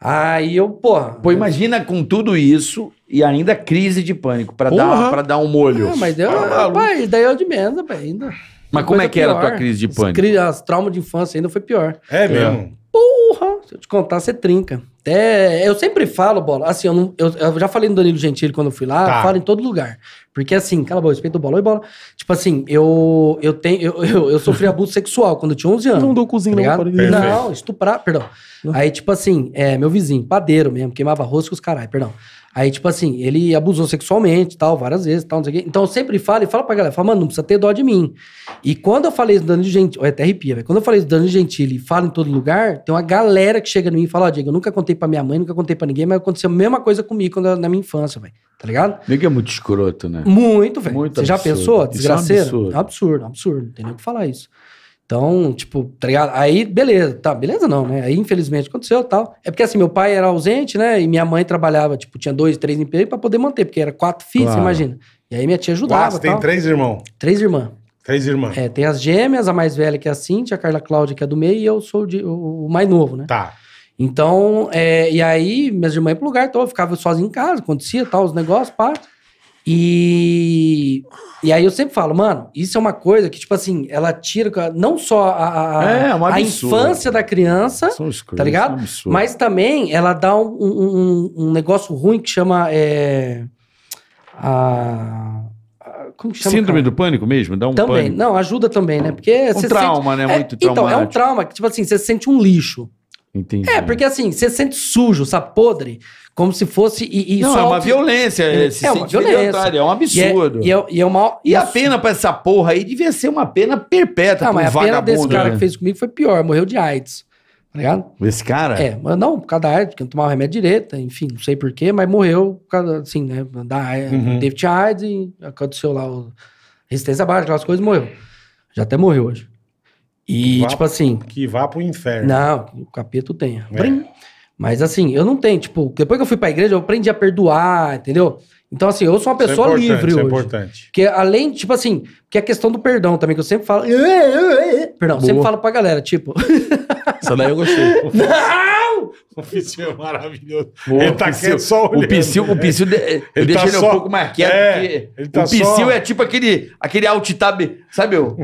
Aí eu, porra. Pô, imagina com tudo isso e ainda crise de pânico pra, dar, pra dar um molho. Ah, mas deu. Ah, rapaz, daí eu é de menos, ainda. Mas como é que pior. era a tua crise de pânico? As, as traumas de infância ainda foi pior. É mesmo? Porra! Se eu te contar, você trinca. Até, eu sempre falo, Bola, assim, eu, não, eu, eu já falei no Danilo Gentili quando eu fui lá, tá. falo em todo lugar. Porque assim, cala a boca, respeito o Bola, oi Bola. Tipo assim, eu, eu, tenho, eu, eu, eu sofri abuso sexual quando eu tinha 11 anos. Não dou cozinha, tá não, Não, estuprar, perdão. Aí tipo assim, é, meu vizinho, padeiro mesmo, queimava rosca os caralho, perdão. Aí, tipo assim, ele abusou sexualmente tal, várias vezes tal, não sei o quê. Então eu sempre falo e falo pra galera, fala, mano, não precisa ter dó de mim. E quando eu falei isso do Dano de Gentili, olha, até arrepia, velho. Quando eu falei isso do Dano de Gentili e falo em todo lugar, tem uma galera que chega em mim e fala, ó, oh, Diego, eu nunca contei pra minha mãe, nunca contei pra ninguém, mas aconteceu a mesma coisa comigo quando eu, na minha infância, velho. Tá ligado? ninguém é muito escroto, né? Muito, velho. Você absurdo. já pensou? Desgraceiro? Isso é um absurdo. absurdo, absurdo. Não tem nem o que falar isso. Então, tipo, tá ligado? Aí, beleza, tá, beleza não, né? Aí, infelizmente, aconteceu tal. É porque assim, meu pai era ausente, né? E minha mãe trabalhava, tipo, tinha dois, três empregos para poder manter, porque era quatro filhos, claro. imagina. E aí minha tia ajudava. Uau, tem tal. três irmãos? Três irmãs. Três irmãs. É, tem as gêmeas, a mais velha que é a Cintia, a Carla Cláudia que é do meio, e eu sou de, o, mais novo, né? Tá. Então, é, e aí, minhas irmãs iam pro lugar então eu ficava sozinho em casa, acontecia tal, os negócios, pá. E, e aí eu sempre falo, mano, isso é uma coisa que, tipo assim, ela tira não só a, a, é, é a infância da criança, tá ligado? É Mas também ela dá um, um, um, negócio ruim que chama. É, a, como que chama? Síndrome cara? do pânico mesmo? Dá um também. Pânico. Não, ajuda também, né? Porque um trauma, sente, né? É, Muito Então, é um trauma que, tipo assim, você sente um lixo. Entendi. É, porque assim, você sente sujo, sabe, podre como se fosse. E, e não, é uma violência. É, é uma é violência. É um é- absurdo. E, é, e, é, uma... e a pena pra essa porra aí devia ser uma pena perpétua. Não, mas um a pena desse cara né? que fez comigo foi pior, morreu de AIDS. Tá ligado? Esse cara? É, mas não, por causa da AIDS, porque não tomava remédio direito, enfim, não sei porquê, mas morreu por causa, assim, né? Da, uhum. Teve AIDS e aconteceu lá o resistência baixa, aquelas coisas, morreu. Já até morreu hoje. E, vá, tipo assim. Que vá pro inferno. Não, o capeta tem. É. Brim. Mas assim, eu não tenho, tipo, depois que eu fui pra igreja, eu aprendi a perdoar, entendeu? Então, assim, eu sou uma pessoa isso é livre isso é hoje. É importante. Porque além, tipo assim, que a é questão do perdão também, que eu sempre falo. Perdão, Boa. sempre falo pra galera, tipo. Essa daí eu gostei. O Psyu é maravilhoso. Pô, ele tá quieto só olhando. O Psyu, o Psyu é, eu deixo tá ele só, um pouco mais quieto. É, ele tá o Psyu só... é tipo aquele, aquele alt tab, sabe?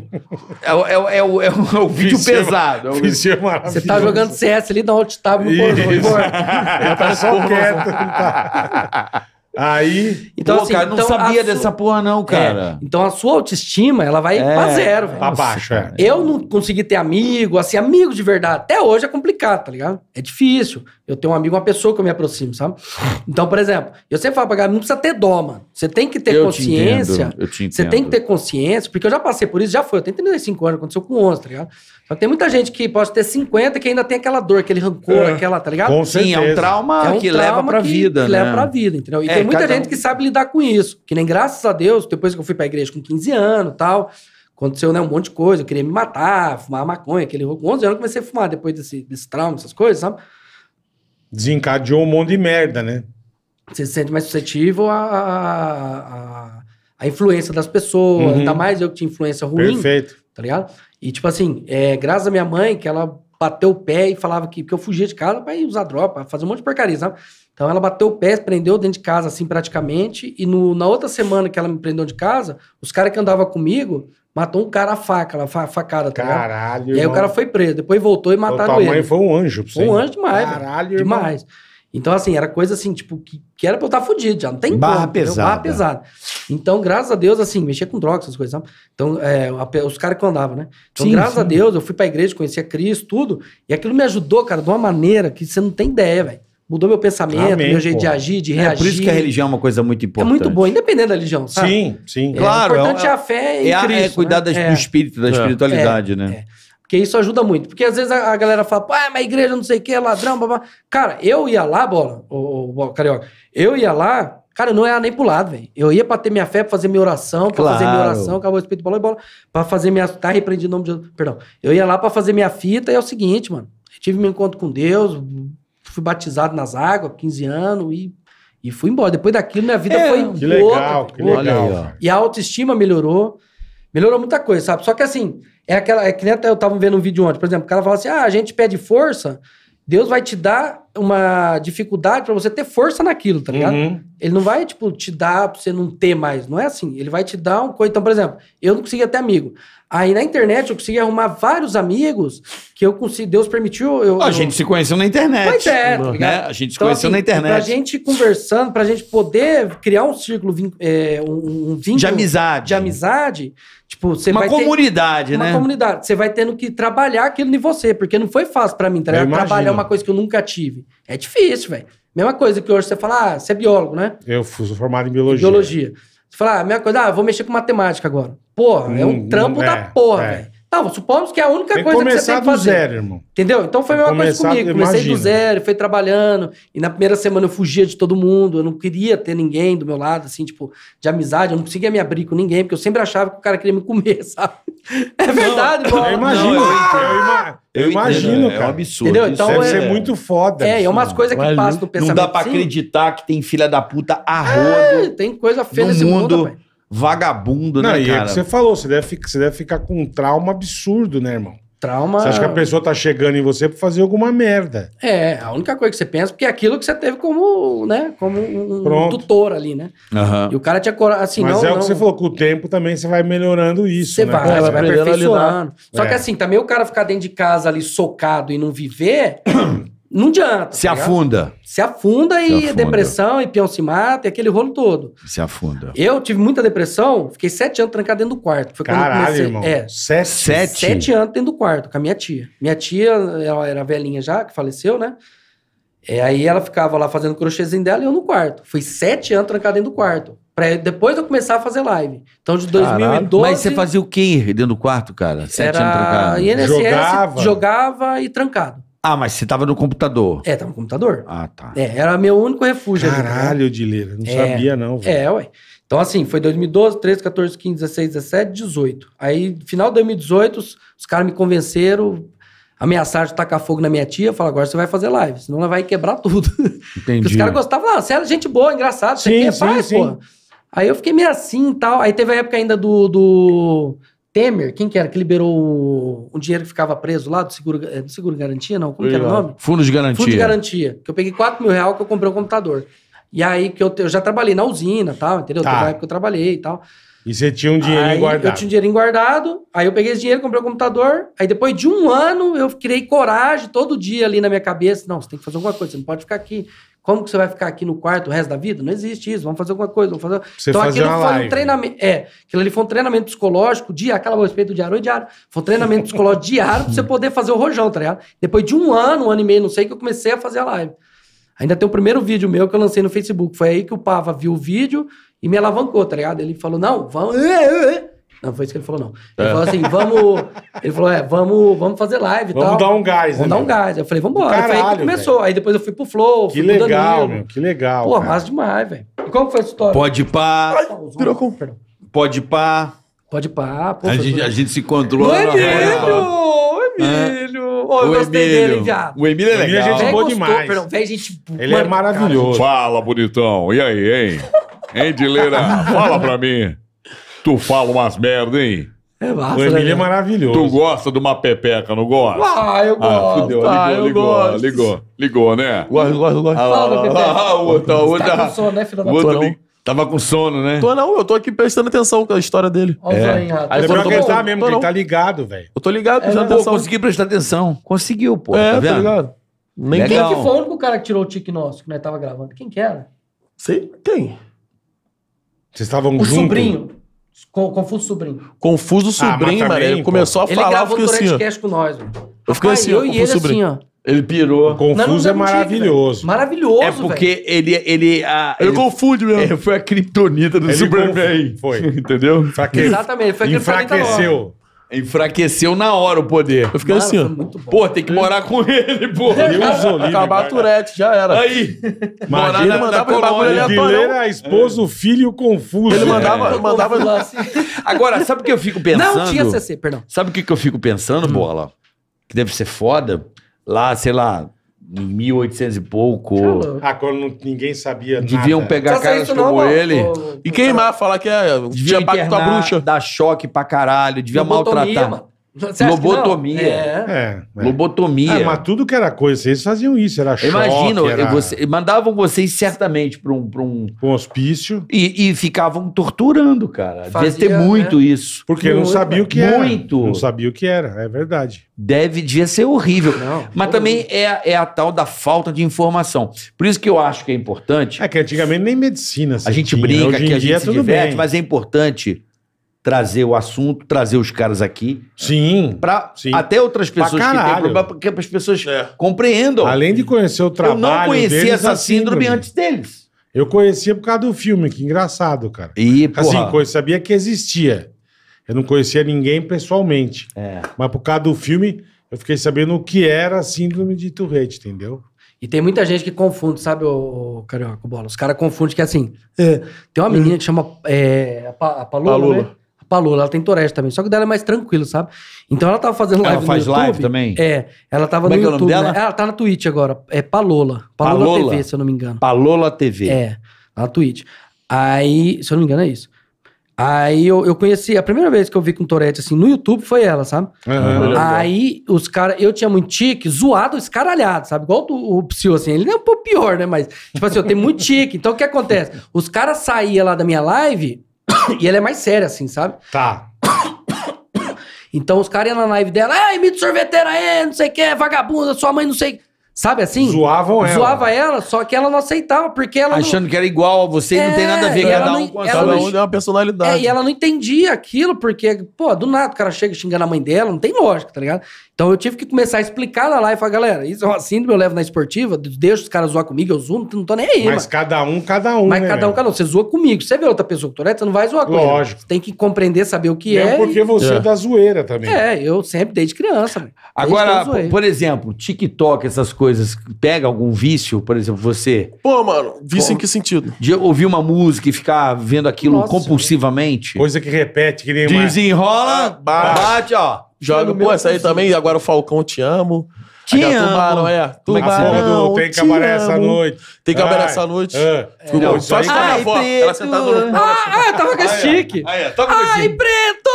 É o, é, o, é, é, o, é o vídeo Psyu, pesado. É o, Psyu é maravilhoso. Você tá jogando CS ali, dá um alt tab no botão. Né? Ele tá só quieto. Ele tá... Aí, então, pô, assim, cara, não então sabia dessa porra, não, é, cara. É, então a sua autoestima, ela vai é, pra zero, velho. Pra baixo, é. Eu não consegui ter amigo, assim, amigo de verdade. Até hoje é complicado, tá ligado? É difícil. Eu tenho um amigo, uma pessoa que eu me aproximo, sabe? Então, por exemplo, eu sempre falo pra galera, não precisa ter dó, mano. Você tem que ter eu consciência. Te entendo, eu te entendo. Você tem que ter consciência, porque eu já passei por isso, já foi. Eu tenho 35 anos, aconteceu com 11, tá ligado? Então, tem muita gente que pode ter 50 que ainda tem aquela dor, aquele rancor, é. aquela, tá ligado? Com Sim, é um trauma é um que trauma leva pra que, vida. Que né? leva pra vida, entendeu? E é, tem muita gente um... que sabe lidar com isso. Que nem graças a Deus, depois que eu fui pra igreja com 15 anos e tal, aconteceu né, um monte de coisa. Eu queria me matar, fumar maconha, aquele Com 11 anos eu comecei a fumar depois desse, desse trauma, essas coisas, sabe? Desencadeou um monte de merda, né? Você se sente mais suscetível a, a, a, a influência das pessoas, uhum. ainda mais eu que tinha influência ruim. Perfeito. Tá ligado? E, tipo assim, é, graças à minha mãe, que ela bateu o pé e falava que. Porque eu fugia de casa pra ir usar droga, fazer um monte de porcaria, sabe? Então ela bateu o pé, prendeu dentro de casa, assim, praticamente. E no, na outra semana que ela me prendeu de casa, os caras que andavam comigo matou um cara a faca, ela facada, tá Caralho. E aí o cara foi preso, depois voltou e mataram ele. Tua mãe foi um anjo, pra você. Um anjo demais. Caralho, velho, demais. Então, assim, era coisa assim, tipo, que, que era pra eu estar tá fudido já, não tem Barra como. Pesada. Barra pesada. Então, graças a Deus, assim, mexia com drogas, essas coisas. Sabe? Então, é, a, os caras que eu andava, né? Então, sim, graças sim. a Deus, eu fui pra igreja, conhecia Cristo, tudo. E aquilo me ajudou, cara, de uma maneira que você não tem ideia, velho. Mudou meu pensamento, Amém, meu jeito de agir, de reagir. É por isso que a religião é uma coisa muito importante. É muito boa, independente da religião, sabe? Sim, sim. É, claro. O é importante é, é a fé e é, é Cristo, é cuidar né? das, é. do espírito, da espiritualidade, né? Porque isso ajuda muito. Porque às vezes a, a galera fala, ah, mas a igreja não sei o que, é ladrão, babá. Cara, eu ia lá, bola, o carioca, eu ia lá, cara, eu não era nem pro lado, velho. Eu ia pra ter minha fé, pra fazer minha oração, pra claro. fazer minha oração, acabou o espírito, bola e bola, pra fazer minha. Tá repreendido o nome de Perdão. Eu ia lá pra fazer minha fita e é o seguinte, mano. Tive meu encontro com Deus, fui batizado nas águas, 15 anos e e fui embora. Depois daquilo, minha vida é, foi que outra. Legal, que legal. E a autoestima melhorou. Melhorou muita coisa, sabe? Só que assim, é aquela. É que nem até eu tava vendo um vídeo ontem, por exemplo, o cara fala assim: ah, a gente pede força, Deus vai te dar uma dificuldade para você ter força naquilo, tá ligado? Uhum. Ele não vai, tipo, te dar pra você não ter mais. Não é assim. Ele vai te dar um coisa. Então, por exemplo, eu não conseguia ter amigo. Aí na internet eu consegui arrumar vários amigos que eu consegui, Deus permitiu. Eu, a eu... gente se conheceu na internet. Pois é, né? tá né? A gente se então, conheceu assim, na internet. Pra gente conversando, pra gente poder criar um círculo, é, um vínculo. De amizade. De amizade. Tipo, você uma vai comunidade, ter, uma né? Uma comunidade. Você vai tendo que trabalhar aquilo em você, porque não foi fácil para mim tá trabalhar, trabalhar é uma coisa que eu nunca tive. É difícil, velho. Mesma coisa que hoje você fala, ah, você é biólogo, né? Eu fui formado em biologia. Em biologia. Você fala, ah, minha coisa, ah, vou mexer com matemática agora. Porra, hum, é um uhum, trampo é, da porra, é. velho. Não, supomos que é a única tem coisa que você tem que fazer. começar do zero, irmão. Entendeu? Então foi a mesma coisa comigo. Comecei do zero, fui trabalhando. E na primeira semana eu fugia de todo mundo. Eu não queria ter ninguém do meu lado, assim, tipo, de amizade. Eu não conseguia me abrir com ninguém, porque eu sempre achava que o cara queria me comer, sabe? É verdade, não, Eu imagino. Não, eu, eu, eu, é imagino, cara. É um absurdo. Entendeu? Então, Deve é, ser muito foda. É, é umas coisas que passam do pensamento. Não dá pra acreditar que tem filha da puta a é, rodo. É, tem coisa feia no nesse mundo, mundo vagabundo, né, não, né, e é cara? É que você falou, você deve, você deve ficar com um trauma absurdo, né, irmão? Trauma. Você acha que a pessoa tá chegando em você pra fazer alguma merda. É, a única coisa que você pensa, porque é aquilo que você teve como, né, como um Pronto. tutor ali, né? Uhum. E o cara tinha coragem, assim, Mas não, é o que você falou, com o tempo também você vai melhorando isso, Você né? vai, você vai aperfeiçoando. Só é. que assim, também o cara ficar dentro de casa ali socado e não viver, não adianta. Tá se tá afunda. Se afunda se e afunda. depressão, e peão se mata, e aquele rolo todo. Se afunda. Eu tive muita depressão, fiquei sete anos trancado dentro do quarto. Foi Caralho, comecei, irmão. É, sete? sete? Sete anos dentro do quarto, com a minha tia. Minha tia, ela era velhinha já, que faleceu, né? É, aí ela ficava lá fazendo crochêzinho dela e eu no quarto. Fui sete anos trancado dentro do quarto. Pra depois eu começar a fazer live. Então, de 2012. Caralho. Mas você fazia o quê dentro do quarto, cara? Sete era... anos trancado. INSS, jogava. jogava e trancado. Ah, mas você tava no computador. É, tava no computador. Ah, tá. É, era meu único refúgio. Né? Caralho, ler, não é, sabia não. Véio. É, ué. Então, assim, foi 2012, 13, 14, 15, 16, 17, 18. Aí, final de 2018, os, os caras me convenceram, ameaçaram de tacar fogo na minha tia. Falaram, agora você vai fazer live, senão ela vai quebrar tudo. Entendi. Porque os caras gostavam, ah, você era gente boa, engraçado, você sim, quer sim, paz, sim. porra. Aí eu fiquei meio assim e tal. Aí teve a época ainda do, do Temer, quem que era que liberou o, dinheiro que ficava preso lá do seguro, é, do seguro garantia, não? Como que era o nome? Fundo de garantia. Fundo de garantia. Que eu peguei 4 mil reais que eu comprei um computador. E aí que eu, eu já trabalhei na usina tal, entendeu? Tá. Teve época que eu trabalhei e tal. E você tinha um dinheiro aí, guardado. Eu tinha um dinheirinho guardado, aí eu peguei esse dinheiro, comprei o um computador, aí depois de um ano eu criei coragem todo dia ali na minha cabeça, não, você tem que fazer alguma coisa, você não pode ficar aqui. Como que você vai ficar aqui no quarto o resto da vida? Não existe isso. Vamos fazer alguma coisa, vamos fazer. Você então aquilo foi live. um treinamento. É, aquilo ali foi um treinamento psicológico, dia, aquela respeito diário e diário. Foi um treinamento psicológico diário pra você poder fazer o rojão, tá ligado? Depois de um ano, um ano e meio, não sei, que eu comecei a fazer a live. Ainda tem o primeiro vídeo meu que eu lancei no Facebook. Foi aí que o Pava viu o vídeo e me alavancou, tá ligado? Ele falou: não, vamos. Eh, eh, eh. Não, foi isso que ele falou, não. Ele é. falou assim, vamos. Ele falou, é, vamos, vamos fazer live e tal. Vamos dar um gás, né? Vamos dar né? um gás. Eu falei, vambora. Caralho, aí que começou. Véio. Aí depois eu fui pro Flow. Que legal, meu. Que legal. Pô, cara. massa demais, velho. E como foi a história? Pode pá. Ai, virou com. Perdão. Pode pá. Pode pá. Pô, a, gente, a gente se encontrou. Ô, Emílio! É. Emílio! Ô, eu gostei dele, viado. O Emílio é legal. Emílio é gente boa demais. Perdão, véio, gente, Ele é mano, é maravilhoso. Cara. Fala, bonitão. E aí, hein? hein, Dileira? Fala pra mim. Tu fala umas merda, hein? É massa, o Emílio né? é maravilhoso. Tu gosta de uma pepeca, não gosta? Ah, eu gosto. Ah, fudeu. Ah, ligou, gosto. ligou, ligou, ligou, né? Gosto, gosto, gosto. Ah, o outro, o outro. Tá com sono, né, filho da puta? Li... Tava com sono, né? Tô não, eu tô aqui prestando atenção com a história dele. Olha é. aí, eu tô que ele tá mesmo, que ele tá ligado, velho. Eu tô ligado, é, prestando é, atenção. consegui prestar atenção. Conseguiu, pô. É, tá ligado. Nem Quem que foi o único cara que tirou o tique nosso que nós tava gravando? Quem que era? Sei, quem? Vocês estavam juntos? O sobrinho. Confuso Sobrinho. Confuso ah, Sobrinho, ah, mano. Ele começou a ele falar. Ele gravou eu fiquei assim, Cast com nós, mano. Eu fiquei Pai, assim, eu e ele assim, sobrinho. assim, ó. Ele pirou. O Confuso não, não é maravilhoso. Tico, maravilhoso, É porque ele... ele, a, ele, ele confunde mesmo. Ele é, foi a criptonita do Superman. Foi. Entendeu? Fraque... Exatamente, ele foi a criptonita Enfraqueceu. Enfraqueceu na hora o poder. Eu fiquei assim, ó. Pô, tem que morar com ele, pô. Acabar a Turete, já era. Aí. Morar Imagina, na, mandava O bagulho ele Guilherme, a esposa, é. o filho e o confuso. Ele mandava, é. mandava lá assim. Agora, sabe o que eu fico pensando? Não tinha CC, perdão. Sabe o que eu fico pensando, hum. Bola? Que deve ser foda. Lá, sei lá, em 1800 e pouco. Tá ah, quando ninguém sabia Deviam nada. pegar a cara caras isso não, como ele Pô, e queimar, falar que é, Devia com a internar, bruxa. Dar choque pra caralho, devia maltratar. mano. Você lobotomia. É. É, é. Lobotomia. Ah, mas tudo que era coisa, eles faziam isso, era choque. Imagina, era... Você, mandavam vocês certamente para um, um... um hospício. E, e ficavam torturando, cara. Fazia, devia ter muito né? isso. Porque muito, não sabia o que era. Muito. Não sabia o que era, é verdade. Deve, devia ser horrível. Não, mas também é, é a tal da falta de informação. Por isso que eu acho que é importante. É que antigamente nem medicina. A gente tinha. brinca Hoje que a gente é se diverte, bem. mas é importante trazer o assunto, trazer os caras aqui. Sim. Para até outras pessoas que têm problema, porque as pessoas é. compreendam. Além de conhecer o trabalho. Eu não conhecia essa síndrome, antes deles. Eu conhecia por causa do filme, que engraçado, cara. E, assim, porra. Assim, eu sabia que existia. Eu não conhecia ninguém pessoalmente. É. Mas por causa do filme, eu fiquei sabendo o que era a síndrome de Tourette, entendeu? E tem muita gente que confunde, sabe, o Carioca Bola? Os caras confundem que é assim. É, tem uma menina que chama é, a Palula, Palula. Né? Palula, ela tem Tourette também, só que dela é mais tranquilo, sabe? Então ela tava fazendo live ela faz no YouTube. live também? É, ela tava Como é no é YouTube. É o nome dela? Né? Ela tá na Twitch agora, é Palola. Palola, Palola TV, se eu não me engano. Palola TV. É, na Twitch. Aí, se eu não me engano é isso. Aí eu, eu conheci, a primeira vez que eu vi com Torete assim no YouTube foi ela, sabe? Uhum. Aí os caras, eu tinha muito tique, zoado, escaralhado, sabe? Igual o, o Psyu, assim, ele é um pouco pior, né? Mas, tipo assim, eu tenho muito tique. Então o que acontece? Os caras saíam lá da minha live, E ela é mais séria, assim, sabe? Tá. Então os caras iam na live dela, ai, imita sorveteira aí, não sei o que, vagabunda, sua mãe não sei. Sabe assim? Zoavam ela. Zoava ela, só que ela não aceitava, porque ela. Achando não... que era igual a você é, não tem é, nada a ver, cada um com a sua não... é uma personalidade. É, e ela não entendia aquilo, porque, pô, do nada o cara chega xingando a mãe dela, não tem lógica, tá ligado? Então eu tive que começar a explicar na live, falar, galera, isso é uma síndrome, eu levo na esportiva, deixo os caras zoar comigo, eu zoo, não tô nem aí. Mas mano. cada um, cada um. Mas né, cada um, cada um. Você zoa comigo. Você vê outra pessoa com Tourette, é, você não vai zoar comigo. Lógico. Você tem que compreender, saber o que Mesmo é. porque e... você é, é. da zoeira também. É, eu sempre, desde criança. Desde Agora, por exemplo, TikTok, essas coisas, pega algum vício, por exemplo, você. Pô, mano, vício Pô, em que sentido? De ouvir uma música e ficar vendo aquilo Nossa, compulsivamente. Coisa que repete, que nem Desenrola, bate ó. Joga, pô, essa aí também, agora o Falcão te amo. Te Aquela, Tubarão, é. é Tubarão, do, tem que acabar essa noite. Tem que acabar essa noite. Ah, é. Não, só isso com a minha avó. Ela sentada no colo. Ah, é, eu tava com a chique. Ai, preto!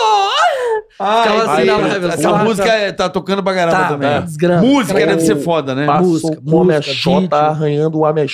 Ai, assim, ai, né, essa, essa música é, tá tocando pra caramba tá, também. É. Né? Desgrama. Música né, deve ser foda, né? Música. O homem é chota arranhando o homem às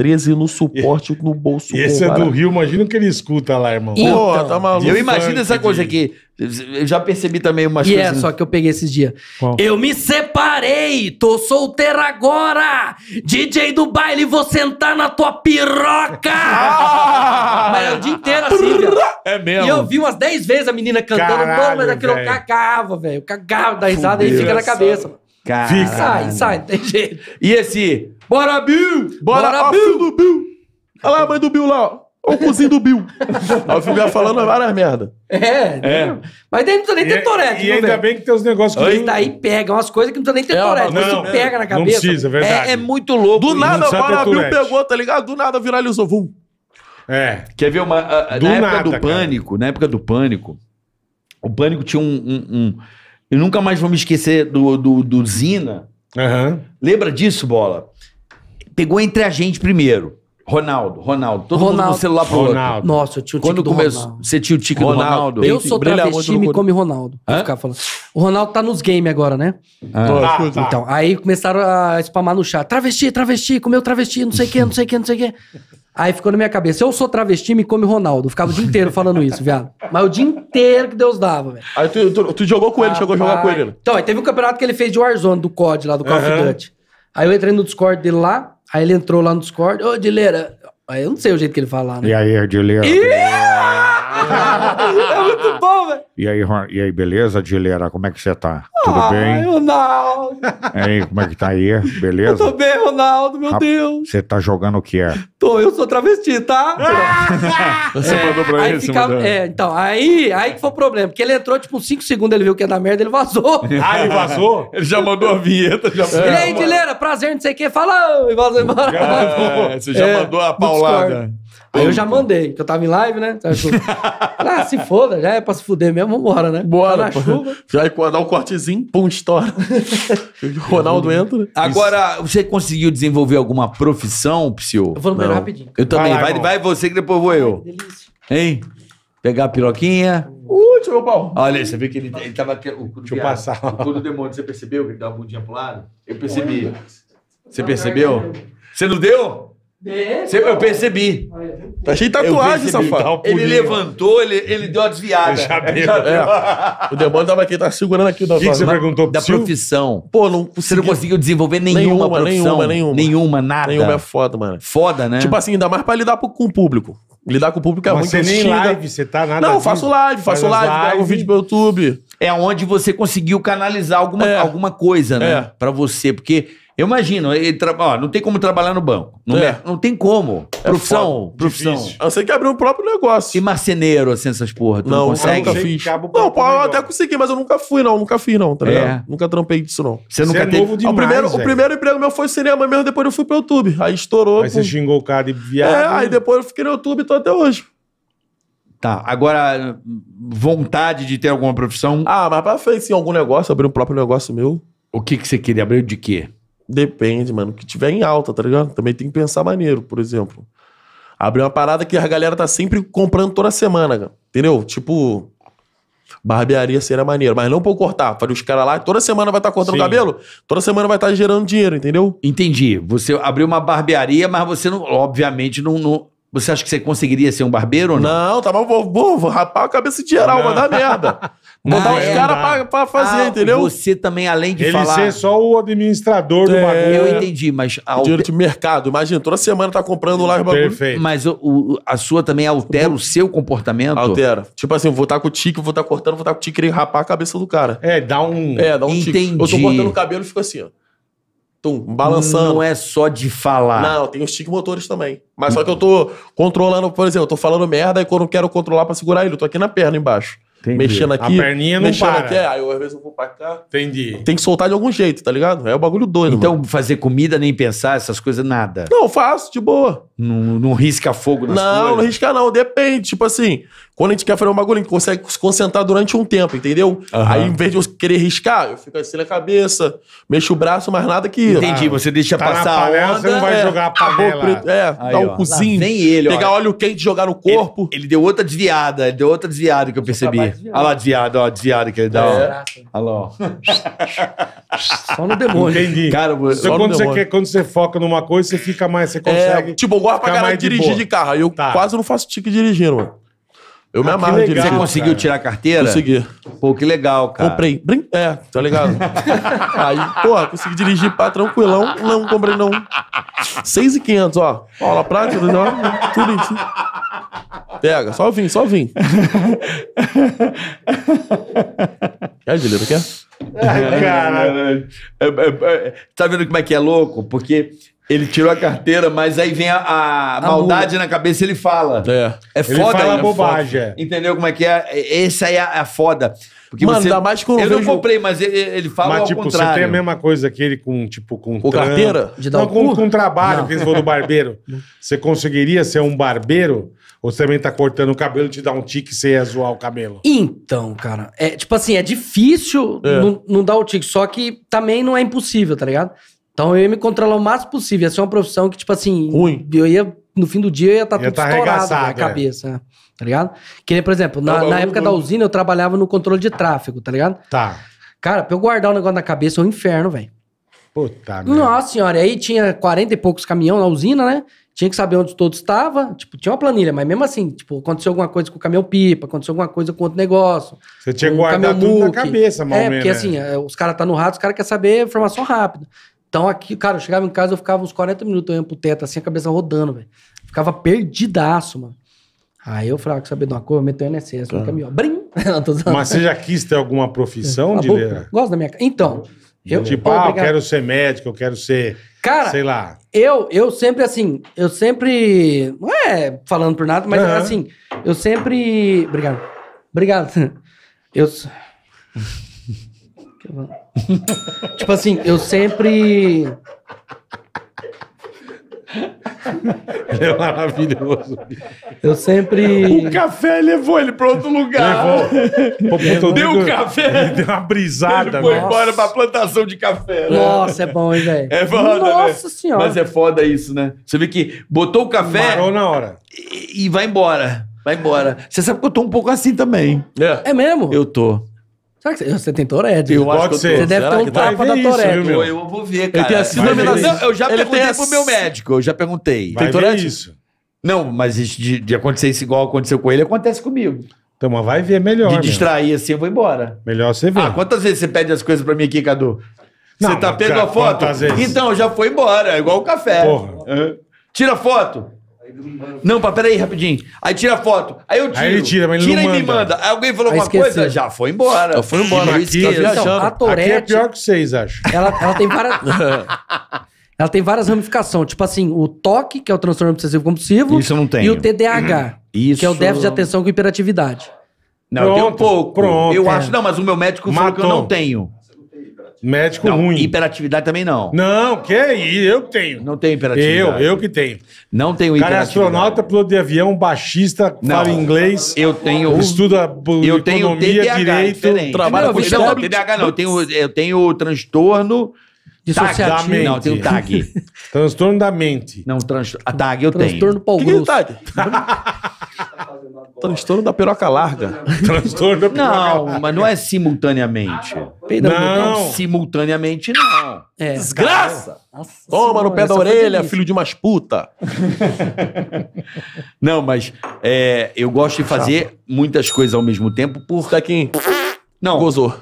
13 no suporte no bolso. E esse é do Rio, imagina o que ele escuta lá, irmão. Então, Pô, tá maluco. Eu imagino essa coisa aqui. Eu já percebi também umas coisas. E é, só que eu peguei esses dias. Eu me separei, tô solteiro agora. DJ do baile, vou sentar na tua piroca. Ah! Mas é o dia inteiro assim, É mesmo? E eu vi umas 10 vezes a menina cantando. Caralho, mas aquilo é véio. eu cagava, velho. Cagava da risada e fica na cabeça. Caralho. Sai, sai, não tem jeito. E esse... Bora, Bill! Bora, Bora Bill! do Bill! Olha lá a mãe do Bill lá, ó. Olha o cozinho do Bill. Aí o filme falando várias merda. É, é. Né? Mas daí não precisa nem ter torete. E é- ainda bem que tem os negócios que... Daí pega umas coisas que não precisa nem ter é, Não, não, pega na cabeça. Não precisa, é verdade. É, é muito louco. Do nada, o Barabil pegou, tá ligado? Do nada viralizou. Vum. É. Quer ver uma... A, do na época nada, do Pânico, cara. na época do Pânico, o Pânico tinha um... um, um eu nunca mais vou me esquecer do, do, do Zina. Uhum. Lembra disso, Bola? pegou entre a gente primeiro. Ronaldo, Ronaldo. Todo Ronaldo. mundo no celular pro Ronaldo. outro. Nossa, eu tinha o tique Quando do começou, Ronaldo. Você tinha o tique Ronaldo. do Ronaldo? Eu sou travesti e me come Ronaldo. ficar falando. O Ronaldo tá nos games agora, né? Ah. Ah, tá. Então, aí começaram a spamar no chat. Travesti, travesti, comeu travesti, não sei o que, não sei o que, não sei o que. Aí ficou na minha cabeça, eu sou travesti, me come Ronaldo. Eu ficava o dia inteiro falando isso, viado. Mas o dia inteiro que Deus dava, velho. Aí tu, tu, tu, jogou com ele, ah, chegou pai. a jogar com ele. Né? Então, aí teve um campeonato que ele fez de Warzone, do COD lá, do Call of Duty. Aí eu entrei no Discord dele lá, Aí ele entrou lá no Discord, ô, Dileira. Aí eu não sei o jeito que ele fala, né? E aí, Dileira? Yeah! é muito bom, velho. Né? E aí, e aí, beleza, Dilera? Como é que você tá? Tudo Ai, bem? Ronaldo. E aí, como é que tá aí? Beleza? Eu tô bem, Ronaldo, meu Deus. Você tá jogando o que é? Tô, eu sou travesti, tá? você é, mandou pra ele, fica, É, então, aí, aí que foi o problema. Porque ele entrou, tipo, 5 segundos, ele viu que ia dar merda, ele vazou. ah, ele vazou? Ele já mandou a vinheta. Já... É, ele aí, Dilera, prazer, não sei o quê. fala, e vazou embora. É, você já é, mandou a paulada. Aí eu já mandei, que eu tava em live, né? ah, se foda, já é pra se fuder mesmo, vambora, né? Bora. Tá na chuva. Já é dá um cortezinho, pum, estoura. Ronaldo entra. Né? Agora, você conseguiu desenvolver alguma profissão, Psyu? Eu vou no banheiro rapidinho. Eu também. Vai, vai, vai você que depois vou eu. Delícia. Hein? Pegar a piroquinha. Uh, tirou o pau. Olha, você viu que ele, ele tava. O cu Deixa eu viado, passar. O cu do demônio, você percebeu que ele dava a bundinha pro lado? Eu percebi. Você percebeu? Você não deu? Eu percebi. Tá cheio de tatuagem, safado. Tá ele levantou, ele, ele deu a desviada. É. O demônio tava aqui, tava tá segurando aqui o da, que que você na, né? perguntou da profissão. Pô, não Você não conseguiu desenvolver nenhuma, nenhuma profissão. Nenhuma, nenhuma. Nenhuma, nada. Nenhuma é foda, mano. Foda, né? Tipo assim, ainda mais pra lidar com o público. Lidar com o público é Mas muito Você nem live, você tá nada. Não, faço live, faço live, live, vídeo pro YouTube. É onde você conseguiu canalizar alguma, é. alguma coisa, né? É. Pra você, porque eu imagino, ele não tem como trabalhar no banco. No é. Não tem como. É profissão, profissão. Difícil. A que abrir o um próprio negócio. E marceneiro, assim, essas porra. Tu não, não consegue? Eu nunca fiz. Não, pô, eu até consegui, mas eu nunca fui, não. Nunca fiz, não, tá é. ligado? Nunca trampei disso, não. Você, você nunca é teve... novo demais, o primeiro, o primeiro emprego meu foi cinema mesmo, depois eu fui pro YouTube. Aí estourou. Aí você xingou o cara e viado. É, aí depois eu fiquei no YouTube e tô até hoje. Tá, agora, vontade de ter alguma profissão? Ah, mas pra frente, sim, algum negócio, abrir um próprio negócio meu. O que, que você queria abrir de quê? Depende, mano. Que tiver em alta, tá ligado? Também tem que pensar maneiro, por exemplo. Abrir uma parada que a galera tá sempre comprando toda semana, entendeu? Tipo, barbearia seria maneiro, mas não pra eu cortar. Falei os caras lá, toda semana vai estar tá cortando Sim. cabelo, toda semana vai estar tá gerando dinheiro, entendeu? Entendi. Você abriu uma barbearia, mas você não, obviamente, não, não... Você acha que você conseguiria ser um barbeiro ou não? Não, tá bom, vou, vou, vou rapar a cabeça de geral, vai dar merda. Botar os é caras pra, fazer, ah, entendeu? Você também, além de Ele falar... Ele ser só o administrador é, do bagulho. Eu entendi, mas... Alter... Dinheiro de mercado. Imagina, toda semana tá comprando lá os bagulhos. Perfeito. Mas o, o, a sua também altera o uhum. seu comportamento? Altera. Tipo assim, vou estar tá com o tique, vou estar tá cortando, vou estar tá com o tique e rapar a cabeça do cara. É, dá um... É, dá um entendi. tique. Eu tô cortando o cabelo e fico assim, ó. Tum, balançando. Não é só de falar. Não, tem os tique motores também. Mas só que eu tô controlando, por exemplo, eu tô falando merda e quando eu quero controlar pra segurar ele, eu tô aqui na perna embaixo. Entendi. Mexendo aqui. A perninha não mexendo para. Aqui, é, aí eu, às vezes eu vou pra cá. Entendi. Tem que soltar de algum jeito, tá ligado? É o um bagulho doido. Então, mano. fazer comida, nem pensar, essas coisas, nada. Não, faço, de boa. Não, não risca fogo nas não, coisas? Não, não risca não. Depende. Tipo assim, quando a gente quer fazer um bagulho, a gente consegue se concentrar durante um tempo, entendeu? Uhum. Aí, em vez de eu querer riscar, eu fico assim na cabeça, mexo o braço, mas nada que. Entendi, ah, você deixa tá passar a panela, onda. Você não vai é, jogar a tá panela. Preto, é, Aí, dar um ó. cozinho. Lá vem ele, Pegar óleo quente e jogar no corpo. Ele, ele, deu outra desviada, ele deu outra desviada que eu percebi. Olha ah lá, desviada, ó, desviada que ele dá, é. Olha lá, ó. só no demônio. Entendi. Cara, só quando, você quer, quando você foca numa coisa, você fica mais, você é, consegue. É, tipo, eu gosto pra caralho dirigir de, de carro. Eu tá. quase não faço tique dirigindo, mano. Eu me ah, amarro legal, Você conseguiu cara. tirar a carteira? Consegui. Pô, que legal, cara. Comprei. Brin... É, tá ligado? Aí, porra, consegui dirigir pá, tranquilão. Não, comprei não. 6,500, ó. Aula prática, ó, tudo isso. Né? Pega, só vim, só vim. quer, Dileiro, quer? Ah, cara, é, é, é, é, tá vendo como é que é louco? Porque ele tirou a carteira, mas aí vem a, a, a maldade mula. na cabeça e ele fala. É, é foda. Ele fala bobagem. É é. Foda. Entendeu como é que é? Essa aí é a é foda. Porque Mano, você... dá mais com eu, eu vejo... não comprei, mas ele, ele fala mas, ao tipo, contrário. Mas, tipo, você tem a mesma coisa que ele com, tipo, com... carteira? De não, com, com trabalho, não. que eles vão do barbeiro. você conseguiria ser um barbeiro? Ou você também tá cortando o cabelo e te dá um tique e você ia zoar o cabelo? Então, cara, é tipo assim, é difícil é. Não, não dar o tique, só que também não é impossível, tá ligado? Então eu ia me controlar o máximo possível. Ia ser uma profissão que, tipo assim. Ruim. Eu ia, no fim do dia, eu ia estar tá ia tudo tá estourado na é. cabeça. É. Tá ligado? Que nem, por exemplo, na, na época da usina eu trabalhava no controle de tráfego, tá ligado? Tá. Cara, pra eu guardar o um negócio na cabeça é um inferno, velho. Puta merda. Nossa senhora, aí tinha 40 e poucos caminhão na usina, né? Tinha que saber onde todos estavam. Tipo, tinha uma planilha, mas mesmo assim, tipo, aconteceu alguma coisa com o caminhão pipa, aconteceu alguma coisa com outro negócio. Você tinha que guardar tudo na cabeça, mal É, porque né? assim, é, os caras tá no rato, os caras querem saber informação rápida. Então aqui, cara, eu chegava em casa, eu ficava uns 40 minutos olhando pro teto, assim, a cabeça rodando, velho. Ficava perdidaço, mano. Aí eu falava ah, que sabia de uma coisa, eu meto o NSS claro. no caminhão. Brim! Mas você já quis ter alguma profissão, de Dileira? Gosto da minha Então, eu... Tipo, ah, eu quero ser médico, eu quero ser... Cara, sei lá. Eu, eu sempre, assim, eu sempre... Não é falando por nada, mas uhum. assim, eu sempre... Obrigado. Obrigado. Eu... tipo assim, eu sempre. Ele é maravilhoso. Eu sempre. O café levou ele para outro lugar. Levou. Deu o café. Ele deu uma brisada. Ele foi nossa. Né? embora pra plantação de café. Né? Nossa, é bom, hein, velho? É foda, né? Nossa né? senhora. Mas é foda isso, né? Você vê que botou o café. Parou na hora. E, e vai embora. Vai embora. Você sabe que eu tô um pouco assim também. É, é mesmo? Eu tô. Será que você tem Tourette? Eu acho que ser. Você deve ter um tapa da Tourette. Eu, eu vou ver, cara. Ele tem a síndrome da... Não, eu já Ele perguntei pro meu médico, eu já perguntei. Vai tem Tourette? isso. Não, mas de, de, acontecer isso igual aconteceu com ele, acontece comigo. Então, mas vai ver melhor. De meu. distrair assim, eu vou embora. Melhor você ver. Ah, quantas vezes você pede as coisas pra mim aqui, Cadu? Não, você tá pegando a foto? Então, já foi embora, igual o café. Porra. Tira foto. Não, pá, peraí, rapidinho. Aí tira a foto. Aí eu tiro. Aí ele tira, mas ele tira não e me manda. Aí alguém falou ah, alguma coisa? Já foi embora. Já foi embora. Aqui, então, a Torete, Aqui é, é pior que vocês, acho. Ela, ela tem várias... ela tem várias ramificações. Tipo assim, o TOC, que é o transtorno obsessivo compulsivo. Isso eu não tenho. E o TDAH, Isso... Uhum. que é o déficit de atenção com hiperatividade. Não, pronto, eu tenho um pouco. Pronto. Eu é. acho... Não, mas o meu médico Matou. falou que eu não tenho. Médico não, ruim. Hiperatividade também não. Não, que é eu tenho. Não tenho hiperatividade. Eu, eu que tenho. Não tenho cara é hiperatividade. Cara, astronauta, piloto de avião, baixista, não. fala inglês. Eu tenho. Estuda eu economia, tenho TDAH, direito, diferente. trabalha não, com não, TDAH não, eu tenho, eu tenho transtorno Dissociativo. Tag da mente. Não, tem o tag. transtorno da mente. Não, trans... a tag eu transtorno tenho. Transtorno pau grosso. Que é transtorno da piroca larga. transtorno da piroca Não, larga. mas não é simultaneamente. Peida não. não. Simultaneamente, não. É. Desgraça! Nossa, Toma no pé da orelha, filho de umas puta. não, mas é, eu gosto de fazer muitas coisas ao mesmo tempo por... Tá aqui. Não. Gozou.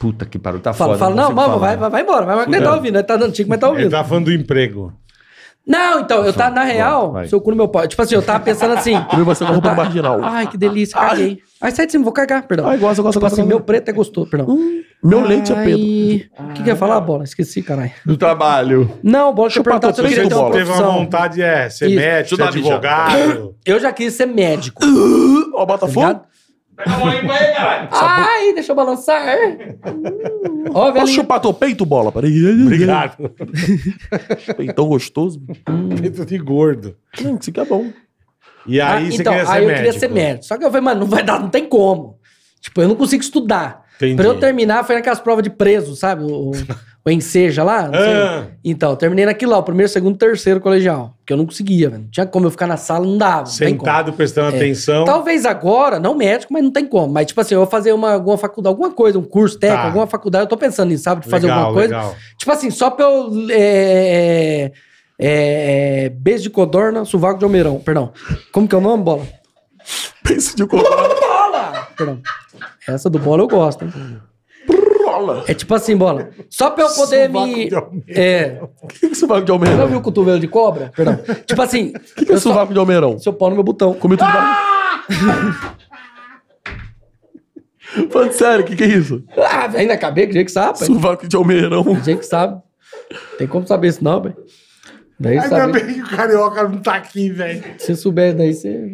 Puta que pariu, tá fala, foda. Fala, não, mano, vai, vai, vai embora, é vai, né? tá mas tá ouvindo, tá dando tico, mas tá ouvindo. Ele tá falando do emprego. Não, então, eu tava, tá, na real, seu cu no meu pau. Tipo assim, eu tava pensando assim. Comi você vai roubar ah, tá, marginal. Ai, que delícia, caguei. Ai, sai de cima, vou cagar, perdão. Ai, gosto, gosta tipo Assim, meu preto é gostoso, perdão. Hum, meu ai, leite é preto. O que, que ia falar, bola? Esqueci, caralho. Do trabalho. Não, bola, deixa eu perguntar se eu queria ter uma Teve uma vontade, é, ser Isso. médico, ser advogado. Eu já quis ser médico. Ó, Botafogo. Tá Ai, deixa eu balançar. Ó, oh, chupar teu peito, bola? Peraí. Obrigado. Peitão gostoso. Peito de gordo. Hum, isso aqui é bom. E aí ah, você então, queria ser aí eu queria ser médico. Só que eu falei, mano, não vai dar, não tem como. Tipo, eu não consigo estudar. Entendi. Pra eu terminar, foi naquelas provas de preso, sabe? O, o Enseja lá, não sei. Ah. Então, terminei naquilo lá, o primeiro, segundo, terceiro colegial. Porque eu não conseguia, velho. Não tinha como eu ficar na sala, não dava. Sentado, prestando É. atenção. Talvez agora, não médico, mas não tem como. Mas, tipo assim, eu vou fazer uma, alguma faculdade, alguma coisa, um curso técnico, Tá. alguma faculdade, eu tô pensando nisso, sabe? De fazer legal, alguma coisa. legal. Tipo assim, só pra eu. É, é, é, é, beijo de codorna, sovaco de almeirão, perdão. Como que é o nome, bola? Beijo de codorna. Bola! Perdão. Essa do bola eu gosto, hein? É tipo assim, bola. Só pra eu poder Subaco me. De é. O que, que é subaco de almeirão? Já viu o cotovelo de cobra? Perdão. tipo assim. O que, que é subaco só... de almeirão? Seu pau no meu botão. Comi tudo. Ah! Falando sério, o que, que é isso? Ah, ainda acabei, que jeito que sabe. Subaco de almeirão. Que jeito que sabe. Tem como saber isso, não, velho. Daí Ainda sabe... bem que o carioca não tá aqui, velho. Se eu souber, daí você.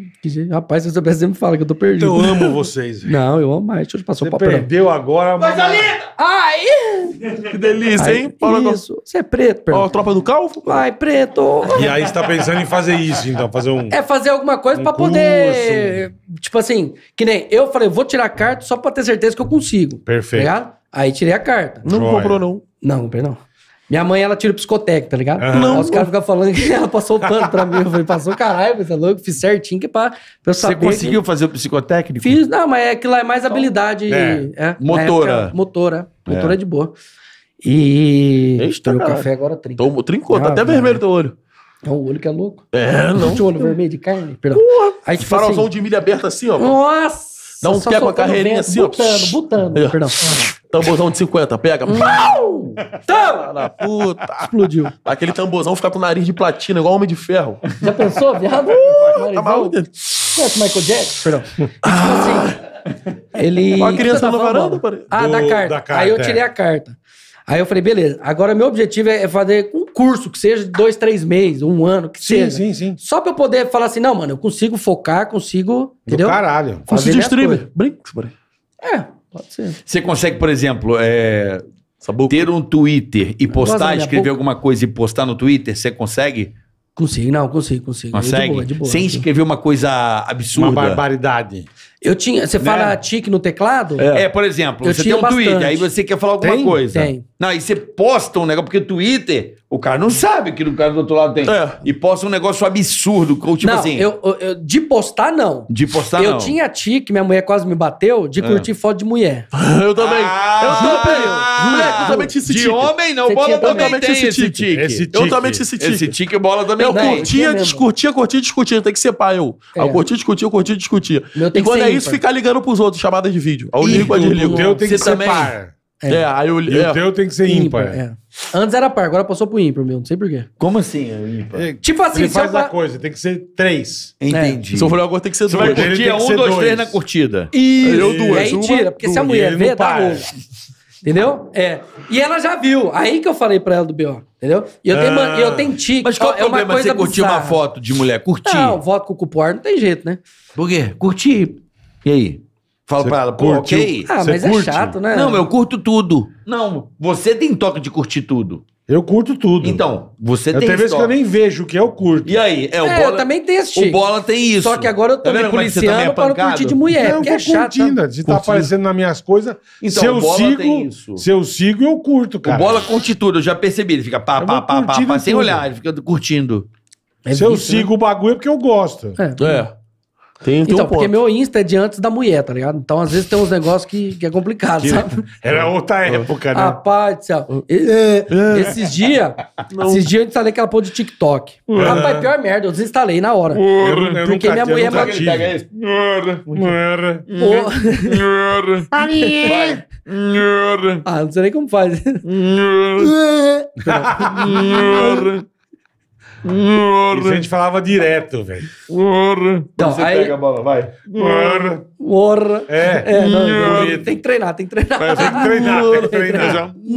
Rapaz, se eu soubesse, você me fala que eu tô perdido. Então, eu amo vocês, velho. Não, eu amo mais. Deixa eu passar você o papel. Perdeu agora, mano. Coisa linda! Ai! Que delícia, hein? Olha isso. Você é preto, perdão. Ó, a tropa do calvo? Vai, preto! E aí você tá pensando em fazer isso, então? Fazer um. É fazer alguma coisa um pra poder. Curso. Tipo assim, que nem eu falei, vou tirar a carta só pra ter certeza que eu consigo. Perfeito. Tá aí tirei a carta. Não Joia. comprou, não. Não, comprei, não. Minha mãe, ela tira psicoteca, tá ligado? Uhum. Não, os caras ficam falando que ela passou o pano pra mim. Eu falei, passou caralho, você é louco? Fiz certinho que pra, pra eu Você conseguiu que... fazer o psicotécnico? Fiz, não, mas é que lá é mais então, habilidade. É. É, né, motora. Época, motora. É. Motora é. de boa. E. Eita, meu café agora trinca. trincou, tá ah, tá até velho. vermelho teu olho. É o olho que é louco. É, não. Tinha olho vermelho de carne? Perdão. Porra, Aí, tipo, farolzão assim, de milha aberta assim, ó. Nossa! Dá um pé com a carreirinha vento, assim, ó. Botando, botando, é. Perdão. Tamborzão de 50, pega. Hum. Pau! Tama! Na puta. Explodiu. Aquele tamborzão fica com o nariz de platina, igual homem de ferro. Já pensou, viado? Uh, tá maluco É o Michael Jackson? Perdão. Ah. Tipo assim, ele. É uma criança tá na varanda, Ah, da carta. da carta. Aí eu é. tirei a carta. Aí eu falei, beleza, agora meu objetivo é, é fazer um curso, que seja de dois, três meses, um ano, que sim, seja. Sim, sim, sim. Só pra eu poder falar assim, não, mano, eu consigo focar, consigo, entendeu? Do caralho. Fazer streamer. Brinco, É, Pode ser. Você consegue, por exemplo, é, ter um Twitter e postar, escrever alguma coisa e postar no Twitter, você consegue? Consigo, não, consigo, consigo. Consegue? É de boa, de boa, Sem escrever uma coisa absurda. Uma barbaridade. Eu tinha. Você né? fala tique no teclado? É, é por exemplo, eu você tem um bastante. Twitter, aí você quer falar alguma tem? coisa. Tem. Não, aí você posta um negócio, porque Twitter, o cara não sabe que o cara do outro lado tem. É. E posta um negócio absurdo, tipo não, assim. Eu, eu, de postar, não. De postar, eu não. Eu tinha tique, minha mulher quase me bateu, de é. curtir é. foto de mulher. eu também. Ah, eu também. eu também tinha esse tique. De homem, não. Você bola também, também tem esse tique. esse tique. Eu também tinha esse tique. Esse tique, bola também Eu curtia, discutia, curtia, discutia. Tem que ser pai, eu. É. Eu curtia, discutia, curtia, discutia. Meu tem que isso ficar ligando pros outros, chamadas de vídeo. a é, é. eu de aí O é. teu tem que ser par. É. aí o teu tem que ser ímpar. é. Antes era par, agora passou pro ímpar, meu. Não sei porquê. Como assim? ímpar? É, Tipo assim, Ele se faz a coisa, tem que ser três. Entendi. Se eu falar agora, tem que ser Você dois. ter- tem que um, dois, dois. três na curtida. e Eu duas, é mentira, porque se a mulher vê, tá Entendeu? É. E ela já viu. Aí que eu falei pra ela do B.O. Entendeu? E eu, tenho, ah. eu tenho tique. Mas qual é o problema de você curtir uma foto de mulher? Curtir. Não, voto com o cupom não tem jeito, né? Por quê? Curtir. E aí? Falo Cê pra ela, pô, curtiu? ok. Ah, mas é curte? é chato, né? Não, eu curto tudo. Não, você tem toque de curtir tudo. Eu curto tudo. Então, você eu tem Tem vezes que eu nem vejo o que eu curto. E aí? É, o é, bola, eu também tenho esse O bola tem isso. Só que agora eu tô tá me é é policiando pra não curtir de mulher, não, porque é chato. Curtindo, se tá curtindo. tá aparecendo nas minhas coisas, então, se, eu sigo, se eu sigo, eu curto, cara. O bola curte tudo, eu já percebi. Ele fica pá, pá, pá, pá, pá, sem olhar. Ele fica curtindo. É se eu sigo o bagulho é porque eu gosto. É. é. Tem, então, um porque ponto. meu Insta é de antes da mulher, tá ligado? Então, às vezes tem uns negócios que, que é complicado, que sabe? Era outra época, né? Rapaz céu. É, é. Esses dias, esses dias eu instalei aquela porra de TikTok. Uhum. Rapaz, pior merda, eu desinstalei na hora. Uhum. Porque minha mulher mandou. Tá ah, não sei nem como faz. Isso a gente falava direto, velho. Então, você aí... pega a bola, vai. Orra. É. é não, tem que treinar, tem que treinar. Mas tem que treinar, tem que treinar já. Tem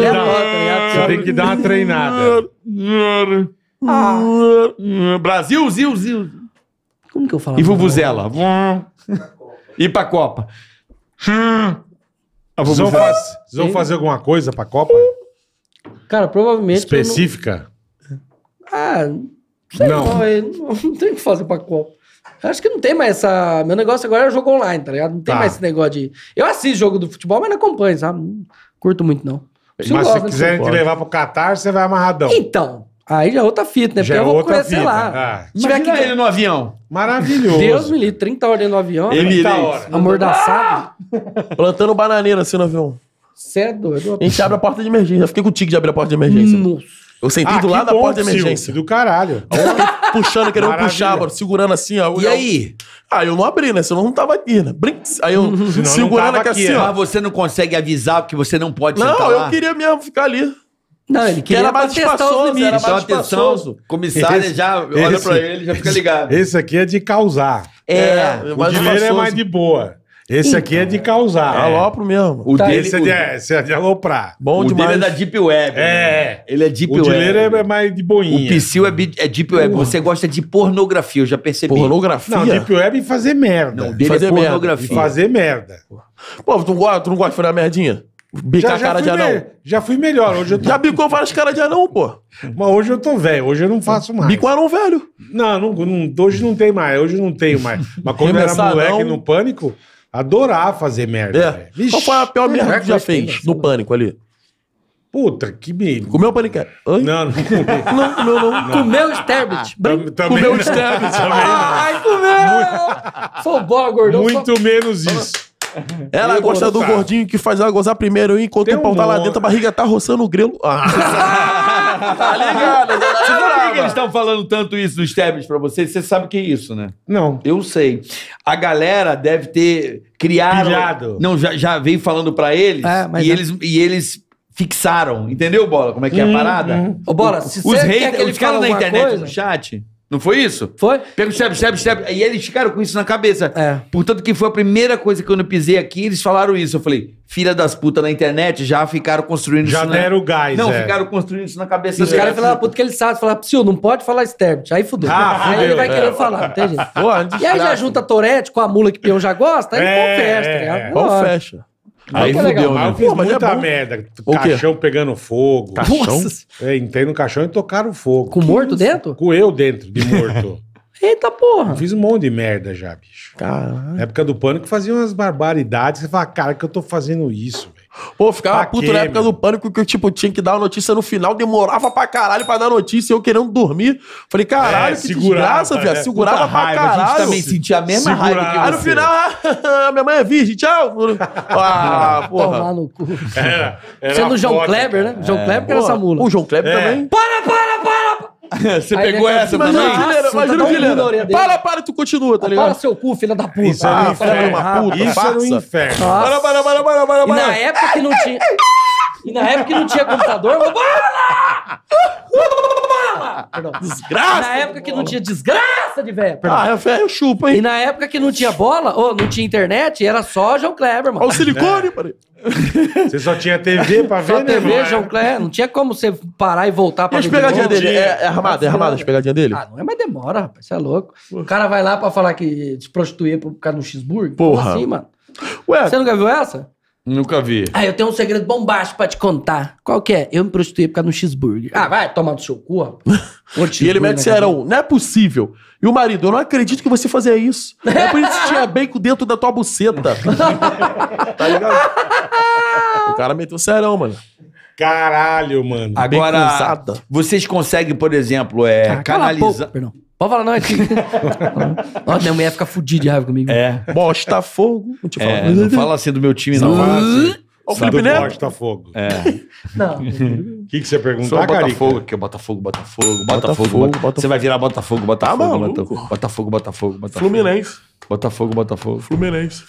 que dar, você tem que dar uma treinada. Ah. Brasil, Zil, Zil. Como que eu falava? E Vuvuzela. E pra Copa. Hum. Vocês vão fazer alguma coisa pra Copa? Cara, provavelmente. Específica? Não... É. Ah, sei não. Não, não tem o que fazer pra Copa. Acho que não tem mais essa. Meu negócio agora é jogo online, tá ligado? Não tem tá. mais esse negócio de. Eu assisto jogo do futebol, mas não acompanho, sabe? Não curto muito, não. Mas se quiserem te levar pro Qatar, você vai amarradão. Então, Aí já é outra fita, né? Já Porque é eu vou outra conhecer fita. lá. Ah. tiver que... ele no avião. Maravilhoso. Deus me livre, 30 horas dentro do avião. Ele, 30 né? horas. Amordaçado. Ah! Plantando bananeira assim no avião. Você é doido. A gente abre a porta de emergência. Eu fiquei com o tique de abrir a porta de emergência. Nossa. Eu senti ah, do lado da porta de emergência. Do caralho. puxando, querendo Maravilha. puxar, mano, segurando assim, ó. E eu... aí? Ah, eu não abri, né? Senão eu não tava aqui, né? Brinks. Aí eu Senão segurando aqui, assim. É. ó. Mas você não consegue avisar porque você não pode Não, eu queria mesmo ficar ali. Não, ele queria que era mais espaçoso, era mais então, atenção, comissária esse, já olha esse, pra ele, já fica ligado. Esse aqui é de causar. É. é, é o dinheiro é mais de boa. Esse aqui é de causar. É. Alopro mesmo. O Tá, dele, esse, é de, esse é de aloprar. Bom o dele é da Deep Web. É. né? Ele é Deep o Web. o dele é mais de boinha. O Psyu é, é Deep Web. Você gosta de pornografia, eu já percebi. Pornografia? Não, Deep Web e fazer merda. Não, dele é Fazer é merda. pornografia. E fazer merda. Pô, tu, não gosta- tu não gosta de fazer merdinha? Bicar cara de anão. me- já fui melhor. Hoje eu tô, Já bicou várias caras de anão, pô. mas hoje eu tô velho. Hoje eu não faço mais. Bicou anão velho. Não, não, não, hoje não tem mais. Hoje eu não tenho mais. Mas quando eu era moleque não. no pânico, Adorar fazer merda. É. Vixe, Qual foi a pior é, merda é que já fez né? no pânico ali? Puta, que medo. Comeu paniquete? Oi? Não, não comeu. Não, não, não. Comeu o Sterbit. Comeu o Sterbit. Também Ai, comeu! Foi boa, gordão. Muito menos isso. Ela Eu gosta do gordinho que faz ela gozar primeiro enquanto Tem o um pau tá lá dentro, a barriga tá roçando o grelo. Ah. tá ligado? Você sabe por que eles estão falando tanto isso nos tabs pra vocês, Você sabe o que é isso, né? Não. Eu sei. A galera deve ter criado... Pilhado. Não, já, já veio falando pra eles. É, mas e, é. eles e eles fixaram. Entendeu, Bola? Como é que é a hum, parada? Hum. Ô, Bola, se Os, reis, quer haters, que internet coisa, no chat... Não foi isso? Foi. Pega o step, step, step. E eles ficaram com isso na cabeça. É. Portanto, que foi a primeira coisa que eu não pisei aqui, eles falaram isso. Eu falei, filha das putas na internet, já ficaram construindo já isso. Já deram na... o gás. Não, é. ficaram construindo isso na cabeça. E os caras falaram, ah, puta, que eles sabem. Falaram, Psyu, não pode falar step. Aí fudeu. Ah, aí fudeu, ele vai é. querer falar, não tem jeito. Porra, e aí já junta Torete com a mula que peão já gosta, aí é, fecha, é, tá ligado? É. Aí é fudeu, né? Eu fiz Pô, é muita é merda. O quê? Caixão pegando fogo. Caixão? É, entrei no caixão e tocaram fogo. Com Que morto isso? dentro? Com eu dentro de morto. Eita porra! fiz um monte de merda já, bicho. Caralho. Na época do pânico fazia umas barbaridades. Você fala, cara, que eu tô fazendo isso? Pô, ficava pra puto quê, na época meu? do pânico que eu, tipo, tinha que dar a notícia no final, demorava pra caralho pra dar notícia, eu querendo dormir. Falei, caralho, é, que desgraça, tá, velho. É, né? segurava pra raiva, caralho. A gente também sentia a mesma segurava, raiva que você. Aí no final, ah, minha mãe é virgem, tchau. Ah, porra. Tomar no cu. Era, é, era Sendo o João Kleber, né? João é. Kleber que era essa mula. O João Kleber é. também. Para, para! Você pegou essa fala assim, também? Imagina tá o Vilhena, imagina o Vilhena. Para, para, tu continua, tá ligado? Para seu cu, filha da puta. Isso é um inferno. uma puta, Isso é um inferno. inferno. Para, para, para, para, para, E na época que não tinha. E na época que não tinha computador, eu vou. Perdão. Desgraça! Na época que não tinha desgraça de velho. Ah, é velho, chupa, hein? E na época que não tinha bola, ou não tinha internet, era só João Kleber, mano. Olha o silicone, é. parei, Você só tinha TV pra ver, só né, TV, João Kleber. Não tinha como você parar e voltar pra e ver. as pegadinhas dele? É, é armada, é armada de é. pegadinha dele? Ah, não é, mas demora, rapaz. Você é louco. O cara vai lá pra falar que se prostituía por causa no X cheeseburger. Porra. assim, mano? Ué. Você nunca viu essa? Nunca vi. Ah, eu tenho um segredo bombástico pra te contar. Qual que é? Eu me prostituí por causa de um cheeseburger. Ah, vai tomar no seu cu, rapaz. e ele mete serão. Não é possível. E o marido, eu não acredito que você fazia isso. É por isso que tinha bacon dentro da tua buceta. tá ligado? o cara meteu serão, mano. Caralho, mano. Agora, vocês conseguem, por exemplo, é, ah, canalizar... perdão. Pode falar, não, é que... Nossa, minha mulher fica fudida de raiva comigo. É. Bosta fogo. Não, te fala. É, não fala assim do meu time, não. Uhum. Ó, o Felipe Neto. Botafogo. É. Não. O que, que você perguntou? Ah, Botafogo, que é Botafogo, Botafogo, Botafogo, Botafogo. Você vai virar Botafogo, tá Botafogo, ah, Botafogo, Botafogo, Botafogo, Botafogo. Fluminense. Botafogo, Botafogo. Fluminense.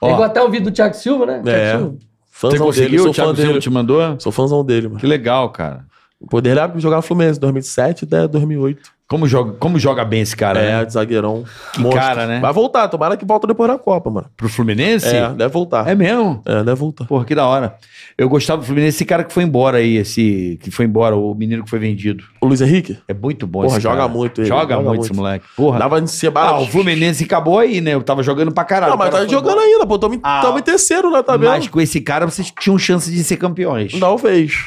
Pegou é até o vídeo do Thiago Silva, né? É. Fãzão você dele, sou o Thiago fã dele. te mandou? Sou fãzão dele, mano. Que legal, cara. O poder era jogar no Fluminense, 2007 até 2008. Como joga, como joga bem esse cara? É, né? zagueirão. Monstro. cara, né? Vai voltar, tomara que volta depois da Copa, mano. Pro Fluminense? É, deve voltar. É mesmo? É, deve voltar. Porra, que da hora. Eu gostava do Fluminense, esse cara que foi embora aí, esse. Que foi embora, o menino que foi vendido. O Luiz Henrique? É muito bom Porra, joga cara. muito ele. Joga, joga muito, muito esse moleque. Porra. Dava de ser barato. Ah, o Fluminense acabou aí, né? Eu tava jogando pra caralho. Não, mas tava tá jogando embora. ainda, pô. Tamo, ah, tamo em terceiro na né? tabela. Tá mas com esse cara vocês tinham chance de ser campeões. Talvez.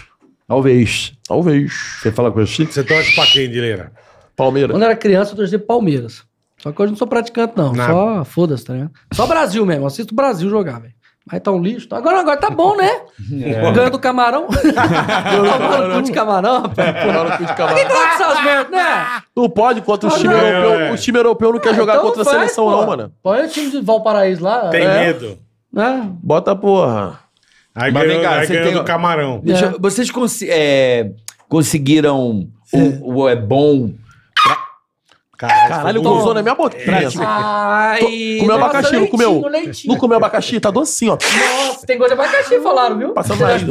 Talvez. Talvez. Você fala com isso? Você torce pra quem, Dileira? Palmeiras. Quando eu era criança, eu torcia Palmeiras. Só que hoje não sou praticante, não. Nada. Só foda-se, tá ligado? Só Brasil mesmo. Assisto o Brasil jogar, velho. Mas tá um lixo. Agora, agora tá bom, né? É. Ganha do camarão. Tomaram é, cu de camarão, rapaz. Tomaram cu de camarão. Tem que falar dessas merdas, né? Não pode contra o time europeu. O time europeu não quer é, jogar então contra faz, a seleção, pô. não, mano. Põe o time de Valparaíso lá. Tem é. medo. É. Bota porra. Aí Mas ganhou, vem cá, você tem... do camarão. É. Deixa, vocês cons... É, conseguiram o, o é bom Caralho, Caralho gozou na minha boca. Assim. Ai, Tô, comeu tá abacaxi, não comeu? Não comeu abacaxi, tá docinho, ó. Nossa, tem gosto de abacaxi, falaram, viu? Passando mais. Né,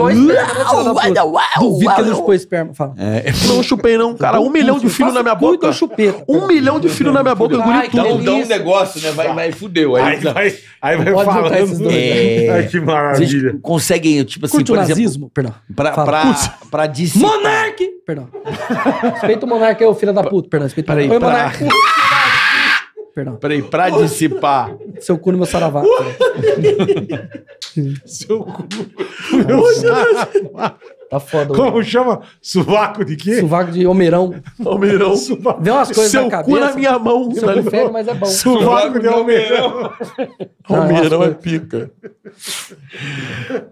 Duvido que ele não chupou esperma. Fala. É, não chupei, não, cara. Um milhão de filhos na minha boca. chupei. Um milhão de filhos na minha boca, eu engoli tudo. Dá um negócio, né? Vai, vai fudeu. Aí, vai, tá. aí vai falando. É... Né? Ai, que maravilha. conseguem, tipo assim, por exemplo... Culturazismo? Perdão. Pra, pra, pra, pra Monarque! Perdão. Respeita o monarca, eu, filha da puta. Perdão, respeita Peraí, o pra... Perdão. Peraí, pra dissipar. Seu cu no meu saravá. Seu cu. no Meu saravá. Tá foda. Como mano. chama? Suvaco de quê? Suvaco de homerão. Homerão. Suvaco. Vê umas coisas Seu na cabeça. cu na minha mão. Seu tá cu feio, mas é bom. Suvaco de homerão. Homerão é pica.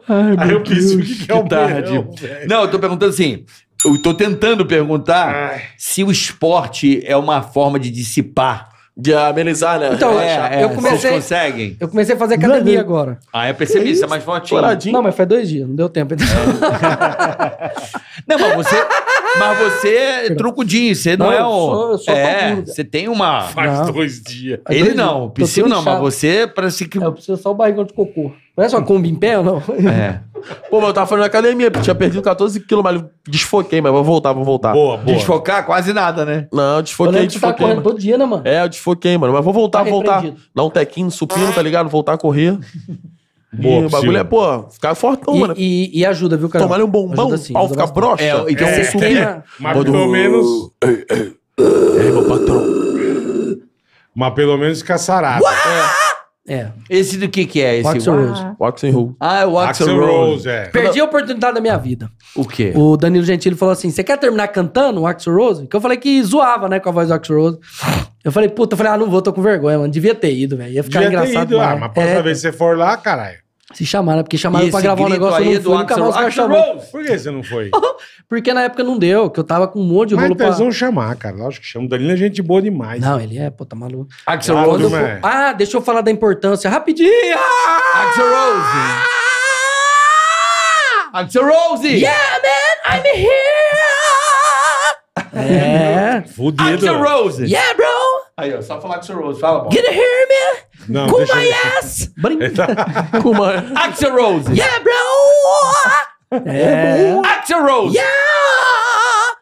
Ai, Aí eu quis o que é homerão. Não, eu tô perguntando assim, eu tô tentando perguntar Ai. se o esporte é uma forma de dissipar. De amenizar, né? Então, é, é, eu comecei, vocês conseguem? Eu comecei a fazer academia agora. Ah, eu é percebi, você é mais fortinho. Não, mas faz dois dias, não deu tempo. não, mas você... Mas você é trucudinho, você não, não é um. Sou, sou é, você tem uma. Faz não. dois dias. Ele não, não, piscinho não, mas você parece que. É, eu preciso só o barrigão de cocô. Parece uma Kombi em pé ou não? É. Pô, mas eu tava falando na academia, tinha perdido 14 quilos, mas desfoquei, mas vou voltar, vou voltar. Boa, boa. Desfocar? Quase nada, né? Não, eu desfoquei, eu tá desfoquei. Tá correndo todo dia, né, mano? É, eu desfoquei, mano. Mas vou voltar, tá voltar. Dar um tequinho, supino, tá ligado? Voltar a correr. Boa, o bagulho é, pô, ficar fortão, e, mano. E, e ajuda, viu, cara? Tomar um bombão, ajuda, sim, pau ficar brocha É, e tem é, um mas pelo menos... É, meu patrão. Mas pelo menos ficar sarado. É. é. Esse do que que é esse? Wax Rose. Wax ah. Rose. Ah, é o Wax Rose. é. Perdi a oportunidade da minha vida. O quê? O Danilo Gentili falou assim, você quer terminar cantando o Wax Rose? Que eu falei que zoava, né, com a voz do Wax Rose. Eu falei, puta, eu falei, ah, não vou, tô com vergonha, mano. Devia ter ido, velho. Ia ficar Devia engraçado. Ter ido, ah, mas próxima é. vez que você for lá, caralho. Se chamaram, porque chamaram pra gravar um negócio aí eu não fui, nunca mais Axel ah, Rose. Por que você não foi? porque na época não deu, que eu tava com um monte de Mas rolo pra... Mas vão chamar, cara. Lógico que chama. O Danilo é gente boa demais. Não, ele é, pô, tá maluco. Axel Rose. Eu... Né? Ah, deixa eu falar da importância. Rapidinho! Axel Rose! Axel Rose! Yeah, man! I'm here! É. Fudido. Axel Rose! Yeah, bro! Aí, ó, só falar Axel Rose. Fala, bom. Get a hear me? Não, Com deixa... yes! Brinca. Kuma. Axel Rose. Yeah, bro! É. Axel Rose. Yeah!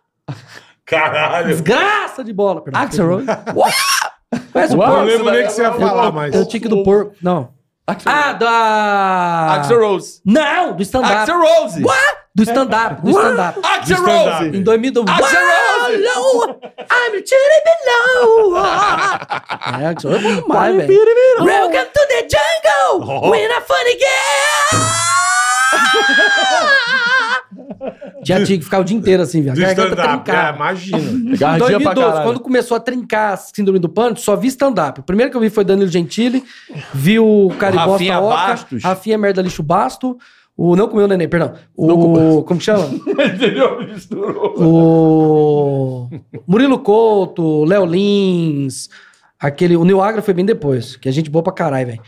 Caralho. Desgraça de bola. Axel Rose. Uau. o porco? Não lembro nem que você ia falar, mas... Eu tinha que do porco. Não. Axel ah, Rose. da. Ah. Axel Rose. Não, do stand-up. Axel Rose. What? Do stand-up, do stand-up. Axel Rose! Em 2012. Axel Rose! Low, I'm cheating below. é, Axel Rose é bom demais, velho. Welcome to the jungle! Oh. We're a funny girl! Tinha, tinha que ficar o dia inteiro assim, velho. Garganta stand é, imagina. Em 2012, quando começou a trincar a síndrome do pânico, só vi stand-up. O primeiro que eu vi foi Danilo Gentili, vi o Caribosta Rafinha Oca, Bastos. Rafinha é Merda Lixo Basto, o Não Comeu Neném, perdão. O... Como que chama? o... Murilo Couto, Léo Lins, aquele... O Neil Agra foi bem depois, que a é gente boa pra caralho, velho.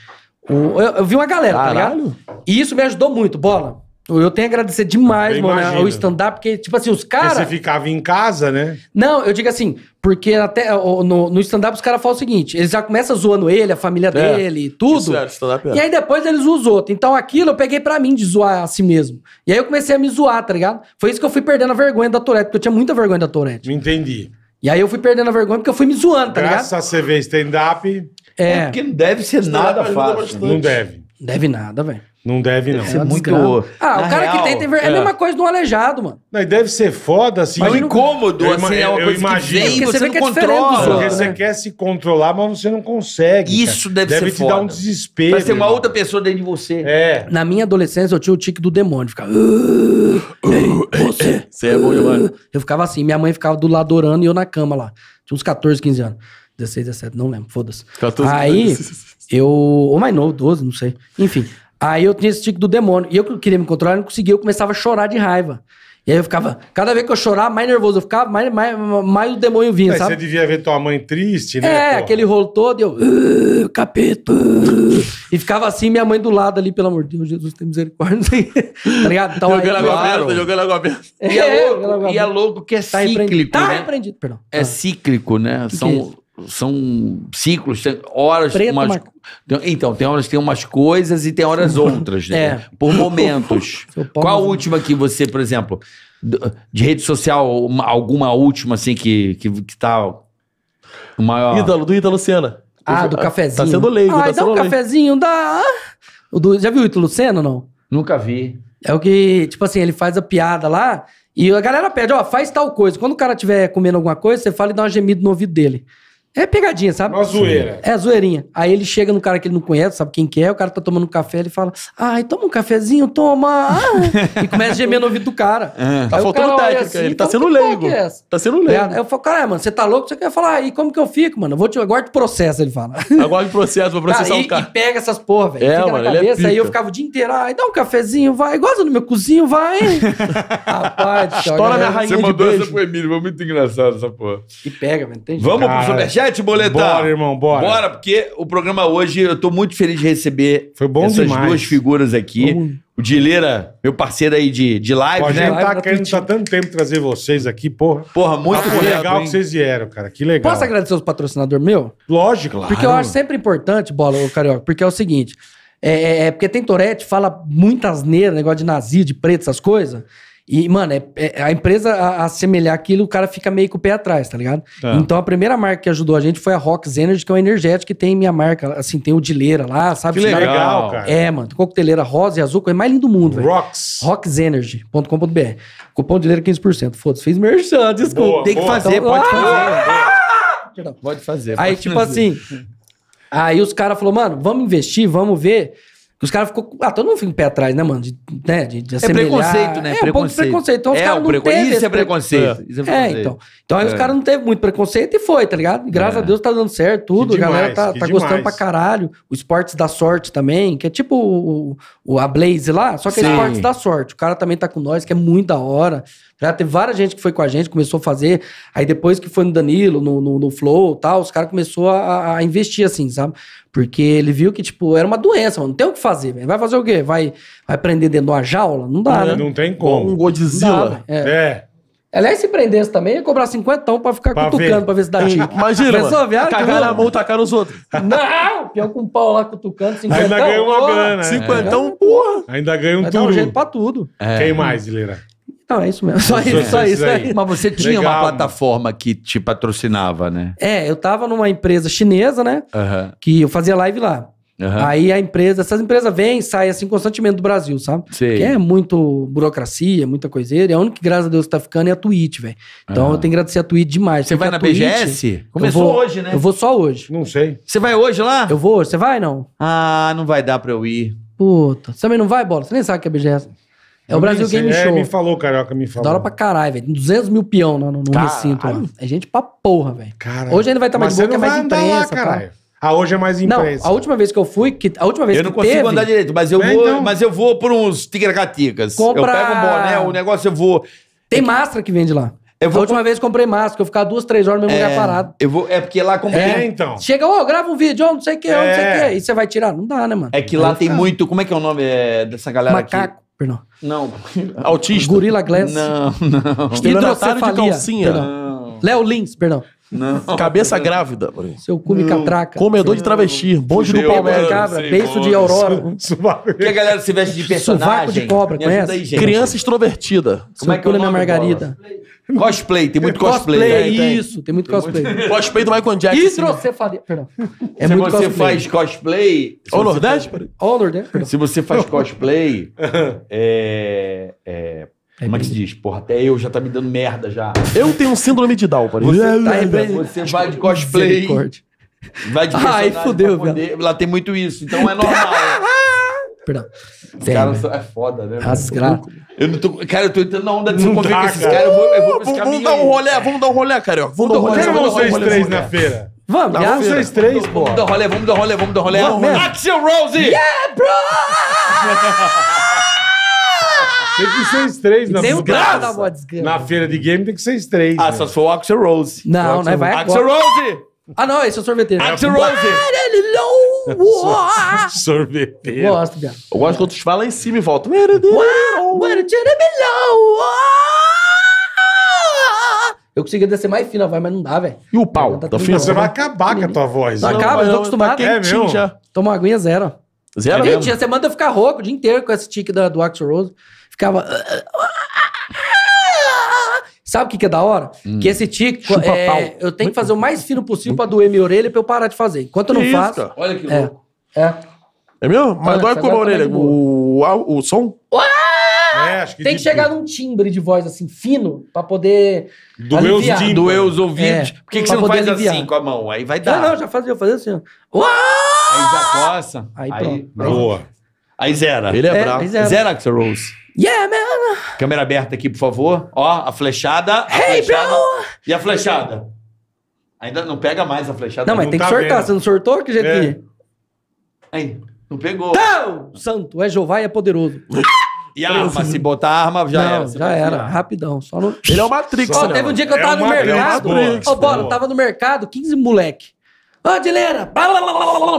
O... Eu, eu, vi uma galera, caralho. tá ligado? E isso me ajudou muito, bola. Eu tenho a agradecer demais, né, o mano, imagino. stand-up, porque, tipo assim, os caras. Você ficava em casa, né? Não, eu digo assim, porque até no, no stand-up os caras falam o seguinte: eles já começam zoando ele, a família é, dele, tudo. É, stand-up é. E aí depois eles usam outro. Então aquilo eu peguei pra mim de zoar a si mesmo. E aí eu comecei a me zoar, tá ligado? Foi isso que eu fui perdendo a vergonha da Tourette, porque eu tinha muita vergonha da Tourette. Entendi. E aí eu fui perdendo a vergonha porque eu fui me zoando, tá Graças ligado? Graças a você ver stand-up. é. é porque não deve ser nada fácil. Né? Não deve. Deve nada, velho. Não deve, não. Deve é muito. Ah, Na o cara real, que tem, é. a mesma é. coisa do aleijado, mano. Não, deve ser foda, assim. Mas incômodo, eu, assim, é uma eu coisa imagino. que vem, você, você não controla. É porque você é né? quer se controlar, mas você não consegue. Isso cara. deve, deve ser foda. Deve te dar um desespero. Vai ser uma outra pessoa dentro de você. É. Na minha adolescência, eu tinha o tique do demônio. Ficava... Uh, ei, você. Você é bom demais. Eu ficava assim, minha mãe ficava do lado orando e eu na cama lá. Tinha uns 14, 15 anos. 16, 17, não lembro, foda-se. 14 Aí eu. Ou mais novo, 12, não sei. Enfim. Aí eu tinha esse tique do demônio. E eu que queria me controlar, eu não conseguia, eu começava a chorar de raiva. E aí eu ficava, cada vez que eu chorava, mais nervoso eu ficava, mais, mais, mais o demônio vinha, sabe? Você devia ver tua mãe triste, né? É, porra. aquele rolo todo, eu, capeta. e ficava assim, minha mãe do lado ali, pelo amor de Deus, Jesus tem misericórdia. tá ligado? Então, jogando água aberta, jogando água aberta. É, e é, é louco, que é tá cíclico, tá né? Tá repreendido, perdão. É ah. cíclico, né? Que São... Que é são ciclos, tem horas. Preto, umas... Então, tem horas tem umas coisas e tem horas é. outras, né? É. Por momentos. Qual a última que você, por exemplo, de rede social, uma, alguma última assim que, que, que tá o maior. Ídalo, do Ídalo Lucena. Ah, do ah, tá cafezinho. Tá sendo leigo, ah, tá dá um leigo. cafezinho, dá. O do, já viu o Ítalo Lucena não? Nunca vi. É o que, tipo assim, ele faz a piada lá e a galera pede, ó, faz tal coisa. Quando o cara tiver comendo alguma coisa, você fala e dá um gemido no ouvido dele. É pegadinha, sabe? Uma zoeira. É, zoeirinha. Aí ele chega no cara que ele não conhece, sabe quem que é, o cara tá tomando um café, ele fala, ai, toma um cafezinho, toma. Ah. E começa a gemer no ouvido do cara. É, tá faltando técnica, assim, tá ele então, é tá sendo leigo. É tá sendo leigo. Aí eu falo, cara, mano, você tá louco? Você quer falar, e como que eu fico, mano? Eu vou te, agora te processo, ele fala. Agora te processo, vou processar cara, o cara. E pega essas porra, velho. É, mano, na é cabeça, aí eu ficava o dia inteiro, ai, dá um cafezinho, vai, goza no meu cozinho, vai. Rapaz, Estoura minha rainha Você mandou essa pro Emílio, foi muito engraçado essa porra. E pega, mano, Vamos pro superchat? Pet boletão? Bora, irmão, bora. Bora, porque o programa hoje, eu tô muito feliz de receber Foi bom essas demais. duas figuras aqui. Vamos... O Dileira, meu parceiro aí de, de live, né? a né? gente tá querendo tá tanto tempo trazer vocês aqui, porra. Porra, muito ah, legal. legal que vocês vieram, cara. Que legal. Posso agradecer os patrocinadores meu? Lógico. Claro. Porque eu acho sempre importante, bola, ô, carioca, porque é o seguinte. É, é, é porque tem Torete, fala muita asneira, negócio de nazismo, de preto, essas coisas. E, mano, é, é a empresa a, a assemelhar aquilo, o cara fica meio com o pé atrás, tá ligado? É. Então a primeira marca que ajudou a gente foi a Rox Energy, que é uma energética que tem minha marca, assim, tem o Dileira lá, sabe? Que legal, é, cara. É, mano, coqueteleira rosa e azul, coisa mais linda do mundo, velho. Rox. Roxenergy.com.br. Cupom Dileira 15%. Foda-se, fez merchan, desculpa. Boa, tem boa. que fazer, então, pode ah! fazer. Pode fazer. Aí, tipo fazer. assim, aí os caras falaram, mano, vamos investir, vamos ver. Que os caras ficou. Ah, todo mundo fica um pé atrás, né, mano? De, né, de, de É preconceito, né? É, preconceito. um pouco de preconceito. Então, os é, caras não preco... isso, é preconceito. Pre... isso é, é preconceito. É, então. Então, aí os é. caras não teve muito preconceito e foi, tá ligado? Graças é. a Deus tá dando certo, tudo. Demais, a galera tá, tá gostando pra caralho. O Esportes da Sorte também, que é tipo o, o a Blaze lá, só que Sim. é Esportes da Sorte. O cara também tá com nós, que é muito da hora. Já teve várias gente que foi com a gente, começou a fazer. Aí depois que foi no Danilo, no, no, no Flow tal, os caras começou a, a, investir, assim, sabe? Porque ele viu que, tipo, era uma doença, mano. Não tem o que fazer, velho. Vai fazer o quê? Vai, vai prender dentro de uma jaula? Não dá, não, né? Não tem como. Um Godzilla. Dá, é. é. Aliás, se prendesse também, ia cobrar 50 pra ficar pra cutucando ver. pra ver se dá tique. Imagina, Pensou, viado, tacaram a mão, tacaram os outros. Não! Pior com um pau lá cutucando, 50 Ainda ganha uma grana. 50, é. porra. Ainda ganha um Vai tudo. um jeito pra tudo. É. Quem mais, Lileira? Não, é isso mesmo. Só isso, só é isso. Aí. Mas você tinha Legal. uma plataforma que te patrocinava, né? É, eu tava numa empresa chinesa, né? Uhum. Que eu fazia live lá. Uhum. Aí a empresa, essas empresas vêm e saem assim constantemente do Brasil, sabe? Sim. Porque é muito burocracia, muita coiseira. E a é única que, graças a Deus, tá ficando é a Twitch, velho. Então uhum. eu tenho que agradecer a Twitch demais. Você vai na Twitch, BGS? Começou vou, hoje, né? Eu vou só hoje. Não sei. Você vai hoje lá? Eu vou hoje. Você vai, não? Ah, não vai dar pra eu ir. Puta. Você também não vai, Bola? Você nem sabe o que é BGS. É o Brasil Game é, Show. me falou, Carioca, me falou. Da pra caralho, velho. 200 mil peão no, no, recinto. Lá. É gente pra porra, velho. Hoje ainda vai estar mais boa, que é mais imprensa. Lá, caralho. Ah, hoje é mais imprensa. Não, a última vez que eu fui, que a última vez eu que Eu não consigo andar direito, mas eu, é, vou, então. mas eu vou por uns ticracaticas. Compra... Eu pego um boné, o um negócio eu vou... Tem é máscara que vende lá. Eu vou... A última vez comprei máscara, eu ficava duas, três horas no mesmo é... lugar parado. Eu vou... É porque lá é. comprei... É, então. Chega, ô, oh, grava um vídeo, oh, não sei o que, oh, não sei o é. que. E você vai tirar. Não dá, né, mano? É que lá tem muito... Como é que é o nome dessa galera Macaco. aqui? Macaco. Perdão. Não. Autista. Gorila Glass. Não, não. Hidracefalia. de calcinha. Perdão. Léo Lins, perdão. Não. Cabeça grávida. Seu cume catraca. Comedor não. de travesti. Bonde do Palmeiras. Peito de aurora. Que a galera se veste de personagem. Sovaco de cobra, Me conhece? Aí, Criança extrovertida. Como Seu é que é o nome, minha margarida. Cosplay. cosplay, tem muito cosplay. cosplay é, isso, tem muito cosplay. cosplay do Michael Jackson. Hidrocefalia. Perdão. É se muito você cosplay. faz cosplay... Ó Nordeste? Ó Nordeste, Se você faz cosplay, é, é é Como é que se diz? Porra, até eu já tá me dando merda já. Eu tenho um síndrome de Down, por Você, tá Você vai de cosplay. Vai de Ai, fodeu, velho. Lá tem muito isso, então é normal. Perdão. Os caras é foda, né? Rasgar. Eu não tô. Cara, eu tô entrando na onda de se conviver com esses caras. Eu vou, eu vou Vamos dar um rolê, vamos dar um rolê, cara. Vamos dar um rolê. Vamos vocês três na feira. Vamos, vamos vocês três, pô. Vamos dar rolê, vamos dar rolê, vamos dar rolê. Axel Rose! Yeah, bro! Tem que ser os três na Deu desgraça. Na feira de game tem que ser os três. Ah, né? só se for o Axel Rose. Não, não é, vai Axel Rose! Ah, não, esse é o sorveteiro. Axel é Rose! Sorveteiro. Gosto, Eu gosto quando tu fala em cima e volta. Eu consegui descer mais fina a voz, mas não dá, velho. E o pau? Tá fino, Você vai né? acabar com a tua voz. Não, né? acaba, eu tô acostumado. Tá é quentinho já. Toma uma aguinha zero. Zero Gente, a semana eu ficar rouco o dia inteiro com esse tique da, do Axel Rose ficava. Ah, ah, ah, Sabe o que, que é da hora? Hum. Que esse tico, é, eu tenho que fazer o mais fino possível hum. pra doer minha orelha pra eu parar de fazer. Enquanto eu não Isso, faço. Cara. Olha que é, louco. É. É, é mesmo? Mas dói com a tá orelha? O, o, o som? É, que tem que chegar num timbre de voz assim, fino, pra poder. Doer os timbres. Doer os ouvidos. É, Por que, que você não faz aliviar. assim com a mão? Aí vai dar. Não, não, já fazia, eu fazia assim. Aí já coça. Aí, aí pronto. Boa. Aí zera. Ele é, é bravo. Zera, zera Axel Rose. Yeah, man! Câmera aberta aqui, por favor. Ó, a flechada. A hey, flechada bro. E a flechada. Ainda não pega mais a flechada. Não, mas tem que tá sortar. Você não sortou? Que jeito é. que... Aí, é? não pegou. Não! Santo, é Jeová e é poderoso. E a arma, se botar a arma, já não, era. Já era, rapidão. Só no... Ele é o Matrix, né? Teve um dia que eu é tava é no mercado. Ô, oh, bora, tava no mercado, 15 moleque. Adileira!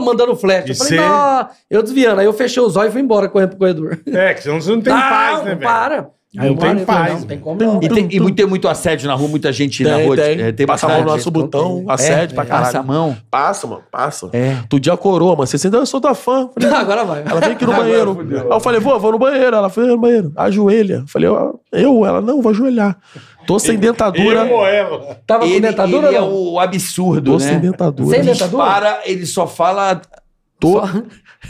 Mandando flecha. eu falei, não, eu desviando. Aí eu fechei os olhos e fui embora correndo pro corredor. É, que senão você não tem paz, né, velho? Para. Aí não tem paz. Não, não tem como não. E tem, e tem muito assédio na rua, muita gente tem, na rua. Tem, é, tem passa a mão no nosso botão, é, assédio é, pra caralho. Passa a mão. Passa, mano, passa. É. Tu dia coroa, mano. Você eu sou da fã. Falei, agora vai. Ela vem aqui no banheiro. Aí eu falei, vou, vou no banheiro. Ela foi no banheiro. Ajoelha. Falei, eu, eu? Ela, não, vou ajoelhar. Tô sem dentadura. ele ou Tava ele, dentadura? Ele é, é o absurdo, Tô né? sem dentadura. Sem dentadura? Para, ele só fala... Tô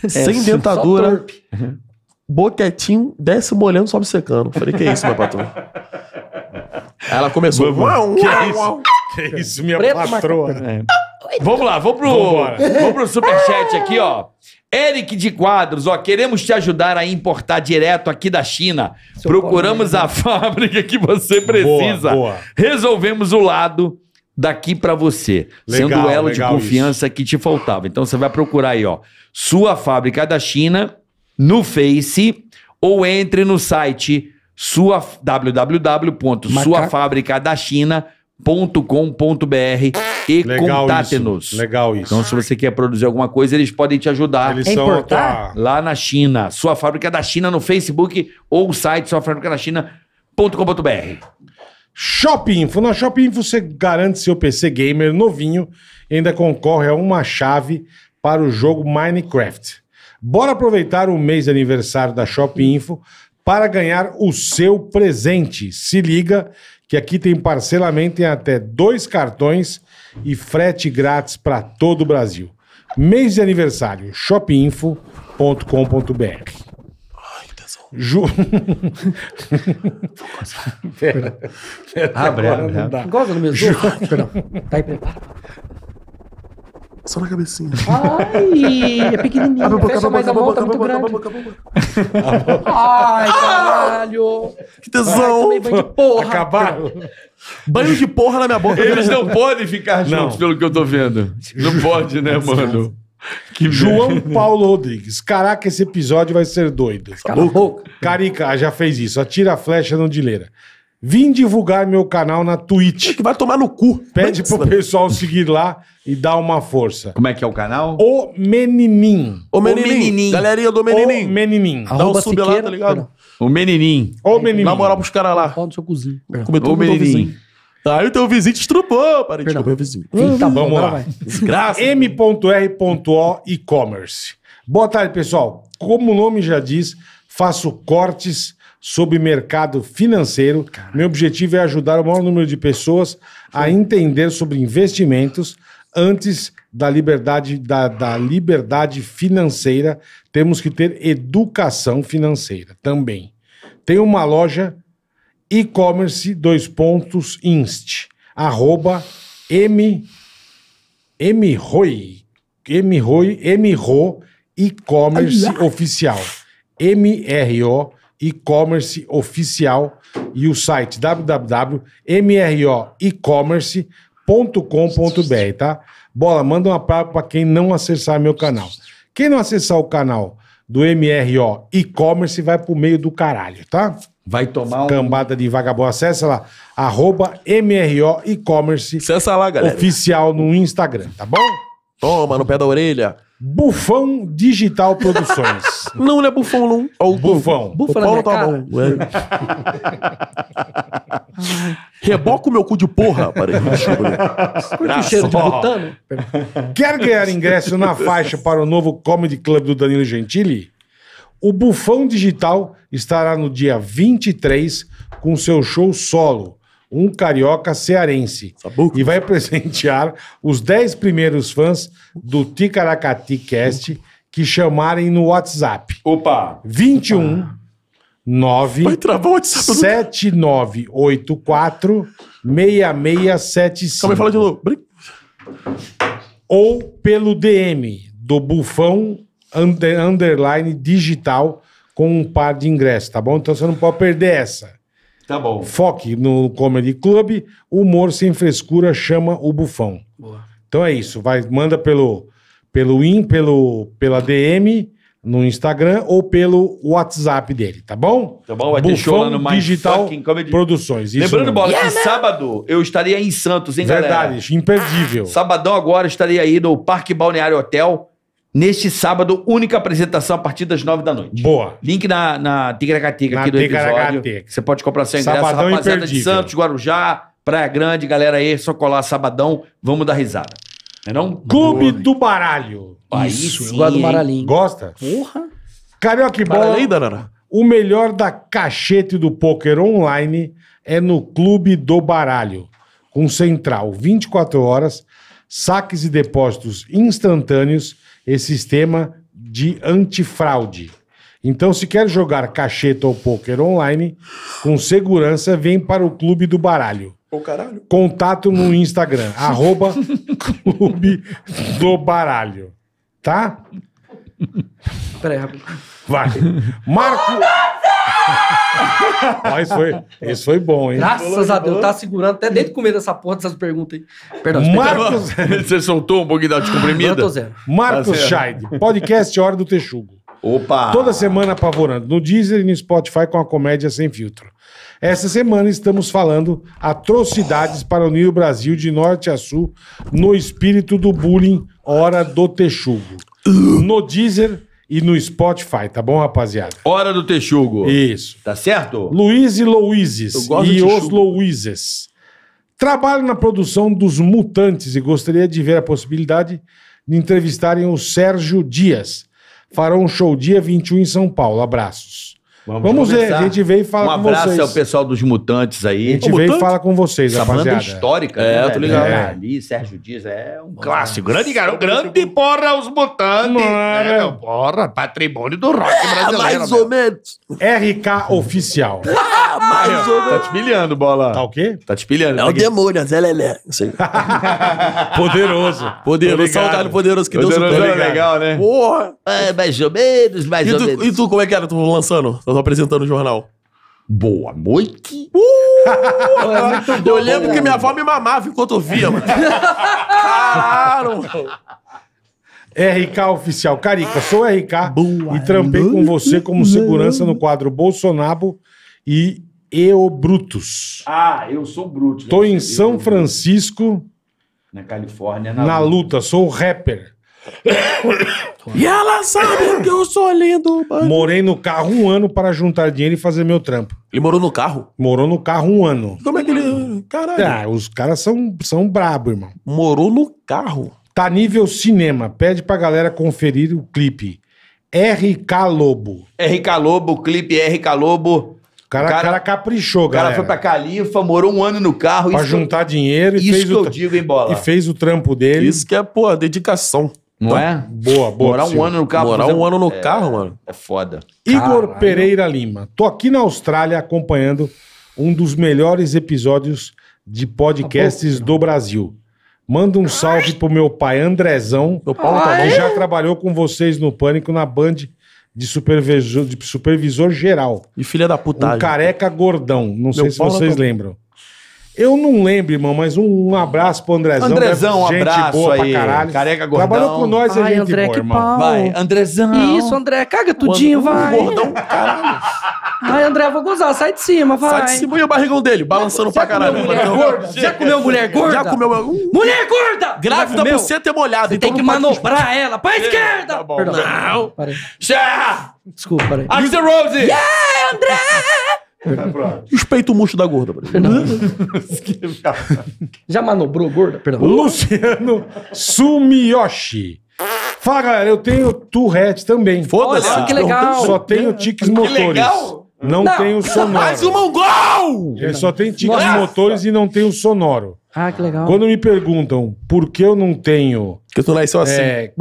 sem é, dentadura boquetinho, desce molhando, sobe secando. Falei, que isso, meu patrão? Aí ela começou. Uau, que, uau, isso? Uau. que isso, minha Preto patroa. É. Vamos lá, vamos pro, vamos pro superchat aqui, ó. Eric de Quadros, ó, queremos te ajudar a importar direto aqui da China. Seu Procuramos a fábrica que você precisa. Boa, boa. Resolvemos o lado daqui para você, legal, sendo o elo de confiança isso. que te faltava. Então você vai procurar aí, ó, sua fábrica é da China no Face ou entre no site sua www.suafabricadachina.com.br e contate-nos. Legal isso. Então, se você quer produzir alguma coisa, eles podem te ajudar. Eles são importar? lá na China. Sua Fábrica da China no Facebook ou o site suafabricadachina.com.br. Shopping Info. Na Shopping Info você garante seu PC gamer novinho e ainda concorre a uma chave para o jogo Minecraft. Bora aproveitar o mês de aniversário da Shop Info para ganhar o seu presente. Se liga que aqui tem parcelamento em até dois cartões e frete grátis para todo o Brasil. Mês de aniversário, shopinfo.com.br. Ju... pera, pera, abre, abre. Não dá. meu Ju... Tá aí, prepara. Só na cabecinha. Ai, é pequenininho. Acabou, a boca, mais acabou, a boca acabou, boca, acabou, acabou, Ai, caralho. Que tesão. Ai, banho de porra. Acabar. Banho de porra na minha boca. Eles não podem ficar juntos, pelo que eu tô vendo. Não pode, né, tá mano? Que João Paulo Rodrigues. Caraca, esse episódio vai ser doido. Cala a boca. Carica já fez isso. Atira a flecha na ondileira. Vim divulgar meu canal na Twitch. É que vai tomar no cu. Pede Mas, pro pessoal seguir lá e dá uma força. Como é que é o canal? O Meninim. O Meninim. Galerinha do Meninim. O Meninim. Dá um sub lá, tá ligado? O Meninim. O Meninim. Dá moral pros caras lá. Pau no seu cozinho. Comentou o Meninim. Aí o teu vizinho estrupou. Parei, Perdão. desculpa, meu vizinho. tá bom, Vamos lá. vai. Desgraça. M.R.O e-commerce. Boa tarde, pessoal. Como o nome já diz, faço cortes sobre mercado financeiro. Meu objetivo é ajudar o maior número de pessoas a entender sobre investimentos, antes da liberdade, da, da liberdade financeira, temos que ter educação financeira também. Tem uma loja e-commerce, dois pontos, inst, arroba m, mroi, mroi, mro, e-commerce oficial, mro, e-commerce oficial e o site www.mroecommerce.com com.br tá? Bola, manda uma palavra para quem não acessar meu canal. Quem não acessar o canal do MRO e-commerce vai pro meio do caralho, tá? Vai tomar um... Cambada de vagabundo. Acessa lá, arroba MRO e-commerce. Acessa lá, galera. Oficial no Instagram, tá bom? Toma, no pé da orelha. Bufão Digital Produções. não, não é bufão, não. É Ou bufão. Bufão, bufão, bufão tá bom. Reboca o meu cu de porra. Parei. Curte o cheiro de butano? Quer ganhar ingresso na faixa para o novo Comedy Club do Danilo Gentili? O Bufão Digital estará no dia 23 com seu show solo, um carioca cearense. Sabuco. E vai presentear os 10 primeiros fãs do Ticaracati Cast que chamarem no WhatsApp. Opa! 21 Opa. 9 7984 6675. Calma aí, fala de novo. Ou pelo DM do Bufão under, Underline Digital com um par de ingressos, tá bom? Então você não pode perder essa. Tá bom. Foque no Comedy Club, humor sem frescura chama o Bufão. Boa. Então é isso, vai, manda pelo pelo IN, pelo pela DM no Instagram ou pelo WhatsApp dele, tá bom? Tá bom, vai ter show lá no Digital Comedy. Produções. Lembrando, Bola, yeah, que sábado eu estaria em Santos, hein, Verdade, galera? Verdade, ah, imperdível. Sabadão agora estarei aí no Parque Balneário Hotel. Neste sábado, única apresentação a partir das nove da noite. Boa. Link na, na Tigracatica aqui do episódio. Você pode comprar seu ingresso, Sabadão rapaziada imperdível. de Santos, Guarujá, Praia Grande, galera aí, só colar sabadão, vamos dar risada é Clube do Baralho. Ah Isso, eu gosto do baralhinho. Gosta? Porra. Carioca e Bola, Baralho, o melhor da cachete do poker online é no Clube do Baralho. Com central 24 horas, saques e depósitos instantâneos e sistema de antifraude. Então, se quer jogar cacheta ou poker online, com segurança vem para o Clube do Baralho. Ô, caralho. Contato no Instagram, arroba Clube do Baralho. Tá? Peraí, rápido. Vai. Marco. Ah, isso, foi, isso foi bom, hein? Graças a Deus, tá segurando até dentro do medo dessa porra dessas perguntas aí. Perdão, Marcos. Você soltou um pouquinho da ah, descomprimida? tô zero. Marcos tá Scheid, podcast Hora do Texugo. Opa! Toda semana apavorando. No Deezer e no Spotify com a comédia sem filtro. Essa semana estamos falando atrocidades para unir o Brasil de norte a sul no espírito do bullying Hora do Texugo. No Deezer e no Spotify, tá bom, rapaziada? Hora do Texugo. Isso. Tá certo? Luiz e Louises Eu gosto e os texugo. Louises. Trabalho na produção dos Mutantes e gostaria de ver a possibilidade de entrevistarem o Sérgio Dias. Farão um show dia 21 em São Paulo. Abraços. Vamos, Vamos ver, a gente vem e fala um com vocês. Um abraço ao pessoal dos Mutantes aí. A gente vem Mutante? e fala com vocês, Essa é rapaziada. banda histórica. É, né? eu tô ligado. É. Ali, Sérgio Dias, é um clássico. Grande garoto, grande porra os Mutantes. Mano. É, é né? porra, patrimônio do rock ah, brasileiro. mais ou menos. RK Oficial. Ah, mais ou menos. Tá te pilhando, bola. Tá o quê? Tá te pilhando. É o demônio, Zé Lelé. Poderoso. Poderoso, saudade poderoso que Deus o é legal, né? Porra. É, mais ou menos, mais ou menos. E tu, como é que era? Tu lançando? Tá apresentando o jornal. Boa noite. Uh, é bom, eu lembro né? que minha avó me mamava enquanto eu via, mano. Caralho, RK Oficial. Carica, sou RK Boa e trampei noite. com você como segurança no quadro Bolsonaro e Eu Brutus. Ah, eu sou Brutus. Né? Tô em São eu, Francisco. Na Califórnia. Na, na luta. luta, sou rapper. E ela sabe que eu sou lindo, mano. Morei no carro um ano para juntar dinheiro e fazer meu trampo. Ele morou no carro? Morou no carro um ano. Como é que ele. Caralho. Ah, os caras são, são brabo, irmão. Morou no carro? Tá nível cinema. Pede pra galera conferir o clipe. RK Lobo. RK Lobo, clipe é RK Lobo. O cara, cara, cara, caprichou, galera. O cara foi pra Califa, morou um ano no carro. Pra juntar que, dinheiro. E isso fez que o, eu digo, hein, Bola? E fez o trampo dele. Isso que é, pô, dedicação. Não então, é? Boa, boa. Morar um ano no carro. Morar um ano no é, carro, mano. É foda. Igor Caralho. Pereira Lima. Tô aqui na Austrália acompanhando um dos melhores episódios de podcasts tá do Brasil. Manda um salve pro meu pai Andrezão, meu tá que já trabalhou com vocês no Pânico na Band de supervisor, de supervisor geral. E filha da puta. Um careca gordão. Não meu sei se vocês tá... lembram. Eu não lembro, irmão, mas um abraço pro Andrezão. Né? Andrezão, um gente abraço boa aí. Pra caralho. Carega gordão. Trabalhou com nós, é aí, gente André, boa, que irmão. Pau. Vai, Andrezão. Isso, André, caga tudinho, Quando... vai. Gordão, caralho. Ai, André, vou gozar, sai de cima, vai. Sai de cima e o barrigão dele, balançando Já pra caralho. Né, mulher gorda? Já comeu mulher gorda? Já comeu mulher gorda? Mulher gorda! Uh. Grávida por você ter molhado. Você então tem que tá manobrar ela pra esquerda. Tá bom. Né? Perdão. Não. Parei. Desculpa, peraí. Axel Rose! Yeah, André! Ah, Espeito o murcho da gorda. É Já manobrou gorda? Perdão. Luciano Sumioshi. Fala, galera, eu tenho Tourette também. Foda-se. que legal. Só tenho tiques motores. legal. Não, Não. tenho sonoro. Mais um gol! Eu só tenho tiques Nossa. motores e não tenho sonoro. Ah, que legal. Quando me perguntam por que eu não tenho. Que eu tô lá e sou assim. É,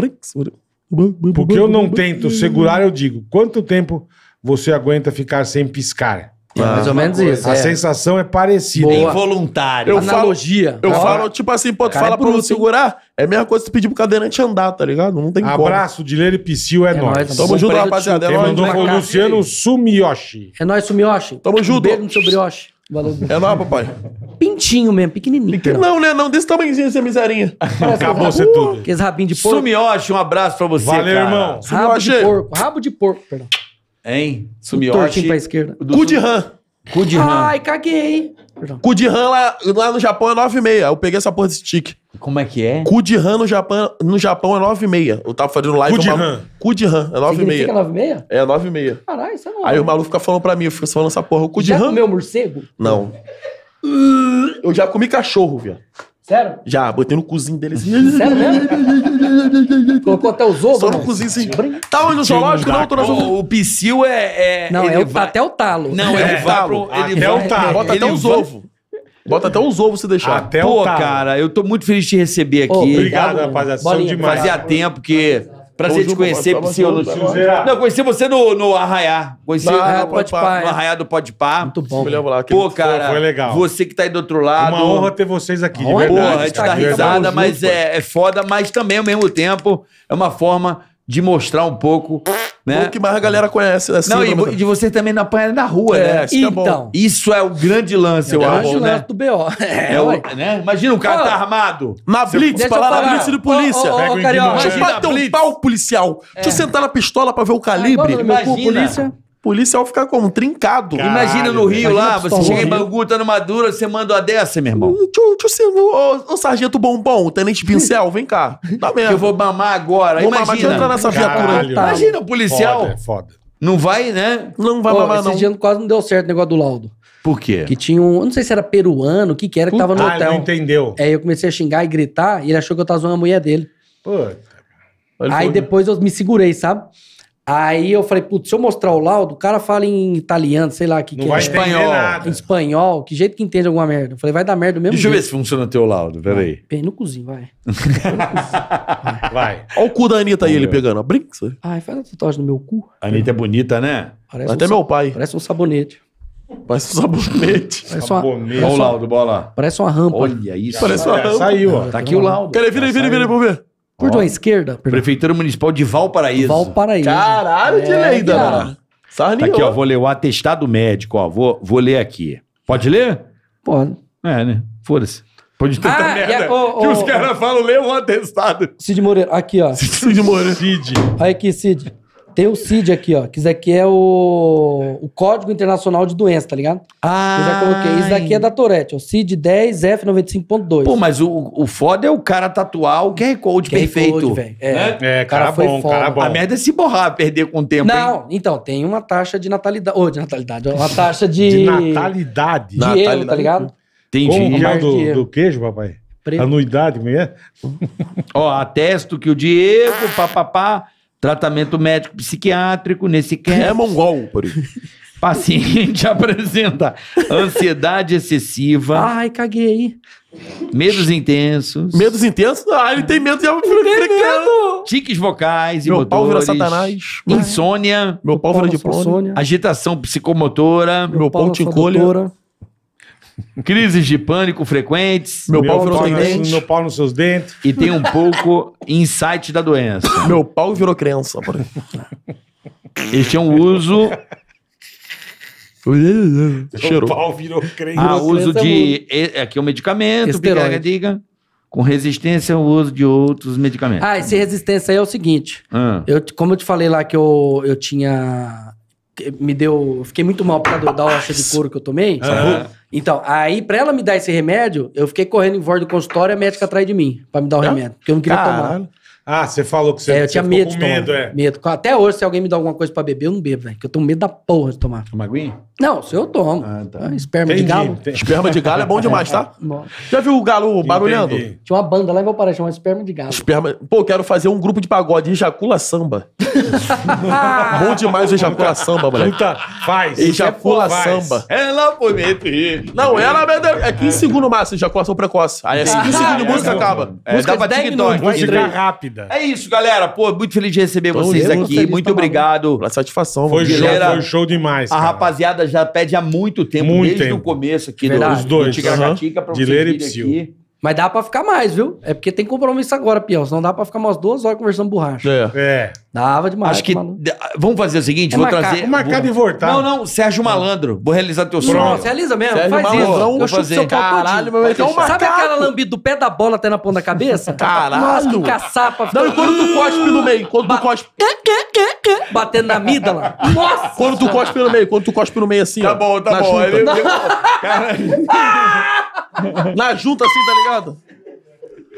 por que eu não tento segurar, eu digo: quanto tempo você aguenta ficar sem piscar? É mais ou menos coisa. isso. A é. sensação é parecida. Boa. Involuntária. Eu Analogia. Falo, eu falo, tipo assim, pô, tu fala é pra eu segurar, é a mesma coisa que tu pedir pro cadeirante andar, tá ligado? Não tem Abraço, como. Abraço de lele e Psyu é, é nóis. nóis. Tamo junto, rapaziada. É Quem mandou o Luciano Sumiyoshi. É nóis, Sumiyoshi. Tamo junto. Beijo no seu brioche. É nóis, papai. Pintinho mesmo, pequenininho. Não, né? Não, desse tamanhozinho, essa misarinha. Acabou você uh, tudo. Aqueles rabinhos de porco. Sumioshi, um abraço pra você, Valeu, irmão. Rabo de porco. Rabo de porco, perdão. Hein? Sumiyoshi. pra esquerda. Do Kudihan. Kudihan. Ai, caguei. Perdão. Kudihan lá, lá no Japão é 9,6. Eu peguei essa porra de stick. Como é que é? Kudihan no Japão, no Japão é 9,6. Eu tava fazendo live. Kudihan. Malu... Kudihan, é 9,6. Você Significa 9,6? É 9,6. Caralho, isso é não. Aí o maluco fica falando pra mim, eu fico falando essa porra. O Kudihan... Já comeu morcego? Não. Eu já comi cachorro, viado. Sério? Já, botei no cozinho assim. Sério mesmo? Colocou até os ovos? Só no né? cozinho, assim. Tá onde no zoológico? Não, tô na O, o psiu é, é... Não, ele é o, vai... até o talo. Não, é, ele ah, vai é pro... Ele até o talo. Bota até os ovos. Bota até os ovos se deixar. Até Pô, o talo. cara, eu tô muito feliz de te receber aqui. Oh, obrigado, rapaziada. São demais. Fazia tempo que... Prazer te conhecer, Priscila. Não, conheci você no, no Arraiá. Conheci no Arraiá, Podpá, no Arraiá do Podpá. Muito bom. Pô, cara, foi legal. você que tá aí do outro lado. Uma honra ter vocês aqui, de é verdade. Porra, a gente tá risada, mas é, é foda, mas também, ao mesmo tempo, é uma forma de mostrar um pouco né? O que mais a galera conhece. Assim, não, e de você também não apanhar na rua, é, né? Isso é então. É isso é o grande lance, eu, eu é acho. Bom, né? do BO. É, é o, né? Imagina um cara oh, tá armado. Na blitz, pra lá na blitz de polícia. Ô, ô, o Carioca, bater um pau policial. É. Deixa eu é. sentar na pistola pra ver o ah, calibre. Ah, imagina. polícia policial fica como? Trincado. Caralho, imagina no Rio lá, você chega em Bangu, tá numa dura, você manda uma dessa, meu irmão. Hum, tio, ô, ô sargento bombom, tenente pincel, vem cá. Tá mesmo. Eu vou mamar agora. Vou imagina. Mamar, entrar nessa viatura. Imagina o policial. Foda, é foda. Não vai, né? Não vai oh, mamar, esse não. Esse quase não deu certo o negócio do laudo. Por quê? Que tinha um. Não sei se era peruano, o que que era, que tava no hotel. Ah, não entendeu. Aí é, eu comecei a xingar e gritar, e ele achou que eu tava zoando a mulher dele. Puta. Aí depois eu me segurei, sabe? Aí eu falei, putz, se eu mostrar o laudo, o cara fala em italiano, sei lá, que Não que vai é. espanhol. Em espanhol, que jeito que entende alguma merda. Eu falei, vai dar merda mesmo. Deixa jeito. eu ver se funciona teu laudo, peraí. Bem, no cozinho, vai. No vai. vai. Olha o cu da Anitta aí, ele pegando. brinca. Ai, faz a tatuagem no meu cu. A Anitta é bonita, né? Parece Até um meu pai. Parece um sabonete. Parece um sabonete. Parece uma, sabonete. Olha o laudo, bola. Parece uma rampa. Olha isso. Parece uma rampa. Saiu, ó. Tá aqui o laudo. Peraí, vira aí, vira aí, vira aí, vamos ver. Curva à esquerda. Perdão. Prefeitura Municipal de Valparaíso. Valparaíso. Caralho, de é, lenda, mano. Tá aqui, ó. Vou ler o atestado médico, ó. Vou, vou ler aqui. Pode ler? Pode. É, né? Foda-se. Pode ter ah, merda. oh, oh, que os caras falam, leu um atestado. Cid Moreira, aqui, ó. Cid, Cid Moreira. Cid. Aí aqui, Cid. Tem o CID aqui, ó. Que isso aqui é o, o Código Internacional de Doença, tá ligado? Ah. Eu já coloquei. Isso daqui é da Tourette, é o CID 10F95.2. Pô, mas o, o foda é o cara tatuar o QR Code QR perfeito. Code, é, né? é, cara, cara bom, foda. cara bom. A merda é se borrar, perder com o tempo. Não, hein? então, tem uma taxa de natalidade. Ô, oh, de natalidade, uma taxa de. de natalidade. De tá natalidade. Erro, tá ligado? Entendi. É dinheiro que do, do queijo, papai? Anuidade, mulher. É é? Ó, atesto que o Diego, papapá Tratamento médico psiquiátrico nesse caso. É mongol, por isso. Paciente apresenta ansiedade excessiva. Ai, caguei. Medos intensos. Medos intensos? Ah, ele tem medo de algo medo. Tiques vocais e Meu motores. pau vira satanás. Insônia. Meu pau vira de insônia. Agitação psicomotora. Meu, Meu pau te encolha. crises de pânico frequentes. Meu, meu pau virou pau meu pau nos seus dentes. E tem um pouco insight da doença. Meu pau virou crença. Por este é um uso. Cheirou. O pau virou crença. Ah, uso é de. É aqui é um medicamento, Esteroide. diga com resistência ao uso de outros medicamentos. Ah, esse resistência aí é o seguinte. Ah. Eu, como eu te falei lá que eu, eu tinha me deu. Fiquei muito mal por causa da ah, hoxa de couro que eu tomei. Uhum. Então, aí, pra ela me dar esse remédio, eu fiquei correndo em volta do consultório e a médica atrás de mim pra me dar o remédio. Porque eu não queria Caralho. tomar. Ah, você falou que você, é, eu tinha medo de tomar. medo, é. Medo. Até hoje, se alguém me dá alguma coisa pra beber, eu não bebo, velho. Que eu tenho medo da porra de tomar. Toma aguinha? Não, se eu tomo. Ah, tá. Ah, esperma Entendi. de galo. Entendi. Esperma de galo é bom demais, tá? Já viu o galo barulhando? Tinha uma banda lá em Valparaíso, chamada Esperma de Galo. Esperma... Pô, quero fazer um grupo de pagode, Ejacula Samba. bom demais o Ejacula Samba, moleque. Puta, faz. Ejacula Samba. Ela prometeu. Não, ela... É 15 é segundos no máximo, ejaculação precoce. Aí é 15 segundos de ah, é música acaba. música é, dá pra TikTok. Vai ficar rápido vida. É isso, galera. Pô, muito feliz de receber Tô vocês aqui. Muito obrigado. Pela satisfação. Foi show, galera, foi show demais. Cara. A rapaziada já pede há muito tempo, muito desde tempo. o começo aqui Verdade. do, Os dois. do e uhum. aqui. Mas dá pra ficar mais, viu? É porque tem compromisso agora, Pião. Senão dá pra ficar umas duas horas conversando borracha. É. é. Dava demais. Acho tá que. Maluco. Vamos fazer o seguinte: é vou marcar, trazer. Marcado e voltar. Não, não, Sérgio ah. Malandro. Vou realizar teu sonho. Pronto, realiza mesmo. Sérgio faz Malandro. isso. Vou eu fazer. Seu Caralho, então é Sabe aquela lambida do pé da bola até na ponta da cabeça? Caralho. Nossa, que caçapa. Não, e quando tu cospe no meio? Quando tu cospe. Batendo na amígdala. Nossa! Quando tu cospe no meio, quando tu cospe no meio assim. Tá ó, bom, tá bom. Junta. Ele... Caralho. na junta assim, tá ligado?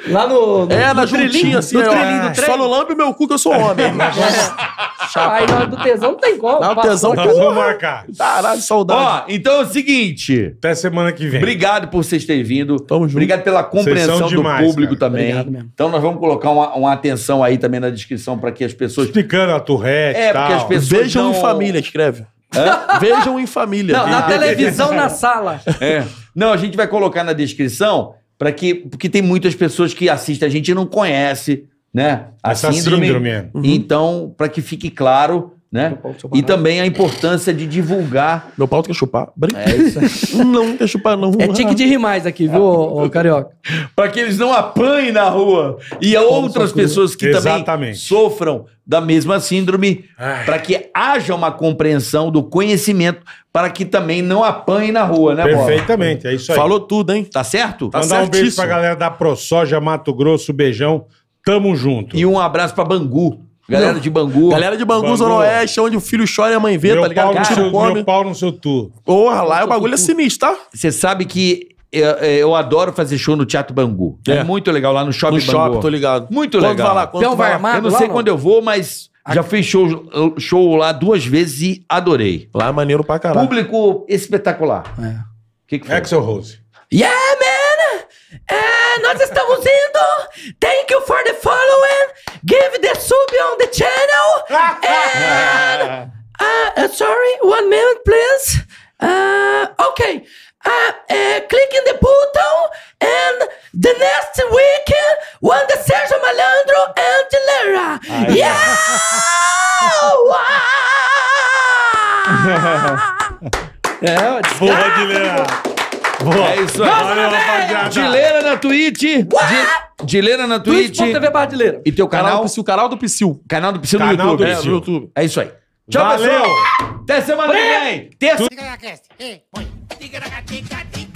Lá no. no é, na juntinha, assim, no ó, trelinho do Só não lambe meu cu que eu sou homem. É. Aí na hora do tesão não tem como. Não, o tesão Nós vamos marcar. Caralho, saudade. Ó, então é o seguinte. Até semana que vem. Obrigado por vocês terem vindo. Tamo junto. Obrigado pela compreensão demais, do público cara. também. Obrigado mesmo. Então nós vamos colocar uma, uma atenção aí também na descrição para que as pessoas. Explicando a turrete. É, tal. porque as pessoas. Vejam não... em família, escreve. Hã? Vejam em família. Não, na televisão, na sala. É. Não, a gente vai colocar na descrição para que. Porque tem muitas pessoas que assistem a gente e não conhece, né? A Essa síndrome. síndrome. Uhum. Então, para que fique claro né? E também a importância de divulgar. Meu pau quer que chupar. Brinca. É isso não quer chupar, não. É tique de rimais aqui, viu, ah. ô, ô, carioca? Para que eles não apanhem na rua e outras pessoas que Exatamente. também sofram da mesma síndrome, para que haja uma compreensão do conhecimento, para que também não apanhem na rua, né, Bola? Perfeitamente, é isso aí. Falou tudo, hein? Tá certo? Tá Mandar certíssimo. um beijo pra galera da ProSoja Mato Grosso, beijão. Tamo junto. E um abraço para Bangu. Galera de Bangu. Galera de Bangu, Bangu, Zona Oeste, é onde o filho chora e a mãe vê, meu tá ligado? Pau Cara, tipo seu, meu pau no seu tu. Porra, lá é o bagulho é sinistro, tá? Você sabe que eu, é, eu, adoro fazer show no Teatro Bangu. É, é muito legal lá no Shopping no Bangu. No Shopping, tô ligado. Muito quando legal. Vai lá, quando então vai armado Eu não sei não? quando eu vou, mas Aqui. já fiz show, show lá duas vezes e adorei. Lá é maneiro pra caralho. Público espetacular. É. Que que foi? Axel Rose. Yeah, man! É, nós estamos indo. Thank you for the following. Give the sub on the channel. And, uh, uh, sorry, one minute, please. Uh, okay. Uh, uh, click in the button and the next week when the Sergio Malandro and Lera. Ah, yeah! yeah! é, Boa, Guilherme! Boa. É isso aí. Dileira na Twitch. Dileira na Twitch. Twitch.tv barra E teu canal? O canal do Psyu. Canal do Psyu no Canal do é, YouTube. É, isso aí. Tchau, Valeu. pessoal. Até semana que vem. Terça. na Ei, põe. na